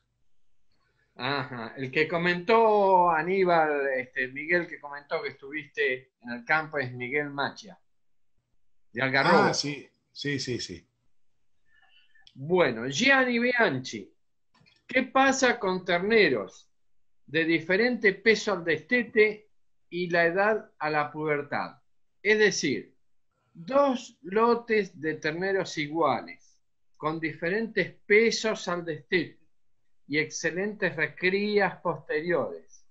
Ajá. El que comentó Aníbal, este, Miguel, que comentó que estuviste en el campo es Miguel Machia, de Algarrobo. Ah, sí, sí, sí, sí. Bueno, Gianni Bianchi, ¿qué pasa con terneros de diferente peso al destete y la edad a la pubertad? Es decir, dos lotes de terneros iguales, con diferentes pesos al destete y excelentes recrías posteriores.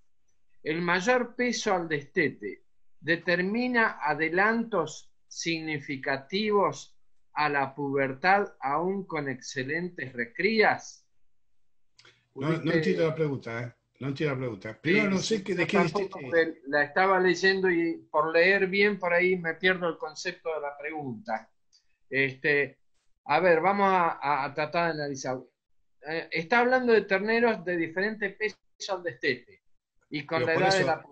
El mayor peso al destete determina adelantos significativos a la pubertad aún con excelentes recrías. No, entiendo la pregunta, ¿eh? No entiendo la pregunta. Primero no sé qué de qué La estaba leyendo y por leer bien por ahí me pierdo el concepto de la pregunta. Este, a ver, vamos a, a tratar de analizar. Eh, está hablando de terneros de diferentes pesos de destete y con la de la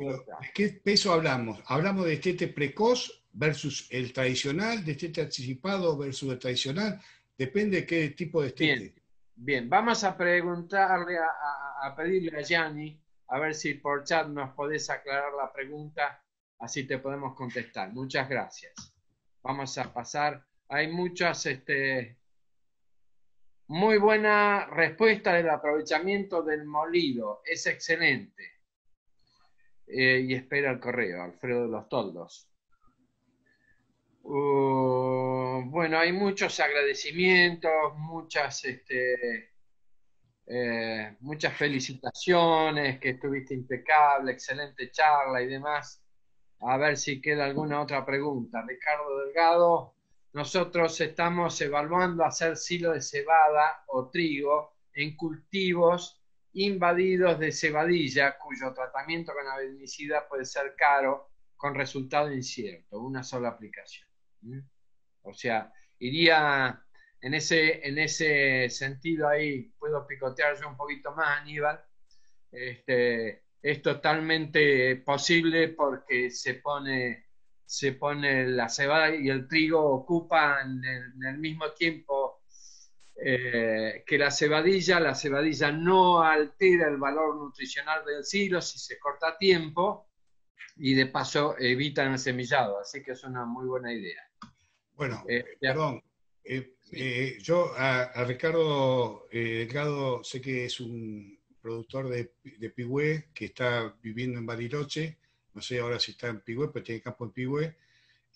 qué peso hablamos? Hablamos de estete precoz versus el tradicional, destete anticipado versus el tradicional, depende de qué tipo de estete. Bien, vamos a preguntarle, a, pedirle a Yanni, a ver si por chat nos podés aclarar la pregunta, así te podemos contestar. Muchas gracias. Vamos a pasar. Hay muchas este, muy buena respuesta del aprovechamiento del molido, es excelente. Eh, y espera el correo, Alfredo de los Toldos. Uh, bueno, hay muchos agradecimientos, muchas, este, eh, muchas felicitaciones, que estuviste impecable, excelente charla y demás. A ver si queda alguna otra pregunta. Ricardo Delgado. Nosotros estamos evaluando hacer silo de cebada o trigo en cultivos invadidos de cebadilla, cuyo tratamiento con abenicida puede ser caro, con resultado incierto, una sola aplicación. O sea, iría en ese, en ese sentido ahí, puedo picotear yo un poquito más, Aníbal. Este, es totalmente posible porque se pone se pone la cebada y el trigo ocupan en el, mismo tiempo eh, que la cebadilla. La cebadilla no altera el valor nutricional del silo si se corta a tiempo y de paso evitan el semillado. Así que es una muy buena idea. Bueno, eh, eh, perdón. yo a, Ricardo sé que es un productor de, de que está viviendo en Bariloche no sé ahora si está en Pigüe, pero tiene campo en Pigüe,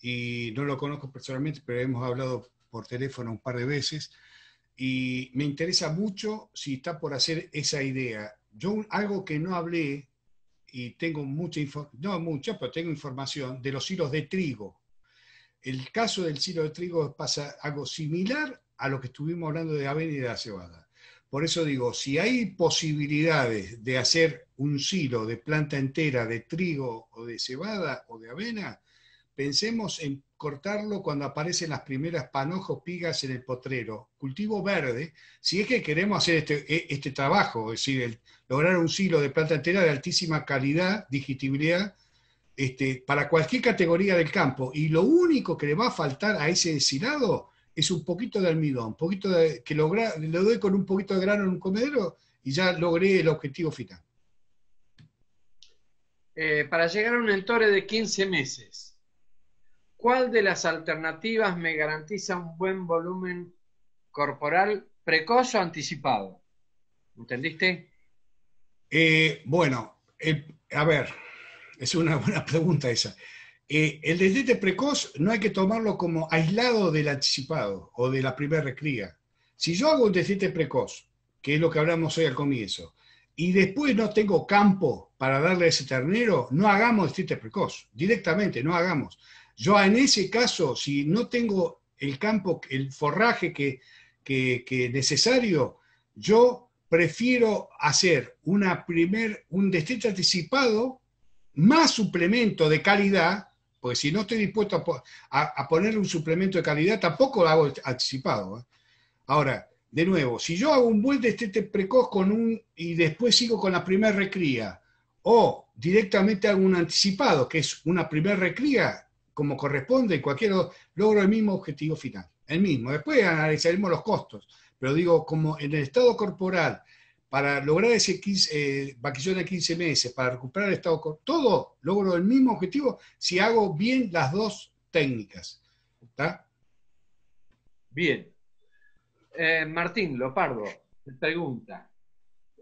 y no lo conozco personalmente, pero hemos hablado por teléfono un par de veces, y me interesa mucho si está por hacer esa idea. Yo algo que no hablé, y tengo mucha información, no mucha, pero tengo información, de los hilos de trigo. El caso del silo de trigo pasa algo similar a lo que estuvimos hablando de Avenida cebada. Por eso digo, si hay posibilidades de hacer un silo de planta entera de trigo o de cebada o de avena, pensemos en cortarlo cuando aparecen las primeras panojos, pigas en el potrero. Cultivo verde, si es que queremos hacer este, e, este trabajo, es decir, lograr un silo de planta entera de altísima calidad, digestibilidad, este, para cualquier categoría del campo. Y lo único que le va a faltar a ese ensilado es un poquito de almidón, un poquito de, que lo, lo doy con un poquito de grano en un comedero y ya logré el objetivo final. Eh, para llegar a un entore de 15 meses, ¿cuál de las alternativas me garantiza un buen volumen corporal precoz o anticipado? ¿Entendiste? Eh, bueno, a ver, es una buena pregunta esa. Eh, el destete precoz no hay que tomarlo como aislado del anticipado o de la primera recría. Si yo hago un destete precoz, que es lo que hablamos hoy al comienzo, y después no tengo campo para darle a ese ternero, no hagamos destete precoz, directamente, no hagamos. Yo en ese caso, si no tengo el campo, el forraje que, es necesario, yo prefiero hacer una primer, un destete anticipado más suplemento de calidad porque si no estoy dispuesto a, a, ponerle un suplemento de calidad, tampoco lo hago anticipado. ¿eh? Ahora, de nuevo, si yo hago un buen destete precoz con un y después sigo con la primera recría, o directamente hago un anticipado, que es una primera recría, como corresponde, y cualquier logro el mismo objetivo final, el mismo. Después analizaremos los costos, pero digo, como en el estado corporal para lograr ese 15, eh, de 15 meses, para recuperar el estado, todo logro el mismo objetivo si hago bien las dos técnicas. Bien. Eh, Martín Lopardo pregunta,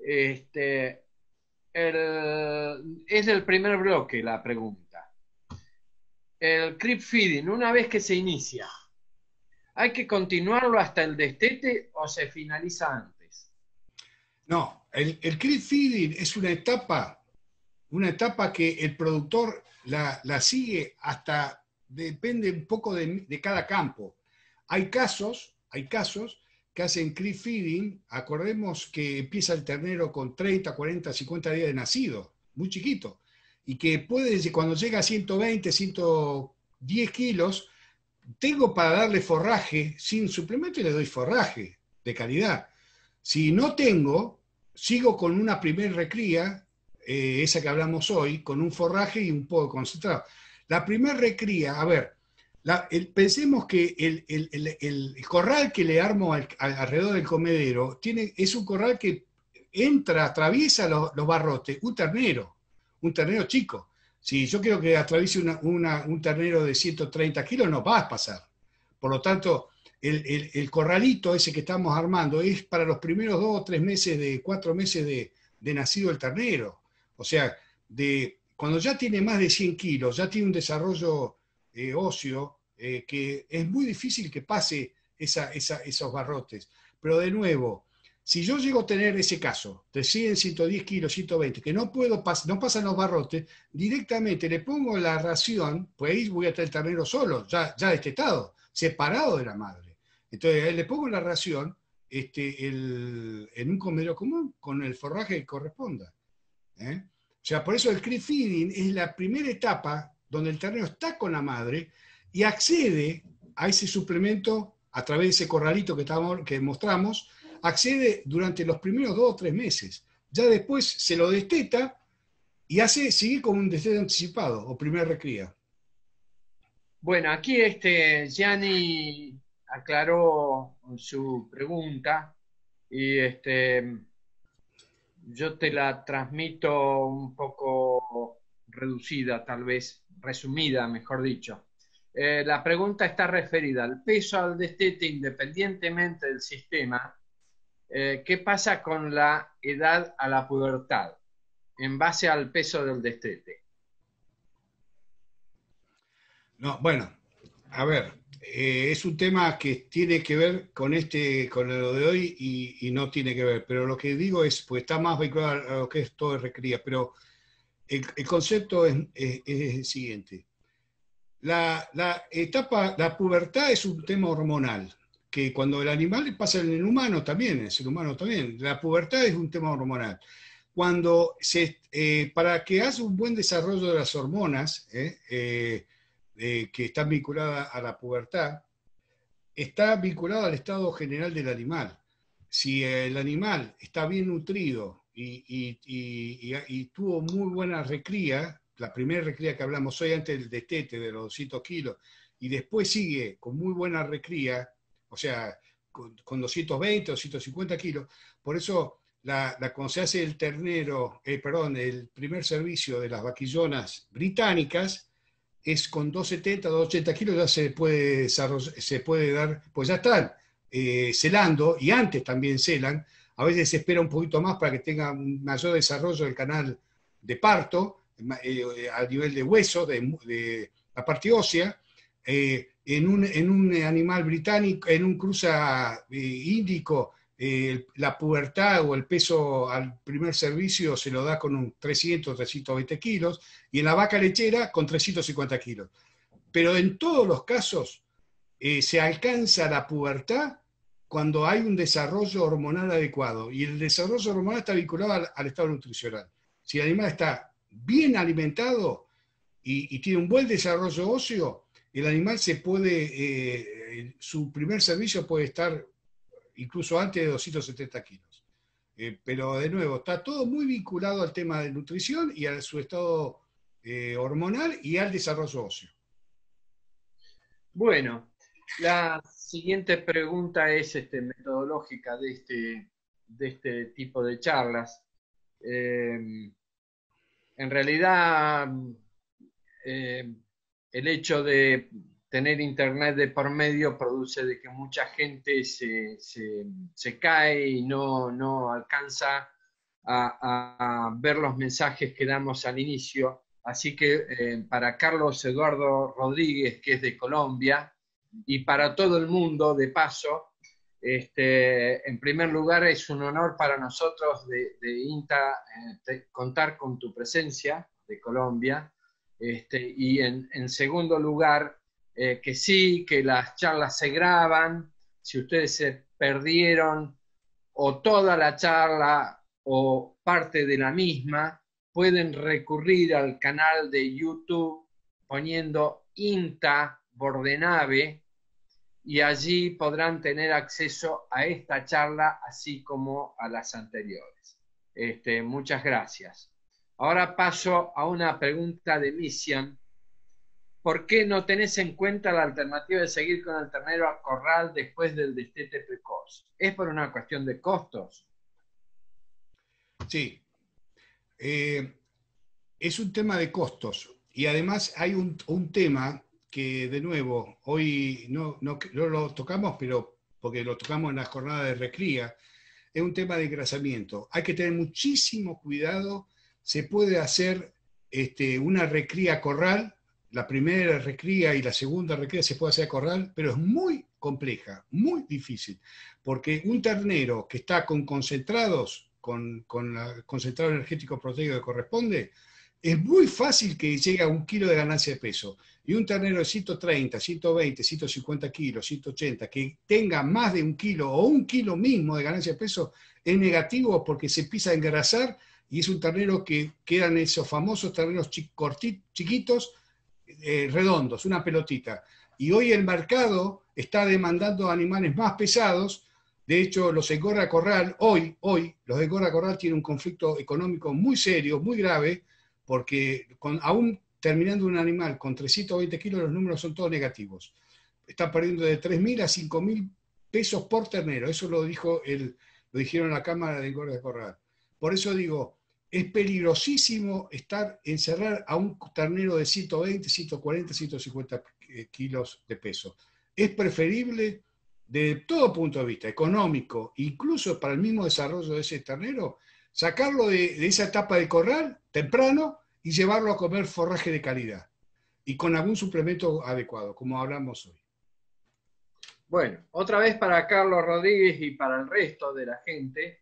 este, es del primer bloque la pregunta. El creep feeding, una vez que se inicia, ¿hay que continuarlo hasta el destete o se finaliza antes? No, el, el creep feeding es una etapa, una etapa que el productor la, sigue hasta, depende un poco de, cada campo. Hay casos, hay casos que hacen creep feeding, acordemos que empieza el ternero con 30, 40, 50 días de nacido, muy chiquito, y que puede, cuando llega a 120, 110 kilos, tengo para darle forraje sin suplemento y le doy forraje de calidad. Si no tengo, Sigo con una primer recría, eh, esa que hablamos hoy, con un forraje y un poco concentrado. La primera recría, a ver, pensemos que el, corral que le armo alrededor del comedero tiene, es un corral que entra, atraviesa los, barrotes, un ternero, un ternero chico. Si yo quiero que atraviese un ternero de 130 kilos, no va a pasar. Por lo tanto, el, corralito ese que estamos armando es para los primeros dos o tres meses, de cuatro meses de, nacido el ternero. O sea, de, cuando ya tiene más de 100 kilos, ya tiene un desarrollo eh, óseo eh, que es muy difícil que pase esos barrotes. Pero de nuevo, si yo llego a tener ese caso de 100, 110 kilos, 120, que no puedo no pasan los barrotes, directamente le pongo la ración, pues ahí voy a tener el ternero solo, ya, ya estado, separado de la madre. Entonces, le pongo la ración este, en un comedero común con el forraje que corresponda. ¿eh? O sea, por eso el creep feeding es la primera etapa donde el terreno está con la madre y accede a ese suplemento a través de ese corralito que, estamos, que mostramos, accede durante los primeros dos o tres meses. Ya después se lo desteta y hace seguir con un destete anticipado o primer recría. Bueno, aquí este Gianni aclaró su pregunta y este, yo te la transmito un poco reducida, tal vez resumida, mejor dicho. Eh, la pregunta está referida al peso al destete independientemente del sistema. Eh, ¿Qué pasa con la edad a la pubertad en base al peso del destete? No, bueno, a ver, eh, es un tema que tiene que ver con este, con lo de hoy y, no tiene que ver, pero lo que digo es, pues está más vinculado a lo que es todo el recría, pero el, concepto es, el siguiente. La, la, etapa, la pubertad es un tema hormonal, que cuando el animal pasa en el humano también, en el ser humano también, la pubertad es un tema hormonal. Cuando se, eh, para que haga un buen desarrollo de las hormonas, eh, eh eh, que está vinculada a la pubertad, está vinculada al estado general del animal. Si el animal está bien nutrido y, y, y, tuvo muy buena recría, la primera recría que hablamos hoy antes del destete de los 200 kilos, y después sigue con muy buena recría, o sea, con, 220 o 150 kilos, por eso la, cuando se hace el ternero, eh, perdón, el primer servicio de las vaquillonas británicas, es con 270, 280 kilos ya se puede, se puede dar, pues ya están eh, celando y antes también celan. A veces se espera un poquito más para que tenga un mayor desarrollo del canal de parto eh, eh, a nivel de hueso, de, la parte ósea. en, un, en, un, animal británico, en un cruza índico, la pubertad o el peso al primer servicio se lo da con un 300, 320 kilos, y en la vaca lechera con 350 kilos. Pero en todos los casos eh, se alcanza la pubertad cuando hay un desarrollo hormonal adecuado, y el desarrollo hormonal está vinculado al, estado nutricional. Si el animal está bien alimentado y, tiene un buen desarrollo óseo, el animal se puede, eh, eh, su primer servicio puede estar incluso antes de 270 kilos. Eh, pero de nuevo, está todo muy vinculado al tema de nutrición y a su estado eh, hormonal y al desarrollo óseo. Bueno, la siguiente pregunta es este, metodológica de este, de este tipo de charlas. Em, en realidad, em, el hecho de tener internet de por medio produce de que mucha gente se, cae y no, alcanza a, ver los mensajes que damos al inicio. Así que eh, para Carlos Eduardo Rodríguez, que es de Colombia, y para todo el mundo, de paso, este, en primer lugar es un honor para nosotros de, INTA eh, contar con tu presencia de Colombia. Este, y en segundo lugar, eh, que sí, que las charlas se graban, si ustedes se perdieron o toda la charla o parte de la misma, pueden recurrir al canal de YouTube poniendo INTA Bordenave y allí podrán tener acceso a esta charla así como a las anteriores. Este, muchas gracias. Ahora paso a una pregunta de Misian ¿Por qué no tenés en cuenta la alternativa de seguir con el ternero a corral después del destete precoz? ¿Es por una cuestión de costos? Sí. Eh, es un tema de costos. Y además hay un, tema que, de nuevo, hoy no, no, lo tocamos, pero porque lo tocamos en las jornadas de recría, es un tema de engrasamiento. Hay que tener muchísimo cuidado. Se puede hacer este, una recría corral la primera recría y la segunda recría se puede hacer a corral, pero es muy compleja, muy difícil, porque un ternero que está con concentrados, con, con el concentrado energético proteico que corresponde, es muy fácil que llegue a un kilo de ganancia de peso. Y un ternero de 130, 120, 150 kilos, 180, que tenga más de un kilo o un kilo mismo de ganancia de peso, es negativo porque se empieza a engrasar y es un ternero que quedan esos famosos terneros chiquitos eh, redondos, una pelotita. Y hoy el mercado está demandando animales más pesados. De hecho, los Gorra corral, hoy, hoy, los Gorra corral tienen un conflicto económico muy serio, muy grave, porque con, aún terminando un animal con 320 kilos, los números son todos negativos. Está perdiendo de 3.000 a 5.000 pesos por ternero. Eso lo dijo el, lo dijeron la Cámara de de corral. Por eso digo, es peligrosísimo estar encerrar a un ternero de 120, 140, 150 kilos de peso. Es preferible desde todo punto de vista, económico, incluso para el mismo desarrollo de ese ternero, sacarlo de, de esa etapa de corral temprano y llevarlo a comer forraje de calidad y con algún suplemento adecuado, como hablamos hoy. Bueno, otra vez para Carlos Rodríguez y para el resto de la gente,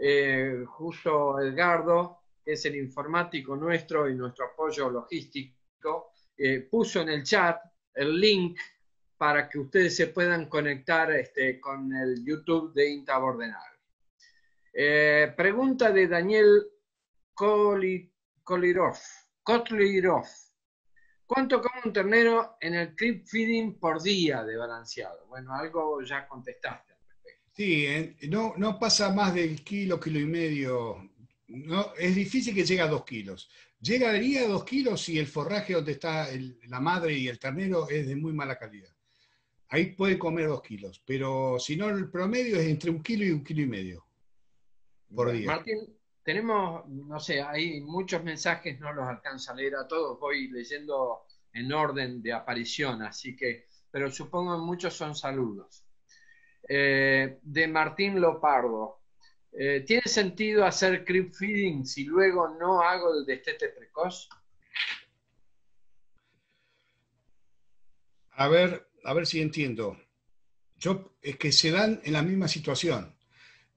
eh, Justo Edgardo, que es el informático nuestro y nuestro apoyo logístico, eh, puso en el chat el link para que ustedes se puedan conectar este, con el YouTube de Inta eh, pregunta de Daniel Kotlirov. ¿Cuánto come un ternero en el clip feeding por día de balanceado? Bueno, algo ya contestaste. Sí, no, no pasa más del kilo, kilo y medio. No, es difícil que llegue a dos kilos. Llegaría a dos kilos si el forraje donde está la madre y el ternero es de muy mala calidad. Ahí puede comer dos kilos, pero si no, el promedio es entre un kilo y un kilo y medio por día. Martín, tenemos, no sé, hay muchos mensajes, no los alcanza a leer a todos, voy leyendo en orden de aparición, así que, pero supongo que muchos son saludos. Eh, de Martín Lopardo. Eh, ¿Tiene sentido hacer creep feeding si luego no hago el destete precoz? A ver, a ver si entiendo. Yo, es que se dan en la misma situación.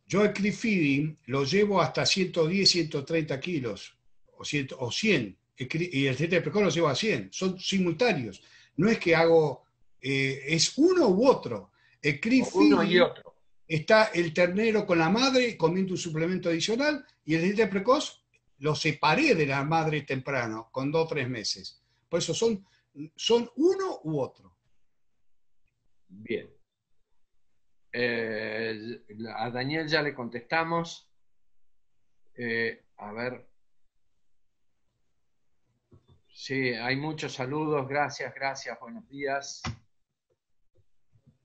Yo el creep feeding lo llevo hasta 110, 130 kilos o 100. O 100 y el destete precoz lo llevo a 100. Son simultáneos. No es que hago, eh, es uno u otro. El eh, uno y otro. Está el ternero con la madre comiendo un suplemento adicional y el diente precoz lo separé de la madre temprano, con dos o tres meses. Por eso son, son uno u otro. Bien. Eh, a Daniel ya le contestamos. Eh, a ver. Sí, hay muchos saludos. Gracias, gracias. Buenos días.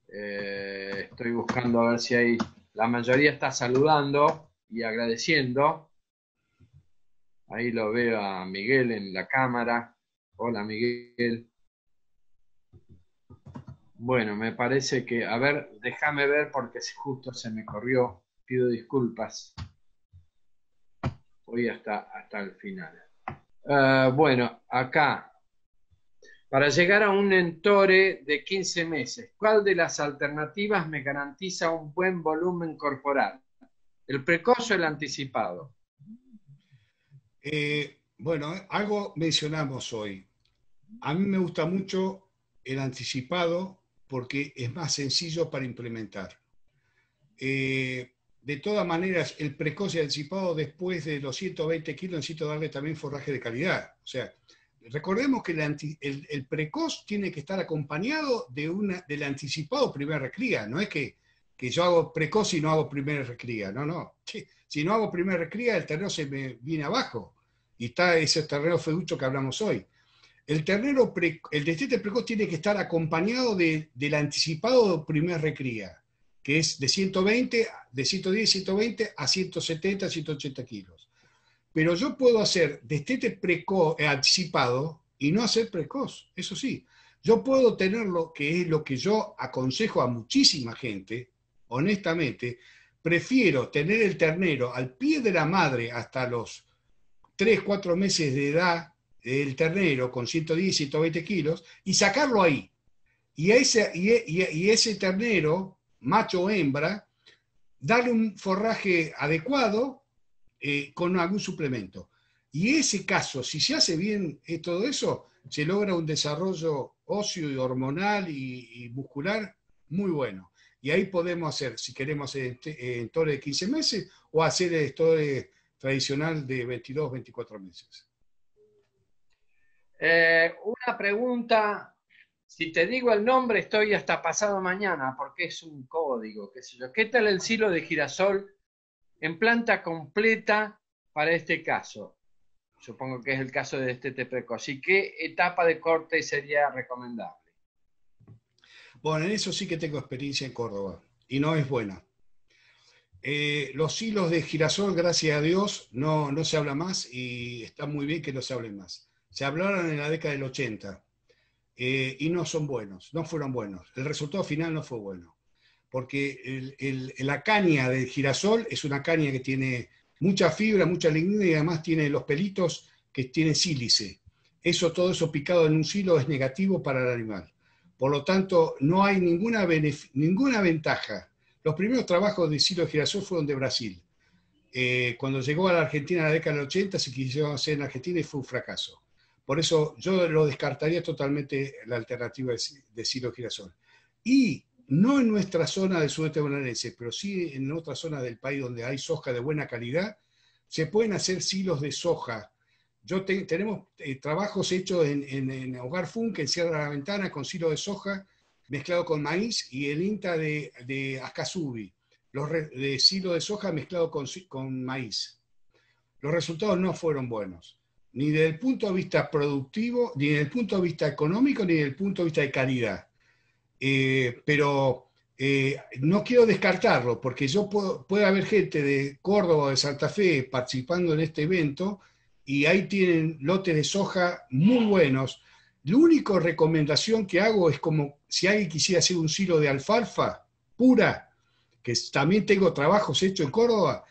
Eh, estoy buscando a ver si hay. La mayoría está saludando y agradeciendo. Ahí lo veo a Miguel en la cámara. Hola Miguel. Bueno, me parece que, a ver, déjame ver porque justo se me corrió. Pido disculpas. Voy hasta, hasta el final. Eh, bueno, acá para llegar a un entore de 15 meses. ¿Cuál de las alternativas me garantiza un buen volumen corporal? ¿El precoz o el anticipado? Eh, bueno, algo mencionamos hoy. A mí me gusta mucho el anticipado porque es más sencillo para implementar. Eh, de todas maneras, el precoz y anticipado después de los 120 kilos necesito darle también forraje de calidad. O sea, Recordemos que el, precoz tiene que estar acompañado de una, del anticipado primer recría, no es que, yo hago precoz y no hago primer recría, no, no. Si no hago primer recría, el terreno se me viene abajo y está ese terreno feucho que hablamos hoy. El ternero, pre, el destete precoz tiene que estar acompañado de, del anticipado primer recría, que es de 120, de 110, 120 a 170, 180 kilos. Pero yo puedo hacer destete eh, anticipado y no hacer precoz, eso sí. Yo puedo tener lo que es lo que yo aconsejo a muchísima gente, honestamente, prefiero tener el ternero al pie de la madre hasta los 3, 4 meses de edad del ternero con 110, 120 kilos y sacarlo ahí. Y ese, y, y ese ternero, macho o hembra, darle un forraje adecuado eh, con algún suplemento. Y ese caso, si se hace bien eh, todo eso, se logra un desarrollo óseo y hormonal y, muscular muy bueno. Y ahí podemos hacer, si queremos, hacer este, torre de 15 meses o hacer el tradicional de 22, 24 meses. Eh, una pregunta, si te digo el nombre estoy hasta pasado mañana porque es un código, qué sé yo. ¿Qué tal el silo de girasol en planta completa para este caso. Supongo que es el caso de este así ¿Y qué etapa de corte sería recomendable? Bueno, en eso sí que tengo experiencia en Córdoba y no es buena. Eh, los hilos de girasol, gracias a Dios, no, no se habla más y está muy bien que no se hablen más. Se hablaron en la década del 80 eh, y no son buenos, no fueron buenos. El resultado final no fue bueno porque la caña del girasol es una caña que tiene mucha fibra, mucha lignina y además tiene los pelitos que tiene sílice. Eso, todo eso picado en un silo es negativo para el animal. Por lo tanto, no hay ninguna, ninguna ventaja. Los primeros trabajos de silo de girasol fueron de Brasil. Eh, cuando llegó a la Argentina en la década del 80 se quisieron hacer en Argentina y fue un fracaso. Por eso yo lo descartaría totalmente la alternativa de silo girasol. Y no en nuestra zona de sudeste bonaerense, pero sí en otras zona del país donde hay soja de buena calidad, se pueden hacer silos de soja. Yo tenemos eh, trabajos hechos en, en, Hogar Fun, que encierra la ventana con silos de soja mezclado con maíz y el INTA de, de los de silos de soja mezclado con maíz. Los resultados no fueron buenos, ni desde el punto de vista productivo, ni desde el punto de vista económico, ni desde el punto de vista de calidad. Eh, pero eh, no quiero descartarlo, porque yo puedo, puede haber gente de Córdoba o de Santa Fe participando en este evento y ahí tienen lotes de soja muy buenos. La única recomendación que hago es como si alguien quisiera hacer un silo de alfalfa pura, que también tengo trabajos hechos en Córdoba,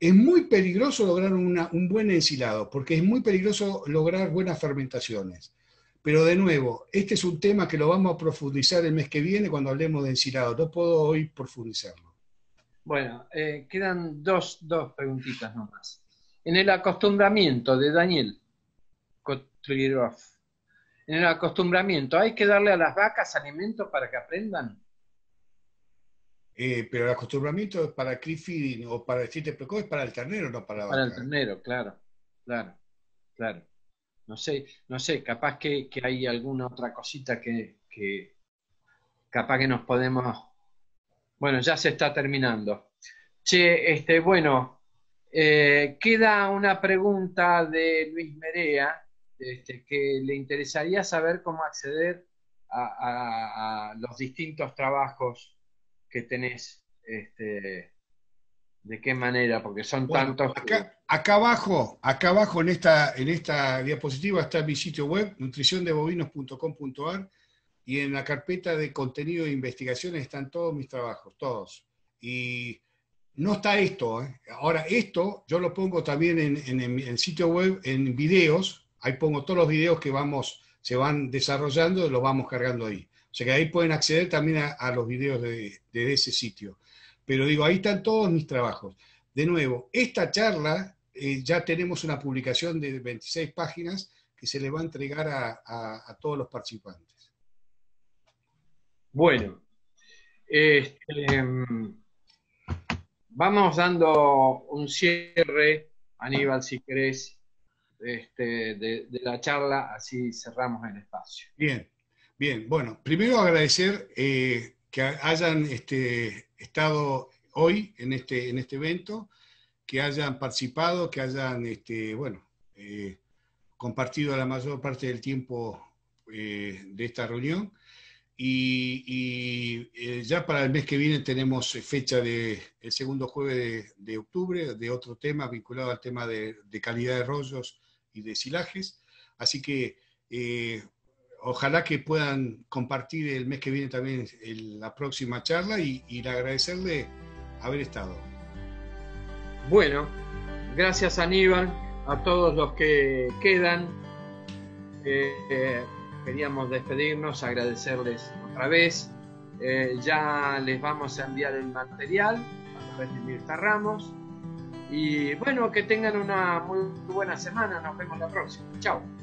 es muy peligroso lograr un buen ensilado, porque es muy peligroso lograr buenas fermentaciones. Pero de nuevo, este es un tema que lo vamos a profundizar el mes que viene cuando hablemos de ensilado. No puedo hoy profundizarlo. Bueno, eh, quedan dos, dos preguntitas nomás. En el acostumbramiento de Daniel Kotlirov, en el acostumbramiento, ¿hay que darle a las vacas alimento para que aprendan? Eh, pero el acostumbramiento es para el o para el es para el ternero, no para la vaca. Para el ¿eh? ternero, claro, claro, claro. No sé, no sé, capaz que, hay alguna otra cosita que, capaz que nos podemos. Bueno, ya se está terminando. Che, este, bueno, eh, queda una pregunta de Luis Merea, este, que le interesaría saber cómo acceder a, los distintos trabajos que tenés este, ¿De qué manera? Porque son tantos. Acá, acá, abajo, acá abajo en esta, en esta diapositiva está mi sitio web, nutriciondebovinos.com.ar, y en la carpeta de contenido de investigaciones están todos mis trabajos, todos. Y no está esto. ¿eh? Ahora, esto yo lo pongo también en, el sitio web, en videos. Ahí pongo todos los videos que vamos, se van desarrollando, y los vamos cargando ahí. O sea que ahí pueden acceder también a, los videos de ese sitio. Pero digo, ahí están todos mis trabajos. De nuevo, esta charla, eh, ya tenemos una publicación de 26 páginas que se le va a entregar a, todos los participantes. Bueno, este, vamos dando un cierre, Aníbal, si querés, este, de, la charla, así cerramos el espacio. Bien, bien, bueno, primero agradecer eh, que hayan este, estado hoy en este, en este evento, que hayan participado, que hayan, este, bueno, eh, compartido la mayor parte del tiempo eh, de esta reunión. Y, eh, ya para el mes que viene tenemos fecha del el segundo jueves de, octubre de otro tema vinculado al tema de, de calidad de rollos y de silajes. Así que ojalá que puedan compartir el mes que viene también la próxima charla y, y agradecerle haber estado. Bueno, gracias Aníbal, a todos los que quedan. Eh, eh, queríamos despedirnos, agradecerles otra vez. Eh, ya les vamos a enviar el material a través de Mirta Ramos. Y bueno, que tengan una muy buena semana. Nos vemos la próxima. Chao.